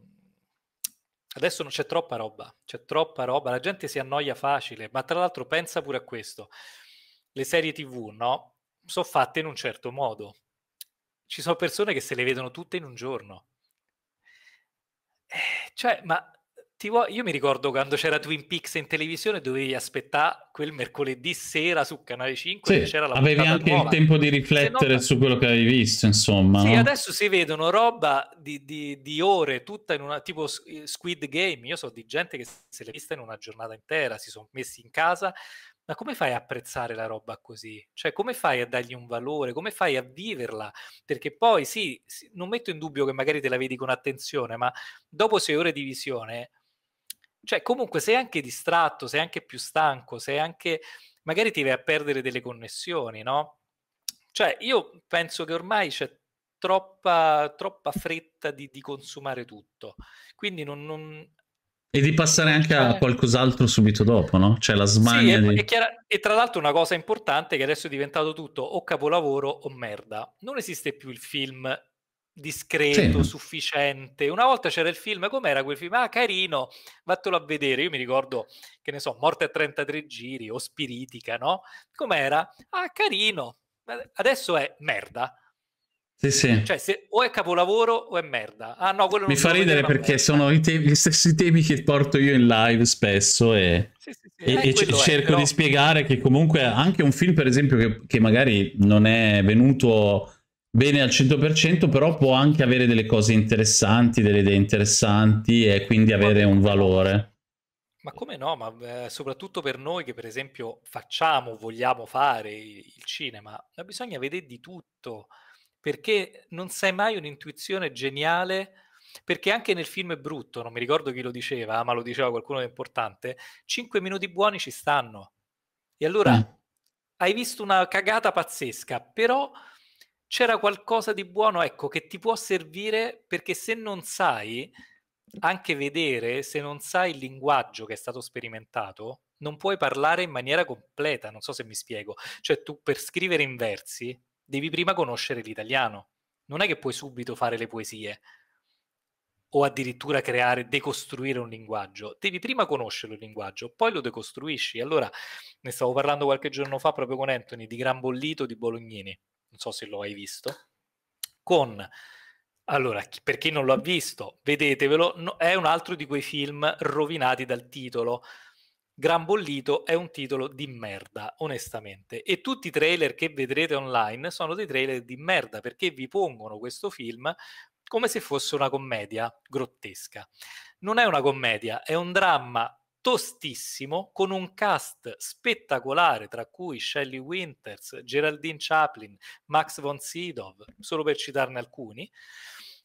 Speaker 2: adesso non c'è troppa roba, c'è troppa roba, la gente si annoia facile, ma tra l'altro pensa pure a questo, le serie tv, no? sono fatte in un certo modo. Ci sono persone che se le vedono tutte in un giorno. Eh, cioè, ma vu- io mi ricordo quando c'era Twin Peaks in televisione, dovevi aspettare quel mercoledì sera su Canale 5 sì, c'era la Avevi anche nuova. il tempo di riflettere no, su quello che
Speaker 1: avevi visto, insomma. Sì, no?
Speaker 2: adesso si vedono roba di, di, di, ore, tutta in una tipo eh, Squid Game. Io so di gente che se l'è vista in una giornata intera, si sono messi in casa, ma come fai a apprezzare la roba così? Cioè, come fai a dargli un valore? Come fai a viverla? Perché poi sì, sì non metto in dubbio che magari te la vedi con attenzione, ma dopo sei ore di visione, cioè comunque sei anche distratto, sei anche più stanco, sei anche magari ti vai a perdere delle connessioni, no? Cioè, io penso che ormai c'è troppa, troppa fretta di, di consumare tutto. Quindi non, non,
Speaker 1: e di passare anche a eh. qualcos'altro subito dopo, no? Cioè la smania sì, di... e,
Speaker 2: chiara... e, tra l'altro una cosa importante è che adesso è diventato tutto o capolavoro o merda. Non esiste più il film discreto, sì. sufficiente. Una volta c'era il film, com'era quel film? Ah, carino, vattelo a vedere. Io mi ricordo, che ne so, Morte a 33 giri o Spiritica, no? Com'era? Ah, carino. Adesso è merda sì, sì. Cioè, se, o è capolavoro o è merda. Ah, no, Mi fa ridere perché
Speaker 1: sono i te- gli stessi temi che porto io in live spesso e, sì, sì, sì. e, eh, e c- cerco però... di spiegare che comunque anche un film, per esempio, che, che, magari non è venuto bene al 100%, però può anche avere delle cose interessanti, delle idee interessanti e quindi avere un valore.
Speaker 2: Ma come no? Ma eh, soprattutto per noi che per esempio facciamo, vogliamo fare il cinema, bisogna vedere di tutto perché non sai mai un'intuizione geniale perché anche nel film è brutto, non mi ricordo chi lo diceva, ma lo diceva qualcuno di importante, 5 minuti buoni ci stanno. E allora mm. hai visto una cagata pazzesca, però c'era qualcosa di buono, ecco, che ti può servire perché se non sai anche vedere, se non sai il linguaggio che è stato sperimentato, non puoi parlare in maniera completa, non so se mi spiego. Cioè tu per scrivere in versi devi prima conoscere l'italiano. Non è che puoi subito fare le poesie o addirittura creare, decostruire un linguaggio. Devi prima conoscere il linguaggio, poi lo decostruisci. Allora, ne stavo parlando qualche giorno fa proprio con Anthony di Gran Bollito di Bolognini, non so se lo hai visto, con... Allora, per chi non l'ha visto, vedetevelo, è un altro di quei film rovinati dal titolo, Gran Bollito è un titolo di merda, onestamente. E tutti i trailer che vedrete online sono dei trailer di merda perché vi pongono questo film come se fosse una commedia grottesca. Non è una commedia, è un dramma tostissimo con un cast spettacolare tra cui Shelley Winters, Geraldine Chaplin, Max von Sydow, solo per citarne alcuni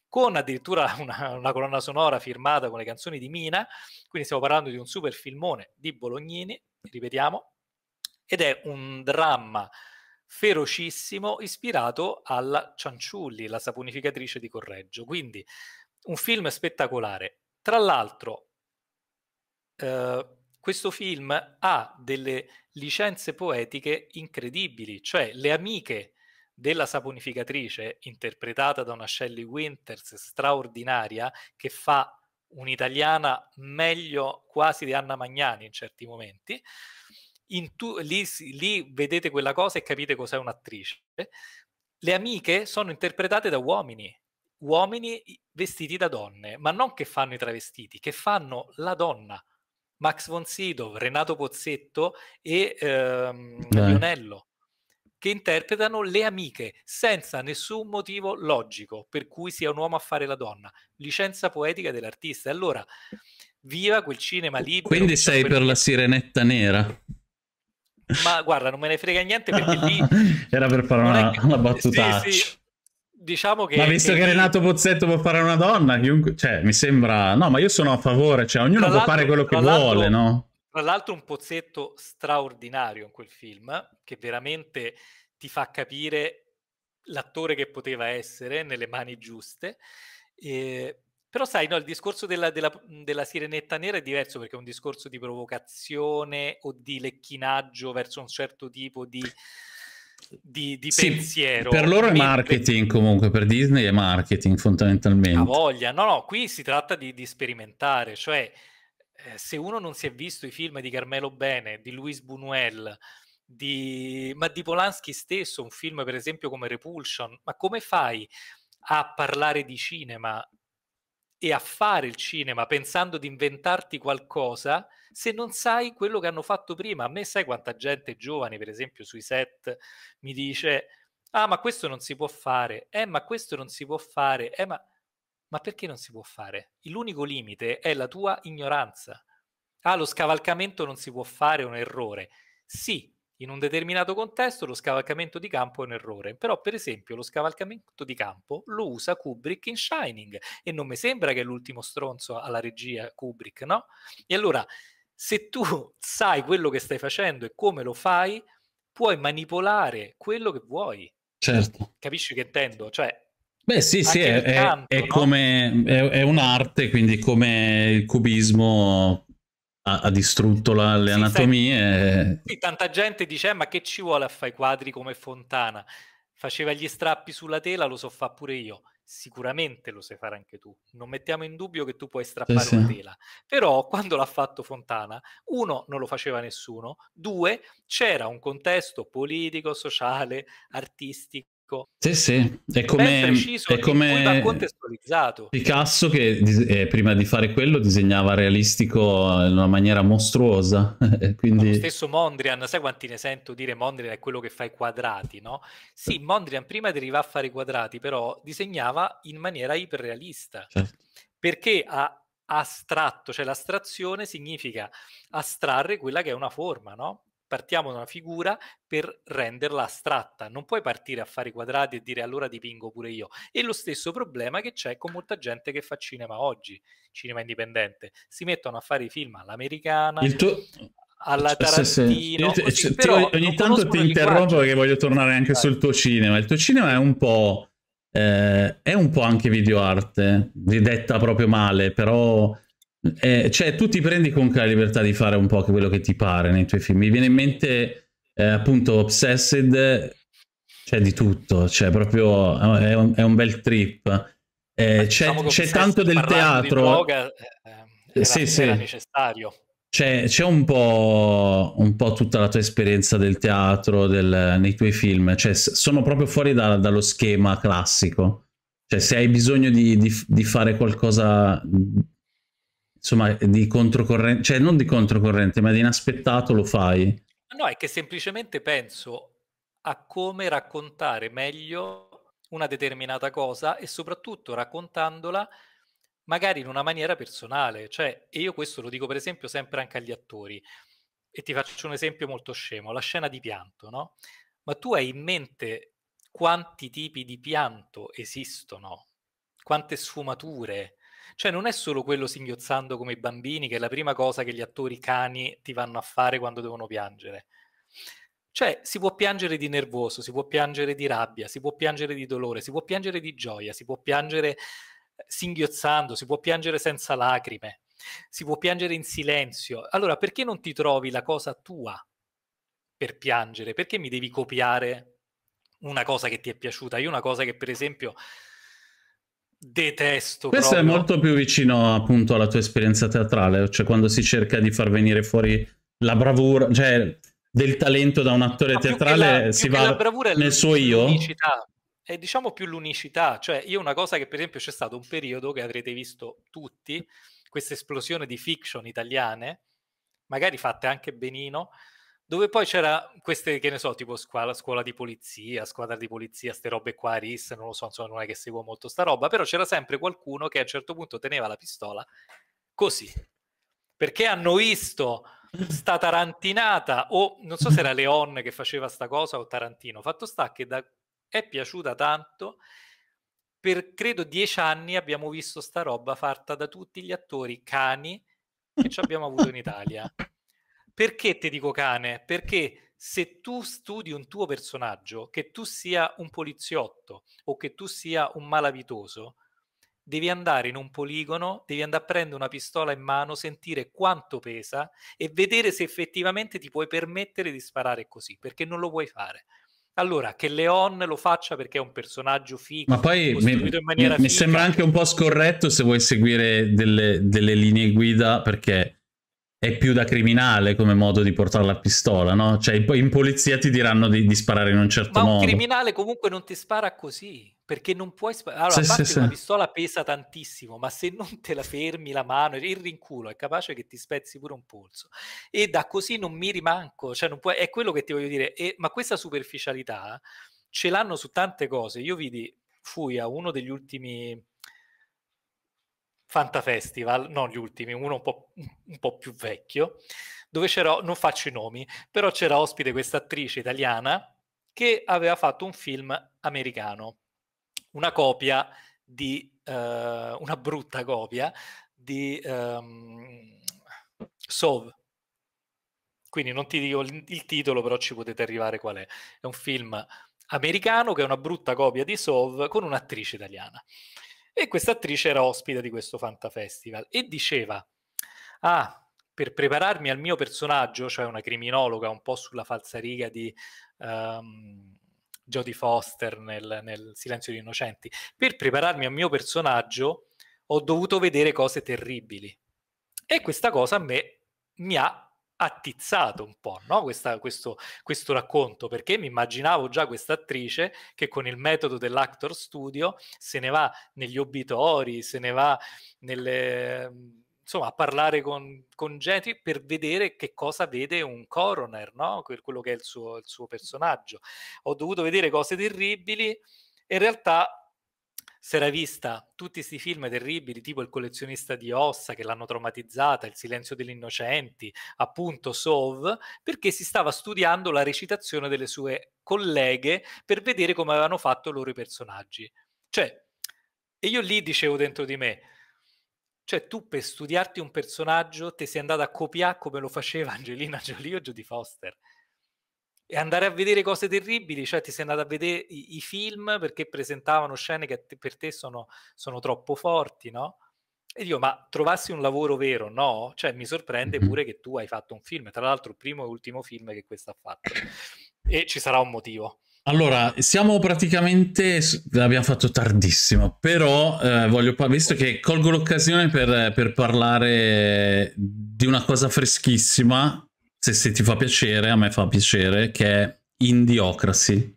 Speaker 2: con addirittura una, una, colonna sonora firmata con le canzoni di Mina, quindi stiamo parlando di un super filmone di Bolognini, ripetiamo, ed è un dramma ferocissimo ispirato alla Cianciulli, la saponificatrice di Correggio, quindi un film spettacolare. Tra l'altro, eh, questo film ha delle licenze poetiche incredibili, cioè le amiche della saponificatrice interpretata da una Shelley Winters straordinaria che fa un'italiana meglio quasi di Anna Magnani in certi momenti. In tu- lì, lì vedete quella cosa e capite cos'è un'attrice. Le amiche sono interpretate da uomini, uomini vestiti da donne, ma non che fanno i travestiti, che fanno la donna. Max von Sydow, Renato Pozzetto e ehm, eh. Lionello che interpretano le amiche senza nessun motivo logico per cui sia un uomo a fare la donna. Licenza poetica dell'artista. Allora, viva quel cinema libero. Quindi sei per
Speaker 1: la sirenetta nera?
Speaker 2: Ma guarda, non me ne frega niente perché lì...
Speaker 1: Era per fare una, che... una battuta. Sì, sì.
Speaker 2: Diciamo che... Ma visto che, che Renato
Speaker 1: Pozzetto può fare una donna, chiunque... cioè, mi sembra... No, ma io sono a favore, cioè, ognuno può fare quello che vuole, no?
Speaker 2: Tra l'altro un pozzetto straordinario in quel film, che veramente ti fa capire l'attore che poteva essere nelle mani giuste. Eh, però sai, no, il discorso della, della, della, sirenetta nera è diverso perché è un discorso di provocazione o di lecchinaggio verso un certo tipo di, di, di sì, pensiero. Per loro è marketing
Speaker 1: comunque, per Disney è marketing fondamentalmente. Ha
Speaker 2: voglia, no, no, qui si tratta di, di sperimentare, cioè eh, se uno non si è visto i film di Carmelo Bene, di Luis Buñuel, di, ma di Polanski stesso, un film per esempio come Repulsion, ma come fai a parlare di cinema e a fare il cinema pensando di inventarti qualcosa se non sai quello che hanno fatto prima. A me sai quanta gente giovane, per esempio, sui set mi dice "Ah, ma questo non si può fare. Eh, ma questo non si può fare. Eh, ma ma perché non si può fare? L'unico limite è la tua ignoranza. Ah, lo scavalcamento non si può fare, è un errore. Sì, in un determinato contesto lo scavalcamento di campo è un errore, però per esempio lo scavalcamento di campo lo usa Kubrick in Shining e non mi sembra che è l'ultimo stronzo alla regia Kubrick, no? E allora, se tu sai quello che stai facendo e come lo fai, puoi manipolare quello che vuoi. Certo. Capisci che intendo? Cioè,
Speaker 1: Beh sì, sì, è, canto, è, è, come, no? è, un'arte, quindi come il cubismo ha, ha distrutto la, le sì, anatomie. Eh. Sì,
Speaker 2: tanta gente dice, eh, ma che ci vuole a fare i quadri come Fontana? Faceva gli strappi sulla tela, lo so fare pure io. Sicuramente lo sai fare anche tu. Non mettiamo in dubbio che tu puoi strappare sì, una tela. Però quando l'ha fatto Fontana, uno, non lo faceva nessuno, due, c'era un contesto politico, sociale, artistico ricco.
Speaker 1: Sì, sì, è come, preciso, è come Picasso che eh, prima di fare quello disegnava realistico in una maniera mostruosa. Quindi... Lo stesso
Speaker 2: Mondrian, sai quanti ne sento dire Mondrian è quello che fa i quadrati, no? Sì, Mondrian prima di arrivare a fare i quadrati però disegnava in maniera iperrealista. Certo. Perché ha astratto, cioè l'astrazione significa astrarre quella che è una forma, no? partiamo da una figura per renderla astratta. Non puoi partire a fare i quadrati e dire allora dipingo pure io. È lo stesso problema che c'è con molta gente che fa cinema oggi, cinema indipendente. Si mettono a fare i film all'americana. Il tuo alla Tarantino. Sì, sì. Così, ogni tanto ti interrompo
Speaker 1: perché voglio tornare anche Dai. sul tuo cinema. Il tuo cinema è un po'. Eh, è un po' anche video arte, ridetta proprio male, però eh, cioè tu ti prendi comunque la libertà di fare un po' quello che ti pare nei tuoi film. Mi viene in mente eh, appunto Obsessed, cioè di tutto, cioè proprio eh, è un, è un bel trip. Eh, diciamo c'è, tanto del teatro. Droga,
Speaker 2: eh, eh, era, sì, sì. necessario.
Speaker 1: C'è, c'è un, po', un, po', tutta la tua esperienza del teatro del, nei tuoi film, cioè, sono proprio fuori da, dallo schema classico. Cioè, se hai bisogno di, di, di fare qualcosa insomma, di controcorrente, cioè non di controcorrente, ma di inaspettato lo fai.
Speaker 2: No, è che semplicemente penso a come raccontare meglio una determinata cosa e soprattutto raccontandola magari in una maniera personale. Cioè, e io questo lo dico per esempio sempre anche agli attori, e ti faccio un esempio molto scemo, la scena di pianto, no? Ma tu hai in mente quanti tipi di pianto esistono, quante sfumature, cioè non è solo quello singhiozzando come i bambini, che è la prima cosa che gli attori cani ti vanno a fare quando devono piangere. Cioè, si può piangere di nervoso, si può piangere di rabbia, si può piangere di dolore, si può piangere di gioia, si può piangere eh, singhiozzando, si può piangere senza lacrime, si può piangere in silenzio. Allora, perché non ti trovi la cosa tua per piangere? Perché mi devi copiare una cosa che ti è piaciuta? Io una cosa che, per esempio, detesto. Questo proprio. è
Speaker 1: molto più vicino appunto alla tua esperienza teatrale, cioè quando si cerca di far venire fuori la bravura, cioè del talento da un attore Ma teatrale la, si va nel suo io.
Speaker 2: È diciamo più l'unicità, cioè io una cosa che per esempio c'è stato un periodo che avrete visto tutti, questa esplosione di fiction italiane, magari fatte anche benino, dove poi c'era queste, che ne so, tipo scuola, scuola di polizia, squadra di polizia, ste robe qua, RIS, non lo so, insomma non è che seguo molto sta roba, però c'era sempre qualcuno che a un certo punto teneva la pistola così, perché hanno visto sta tarantinata, o non so se era Leon che faceva sta cosa o Tarantino, fatto sta che da, è piaciuta tanto, per credo dieci anni abbiamo visto sta roba fatta da tutti gli attori cani che ci abbiamo avuto in Italia. Perché ti dico cane? Perché se tu studi un tuo personaggio, che tu sia un poliziotto o che tu sia un malavitoso, devi andare in un poligono, devi andare a prendere una pistola in mano, sentire quanto pesa e vedere se effettivamente ti puoi permettere di sparare così, perché non lo puoi fare. Allora, che Leon lo faccia perché è un personaggio figo. Ma poi mi, mi sembra
Speaker 1: anche un po' scorretto se vuoi seguire delle, delle linee guida perché è più da criminale come modo di portare la pistola, no? Cioè in polizia ti diranno di, di sparare in un certo modo. Ma un modo.
Speaker 2: criminale comunque non ti spara così, perché non puoi sparare. Allora, sì, a parte sì, una sì. pistola pesa tantissimo, ma se non te la fermi la mano, il rinculo è capace che ti spezzi pure un polso. E da così non mi rimanco, cioè non puoi... è quello che ti voglio dire. E... ma questa superficialità ce l'hanno su tante cose. Io vidi, fui a uno degli ultimi Fanta Festival, non gli ultimi, uno un po', un po più vecchio, dove c'era, non faccio i nomi, però c'era ospite questa attrice italiana che aveva fatto un film americano, una copia di, uh, una brutta copia di um, Sov. Quindi non ti dico il, il titolo, però ci potete arrivare qual è. È un film americano che è una brutta copia di Sov con un'attrice italiana. E questa attrice era ospite di questo Fantafestival e diceva, ah, per prepararmi al mio personaggio, cioè una criminologa un po' sulla falsariga di um, Jodie Foster nel, nel Silenzio degli Innocenti, per prepararmi al mio personaggio ho dovuto vedere cose terribili. E questa cosa a me mi ha attizzato un po' no? Questa, questo, questo, racconto perché mi immaginavo già questa attrice che con il metodo dell'actor studio se ne va negli obitori, se ne va nelle, insomma, a parlare con, con, gente per vedere che cosa vede un coroner, no? quello che è il suo, il suo personaggio. Ho dovuto vedere cose terribili e in realtà si era vista tutti questi film terribili, tipo Il collezionista di ossa che l'hanno traumatizzata, Il silenzio degli innocenti, appunto Sov, perché si stava studiando la recitazione delle sue colleghe per vedere come avevano fatto loro i personaggi. Cioè, e io lì dicevo dentro di me, cioè tu per studiarti un personaggio ti sei andata a copiare come lo faceva Angelina Jolie o Jodie Foster e andare a vedere cose terribili, cioè ti sei andato a vedere i, i film perché presentavano scene che te, per te sono, sono, troppo forti, no? E io, ma trovassi un lavoro vero? No? Cioè, mi sorprende pure che tu hai fatto un film, tra l'altro il primo e ultimo film che questo ha fatto. E ci sarà un motivo.
Speaker 1: Allora, siamo praticamente. L'abbiamo fatto tardissimo, però eh, voglio. Visto che colgo l'occasione per, per parlare di una cosa freschissima se, se ti fa piacere, a me fa piacere, che è Indiocracy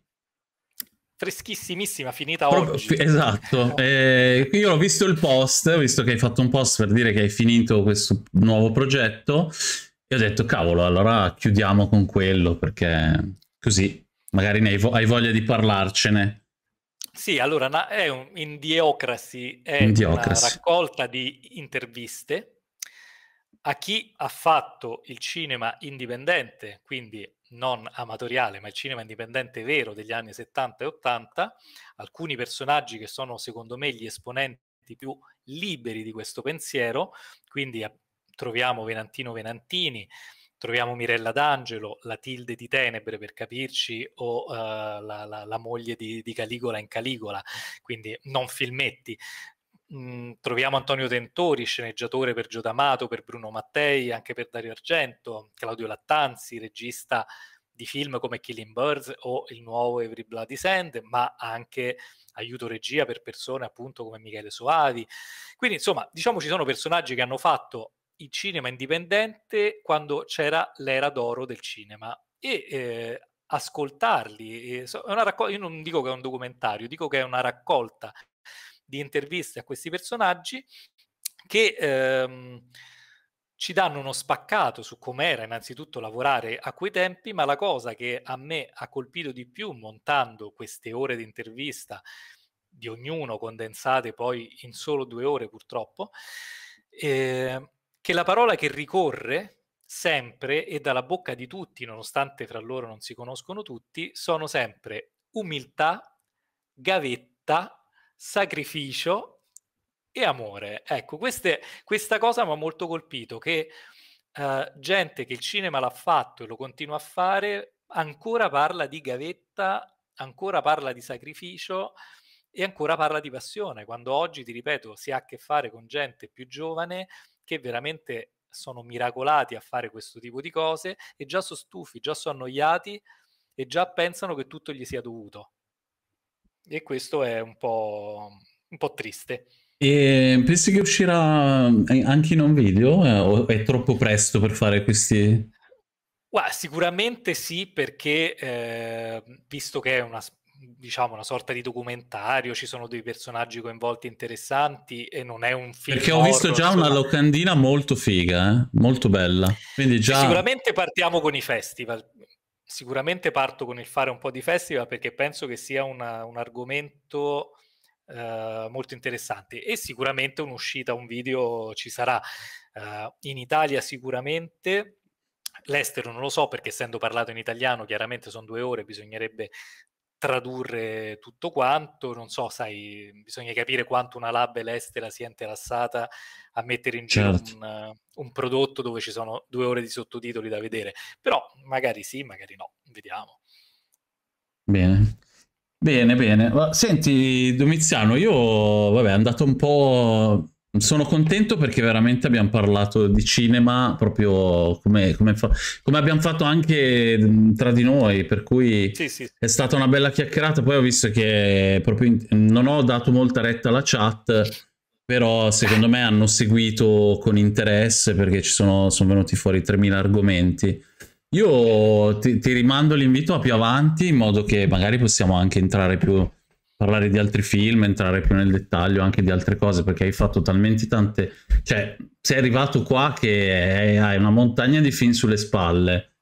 Speaker 2: freschissimissima, finita Proprio, oggi.
Speaker 1: Esatto, eh, io ho visto il post, visto che hai fatto un post per dire che hai finito questo nuovo progetto, e ho detto cavolo, allora chiudiamo con quello, perché così magari ne hai, vo- hai voglia di parlarcene.
Speaker 2: Sì, allora na- è un Indiocracy, è Indiocracy. una raccolta di interviste a chi ha fatto il cinema indipendente, quindi non amatoriale, ma il cinema indipendente vero degli anni 70 e 80, alcuni personaggi che sono secondo me gli esponenti più liberi di questo pensiero, quindi troviamo Venantino Venantini, troviamo Mirella D'Angelo, la Tilde di Tenebre per capirci, o uh, la, la, la, moglie di, di Caligola in Caligola, quindi non filmetti mh, mhmm, troviamo Antonio Tentori, sceneggiatore per Gio D'Amato, per Bruno Mattei, anche per Dario Argento, Claudio Lattanzi, regista di film come Killing Birds o il nuovo Every Bloody Sand, ma anche aiuto regia per persone appunto come Michele Soavi. Quindi insomma, diciamo ci sono personaggi che hanno fatto il cinema indipendente quando c'era l'era d'oro del cinema e eh, ascoltarli, eh, è una raccol- io non dico che è un documentario, dico che è una raccolta di interviste a questi personaggi che ehm, ci danno uno spaccato su com'era innanzitutto lavorare a quei tempi, ma la cosa che a me ha colpito di più montando queste ore di intervista di ognuno condensate poi in solo due ore purtroppo, eh, che la parola che ricorre sempre e dalla bocca di tutti, nonostante fra loro non si conoscono tutti, sono sempre umiltà, gavetta sacrificio e amore. Ecco, queste, questa cosa mi ha molto colpito, che uh, gente che il cinema l'ha fatto e lo continua a fare ancora parla di gavetta, ancora parla di sacrificio e ancora parla di passione, quando oggi, ti ripeto, si ha a che fare con gente più giovane che veramente sono miracolati a fare questo tipo di cose e già sono stufi, già sono annoiati e già pensano che tutto gli sia dovuto. E questo è un po', un po triste.
Speaker 1: E ehm, pensi che uscirà eh, anche in un video eh, o è troppo presto per fare questi...
Speaker 2: Guarda, sicuramente sì, perché eh, visto che è una, diciamo, una sorta di documentario, ci sono dei personaggi coinvolti interessanti e non è un film. Perché ho visto horror, già insomma. una locandina
Speaker 1: molto figa, eh? molto bella. Già... Sicuramente
Speaker 2: partiamo con i festival sicuramente parto con il fare un po' di festival perché penso che sia una, un argomento eh, molto interessante e sicuramente un'uscita, un video ci sarà eh, in Italia sicuramente. L'estero non lo so perché essendo parlato in italiano chiaramente sono due ore, bisognerebbe tradurre tutto quanto, non so, sai, bisogna capire quanto una label estera sia interessata a mettere in giro certo. un, un, prodotto dove ci sono due ore di sottotitoli da vedere, però magari sì, magari no, vediamo.
Speaker 1: Bene. Bene, bene. Senti, Domiziano, io, vabbè, è andato un po' Sono contento perché veramente abbiamo parlato di cinema proprio come, come, fa- come abbiamo fatto anche tra di noi, per cui sì, sì. è stata una bella chiacchierata. Poi ho visto che in- non ho dato molta retta alla chat, però secondo me hanno seguito con interesse perché ci sono, sono venuti fuori 3.000 argomenti. Io ti, ti rimando l'invito a più avanti in modo che magari possiamo anche entrare più parlare di altri film, entrare più nel dettaglio anche di altre cose, perché hai fatto talmente tante... Cioè, sei arrivato qua che hai una montagna di film sulle spalle,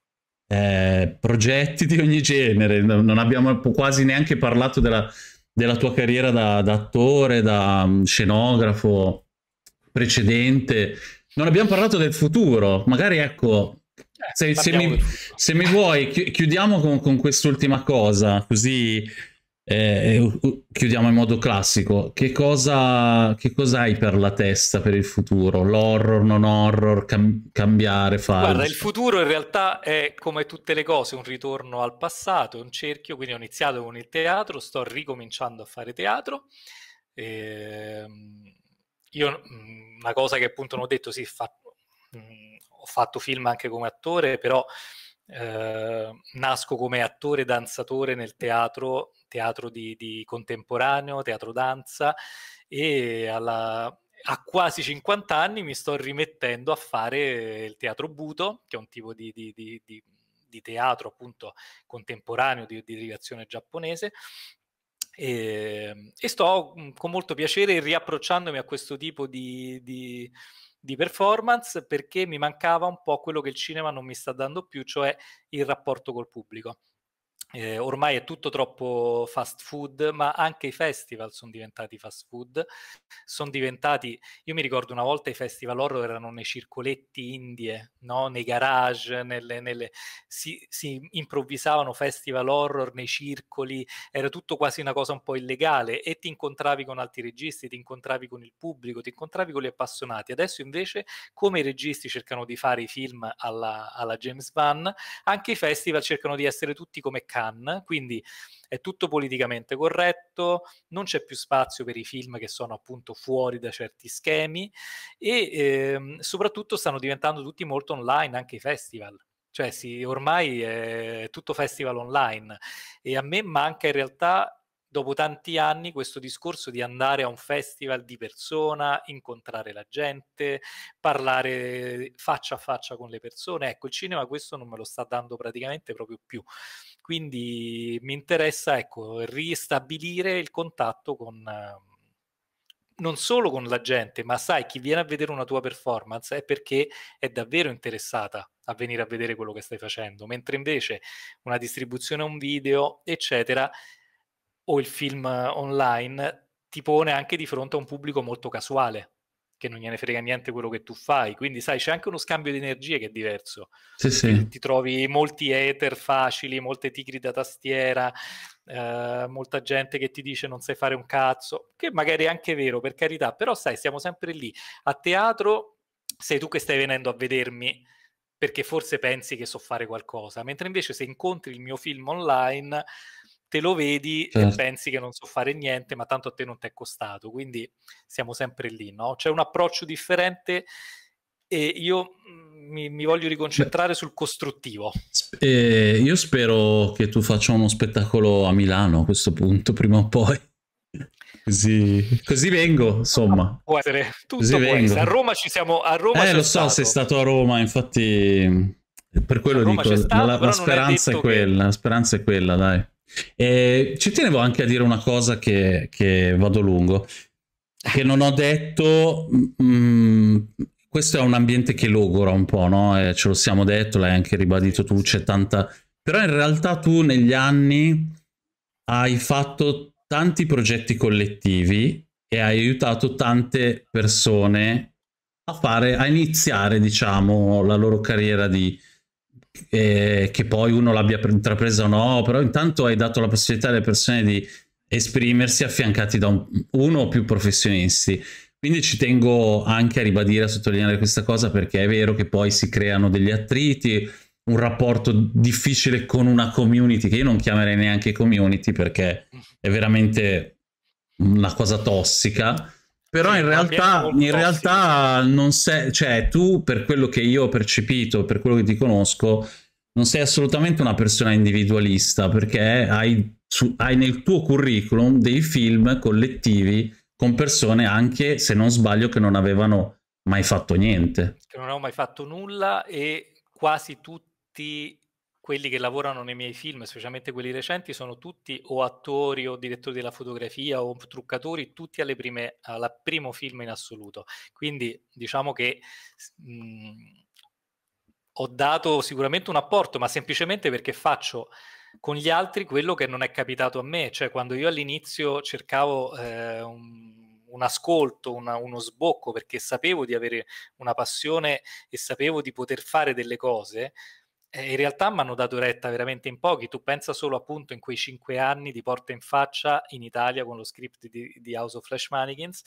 Speaker 1: eh, progetti di ogni genere, non abbiamo quasi neanche parlato della, della tua carriera da, da attore, da mm, scenografo precedente, non abbiamo parlato del futuro, magari ecco, eh, se, se, mi, se, mi, vuoi, chiudiamo con, con quest'ultima cosa, così eh, eh chiudiamo in modo classico, che cosa, che cosa, hai per la testa per il futuro? L'horror, non horror, cam- cambiare, fare? Guarda, il
Speaker 2: futuro in realtà è come tutte le cose, un ritorno al passato, è un cerchio, quindi ho iniziato con il teatro, sto ricominciando a fare teatro. E... Ehm, io mm, una cosa che appunto non ho detto, sì, fa... Mm, ho fatto film anche come attore, però eh, nasco come attore danzatore nel teatro teatro di, di contemporaneo, teatro danza e alla, a quasi 50 anni mi sto rimettendo a fare il teatro buto, che è un tipo di, di, di, di teatro appunto contemporaneo di, derivazione giapponese. E, ehm, e, sto mm, con molto piacere riapprocciandomi a questo tipo di, performance perché mi mancava un po' quello che il cinema non mi sta dando più, cioè il rapporto col pubblico. Eh, ormai è tutto troppo fast food, ma anche i festival sono diventati fast food. Sono diventati. Io mi ricordo una volta i festival horror erano nei circoletti indie, no? nei garage, nelle, nelle... Si, si, improvvisavano festival horror nei circoli, era tutto quasi una cosa un po' illegale. E ti incontravi con altri registi, ti incontravi con il pubblico, ti incontravi con gli appassionati. Adesso invece, come i registi cercano di fare i film alla, alla James Van, anche i festival cercano di essere tutti come canali Cannes, quindi è tutto politicamente corretto, non c'è più spazio per i film che sono appunto fuori da certi schemi e ehm, soprattutto stanno diventando tutti molto online anche i festival. Cioè sì, ormai è tutto festival online e a me manca in realtà dopo tanti anni questo discorso di andare a un festival di persona, incontrare la gente, parlare faccia a faccia con le persone. Ecco, il cinema questo non me lo sta dando praticamente proprio più. Quindi mi interessa ecco, ristabilire il contatto con, ehm, non solo con la gente, ma sai, chi viene a vedere una tua performance è perché è davvero interessata a venire a vedere quello che stai facendo, mentre invece una distribuzione a un video, eccetera, o il film online ti pone anche di fronte a un pubblico molto casuale, che non gliene frega niente quello che tu fai. Quindi, sai, c'è anche uno scambio di energie che è diverso. Sì, sì. Ti trovi molti ether facili, molte tigri da tastiera, eh, molta gente che ti dice non sai fare un cazzo, che magari è anche vero, per carità, però sai, siamo sempre lì. A teatro sei tu che stai venendo a vedermi perché forse pensi che so fare qualcosa, mentre invece se incontri il mio film online te lo vedi certo. e pensi che non so fare niente, ma tanto a te non ti è costato, quindi siamo sempre lì, no? C'è un approccio differente e io mm, mi, mi voglio riconcentrare Beh, sul costruttivo.
Speaker 1: Eh, io spero che tu faccia uno spettacolo a Milano a questo punto, prima o poi. Così, così, vengo, insomma.
Speaker 2: Può essere tutto così può essere. A Roma ci siamo. A Roma eh, lo so, stato. sei
Speaker 1: stato a Roma, infatti, per quello dico. Stato, la, la speranza è, è quella, che... la speranza è quella, dai. E ci tenevo anche a dire una cosa che, che vado lungo, che non ho detto, mh, mm, questo è un ambiente che logora un po', no? E ce lo siamo detto, l'hai anche ribadito tu, c'è tanta... Però in realtà tu negli anni hai fatto tanti progetti collettivi e hai aiutato tante persone a fare, a iniziare, diciamo, la loro carriera di, eh, che poi uno l'abbia intrapresa o no, però intanto hai dato la possibilità alle persone di esprimersi affiancati da un, uno o più professionisti. Quindi ci tengo anche a ribadire, a sottolineare questa cosa perché è vero che poi si creano degli attriti, un rapporto difficile con una community che io non chiamerei neanche community perché è veramente una cosa tossica però sì, in, realtà, in realtà, non sei, cioè tu per quello che io ho percepito, per quello che ti conosco, non sei assolutamente una persona individualista perché hai, su, hai nel tuo curriculum dei film collettivi con persone anche, se non sbaglio, che non avevano mai fatto niente.
Speaker 2: Che non avevo mai fatto nulla e quasi tutti quelli che lavorano nei miei film, specialmente quelli recenti, sono tutti o attori o direttori della fotografia o truccatori, tutti alle prime, alla primo film in assoluto. Quindi diciamo che mh, mhmm, ho dato sicuramente un apporto, ma semplicemente perché faccio con gli altri quello che non è capitato a me, cioè quando io all'inizio cercavo eh, un, un, ascolto, una, uno sbocco, perché sapevo di avere una passione e sapevo di poter fare delle cose, eh, in realtà mi hanno dato retta veramente in pochi. Tu pensa solo appunto in quei cinque anni di porta in faccia in Italia con lo script di, di House of Flash Mannequins,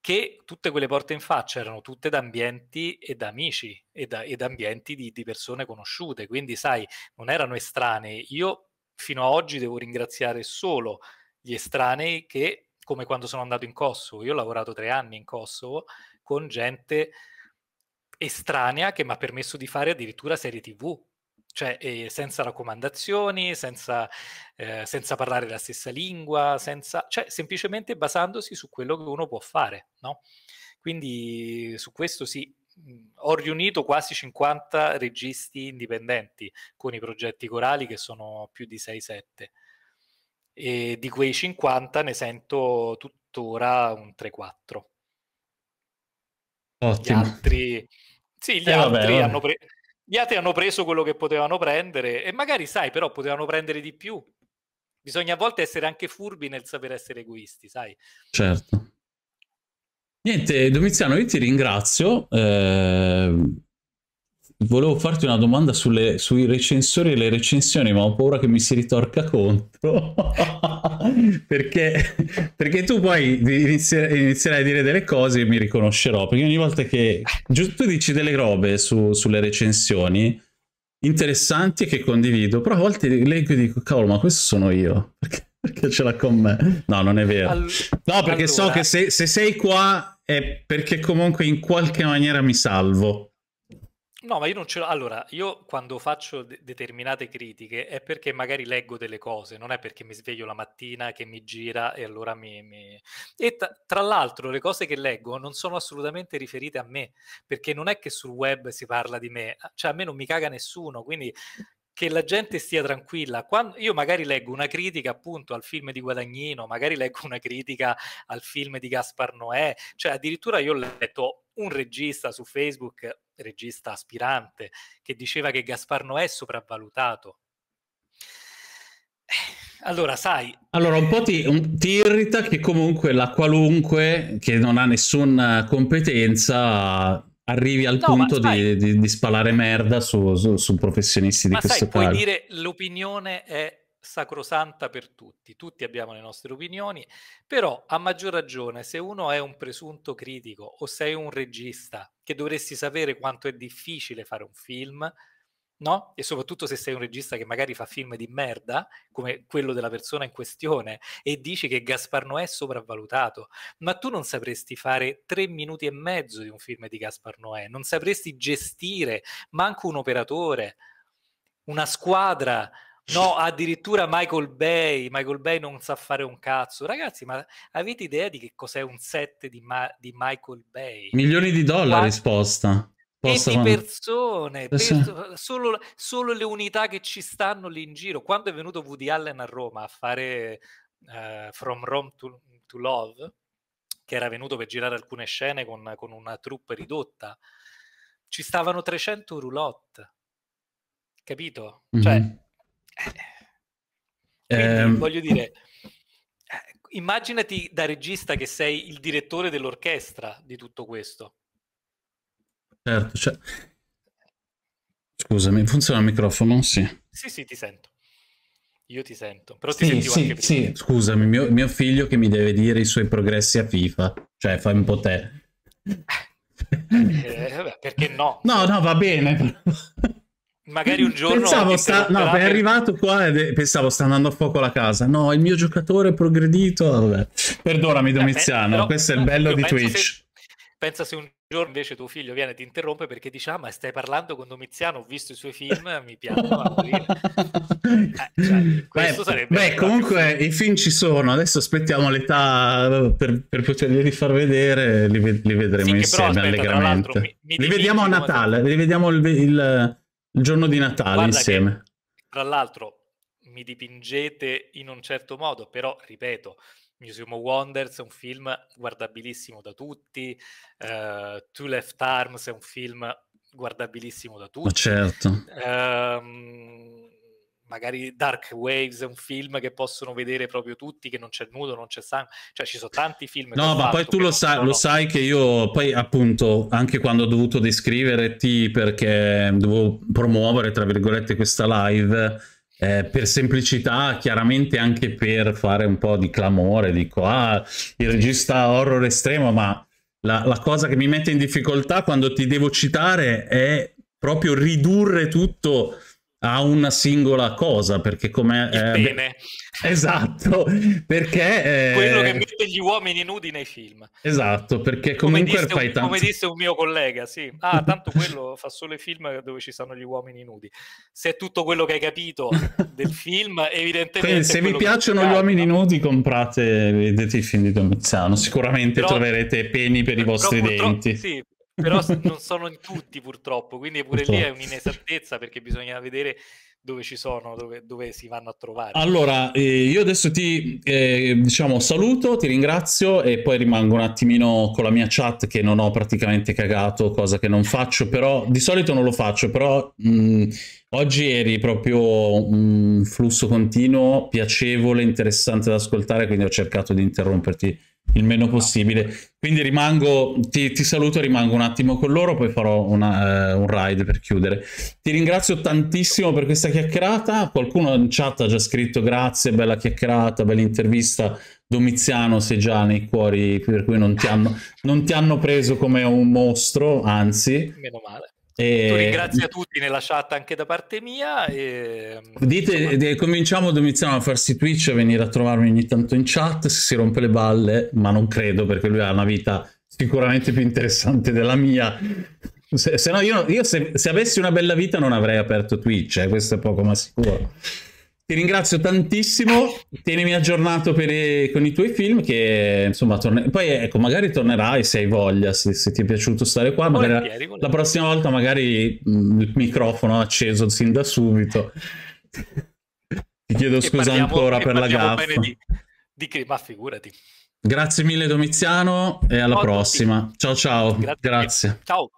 Speaker 2: che tutte quelle porte in faccia erano tutte da ambienti e da amici e da, e ambienti di, di persone conosciute. Quindi, sai, non erano estranei. Io fino ad oggi devo ringraziare solo gli estranei che, come quando sono andato in Kosovo, io ho lavorato tre anni in Kosovo con gente estranea che mi ha permesso di fare addirittura serie tv cioè eh, senza raccomandazioni, senza, eh, senza, parlare la stessa lingua, senza, cioè semplicemente basandosi su quello che uno può fare, no? Quindi su questo sì, mhmm, ho riunito quasi 50 registi indipendenti con i progetti corali che sono più di 6-7 e di quei 50 ne sento tuttora un 3-4. Ottimo. Gli altri, sì, gli eh, altri vabbè, vabbè. Hanno, pre... gli altri hanno preso quello che potevano prendere e magari, sai, però potevano prendere di più. Bisogna a volte essere anche furbi nel sapere essere egoisti, sai?
Speaker 1: Certo. Niente, Domiziano, io ti ringrazio. Eh volevo farti una domanda sulle, sui recensori e le recensioni, ma ho paura che mi si ritorca contro. perché, perché, tu poi inizierai, inizierai a dire delle cose e mi riconoscerò. Perché ogni volta che tu dici delle robe su, sulle recensioni interessanti che condivido, però a volte leggo e dico, cavolo, ma questo sono io. Perché? perché ce l'ha con me. No, non è vero. All... No, perché allora... so che se, se sei qua è perché comunque in qualche maniera mi salvo.
Speaker 2: No, ma io non ce l'ho. Allora, io quando faccio de- determinate critiche è perché magari leggo delle cose, non è perché mi sveglio la mattina che mi gira e allora mi. mi... E t- tra l'altro, le cose che leggo non sono assolutamente riferite a me, perché non è che sul web si parla di me, cioè a me non mi caga nessuno, quindi che la gente stia tranquilla. Quando, io magari leggo una critica appunto al film di Guadagnino, magari leggo una critica al film di Gaspar Noè, cioè addirittura io ho letto un regista su Facebook, regista aspirante, che diceva che Gaspar Noè è sopravvalutato. Eh, allora, sai.
Speaker 1: Allora, un po' ti, un, ti, irrita che comunque la qualunque che non ha nessuna eh, competenza arrivi al no, punto di, di, di, spalare merda su, su, su professionisti di ma questo sai, puoi
Speaker 2: dire l'opinione è sacrosanta per tutti, tutti abbiamo le nostre opinioni, però a maggior ragione se uno è un presunto critico o sei un regista che dovresti sapere quanto è difficile fare un film, no? E soprattutto se sei un regista che magari fa film di merda, come quello della persona in questione, e dici che Gaspar Noè è sopravvalutato, ma tu non sapresti fare tre minuti e mezzo di un film di Gaspar Noè, non sapresti gestire manco un operatore, una squadra. No, addirittura Michael Bay, Michael Bay non sa fare un cazzo. Ragazzi, ma avete idea di che cos'è un set di, Ma- di Michael Bay? Milioni di dollari Quanti...
Speaker 1: risposta. Posso, e di
Speaker 2: persone, perso- eh, solo, solo, le unità che ci stanno lì in giro. Quando è venuto Woody Allen a Roma a fare uh, From Rome to, to, Love, che era venuto per girare alcune scene con, con una troupe ridotta, ci stavano 300 roulotte, capito?
Speaker 1: Cioè, mm-hmm. eh, um... voglio
Speaker 2: dire, eh, immaginati da regista che sei il direttore dell'orchestra di tutto questo
Speaker 1: Certo, cioè... Scusami, funziona il microfono? Sì.
Speaker 2: Sì, sì, ti sento. Io ti sento,
Speaker 1: però ti sì, sì, sì. Scusami, mio, mio, figlio che mi deve dire i suoi progressi a FIFA, cioè fai un po' te. Eh, vabbè, perché no? No, no, va bene. Magari un giorno... Pensavo sta... No, è arrivato qua e pensavo sta andando a fuoco la casa. No, il mio giocatore è progredito. Vabbè. Perdonami eh, Domiziano, eh, però, questo è il bello di Twitch. Se...
Speaker 2: Pensa se un giorno invece tuo figlio viene e ti interrompe perché dice ah ma stai parlando con Domiziano ho visto i suoi film mi piacciono
Speaker 1: eh, cioè, questo beh, sarebbe beh comunque i film ci sono adesso aspettiamo l'età eh, per, per poterli far vedere li, li vedremo sì, insieme aspetta, allegramente mi, mi li vediamo a Natale li vediamo il, il, il giorno di Natale insieme
Speaker 2: che, tra l'altro mi dipingete in un certo modo però ripeto Museum of Wonders è un film guardabilissimo da tutti, uh, Two Left Arms è un film guardabilissimo da tutti. Ma certo. Um, magari Dark Waves è un film che possono vedere proprio tutti, che non c'è nudo, non c'è sangue, cioè ci sono tanti film. No, ma poi tu lo sai, sono... lo
Speaker 1: sai che io poi appunto anche quando ho dovuto descrivere T perché dovevo promuovere tra virgolette questa live eh, per semplicità, chiaramente anche per fare un po' di clamore, dico, ah, il regista horror estremo, ma la, la cosa che mi mette in difficoltà quando ti devo citare è proprio ridurre tutto a una singola cosa perché come eh, bene esatto perché eh... quello che mette
Speaker 2: gli uomini nudi nei film
Speaker 1: esatto perché comunque come disse, tanto... come disse
Speaker 2: un mio collega sì ah tanto quello fa solo i film dove ci sono gli uomini nudi se è tutto quello che hai capito del film evidentemente Quindi, se vi piacciono gli
Speaker 1: uomini nudi comprate vedete i film di Domiziano sicuramente però, troverete peni per i vostri denti
Speaker 2: sì però non sono in tutti purtroppo, quindi pure purtroppo. lì è certo. un'inesattezza perché bisogna vedere dove ci sono, dove, dove si vanno a trovare.
Speaker 1: Allora, eh, io adesso ti eh, diciamo saluto, ti ringrazio e poi rimango un attimino con la mia chat che non ho praticamente cagato, cosa che non faccio, però di solito non lo faccio, però mh, mm, oggi eri proprio un flusso continuo, piacevole, interessante da ascoltare, quindi ho cercato di interromperti il meno possibile. Quindi rimango, ti, ti, saluto, rimango un attimo con loro, poi farò una, eh, un ride per chiudere. Ti ringrazio tantissimo per questa chiacchierata. Qualcuno in chat ha già scritto grazie, bella chiacchierata, bella intervista. Domiziano sei già nei cuori, per cui non ti hanno, non ti hanno preso come un mostro, anzi. Meno male. E... Tu ringrazia
Speaker 2: tutti nella chat anche da parte mia. E...
Speaker 1: Mm, dite, Insomma... de, cominciamo Domiziano a farsi Twitch, a venire a trovarmi ogni tanto in chat se si rompe le balle, ma non credo perché lui ha una vita sicuramente più interessante della mia. Se, se no, io, io se, se, avessi una bella vita non avrei aperto Twitch, eh, questo è poco ma sicuro. Ti ringrazio tantissimo, tienimi aggiornato i, con i tuoi film che insomma torne... poi ecco magari tornerai se hai voglia, se, se ti è piaciuto stare qua, magari volentieri, la prossima volta magari mh, mm, il microfono acceso sin da subito. ti chiedo scusa parliamo, ancora per la gaffa. Di,
Speaker 2: di ma figurati.
Speaker 1: Grazie mille Domiziano e alla ciao prossima. Ciao ciao. Grazie. Grazie.
Speaker 2: Ciao.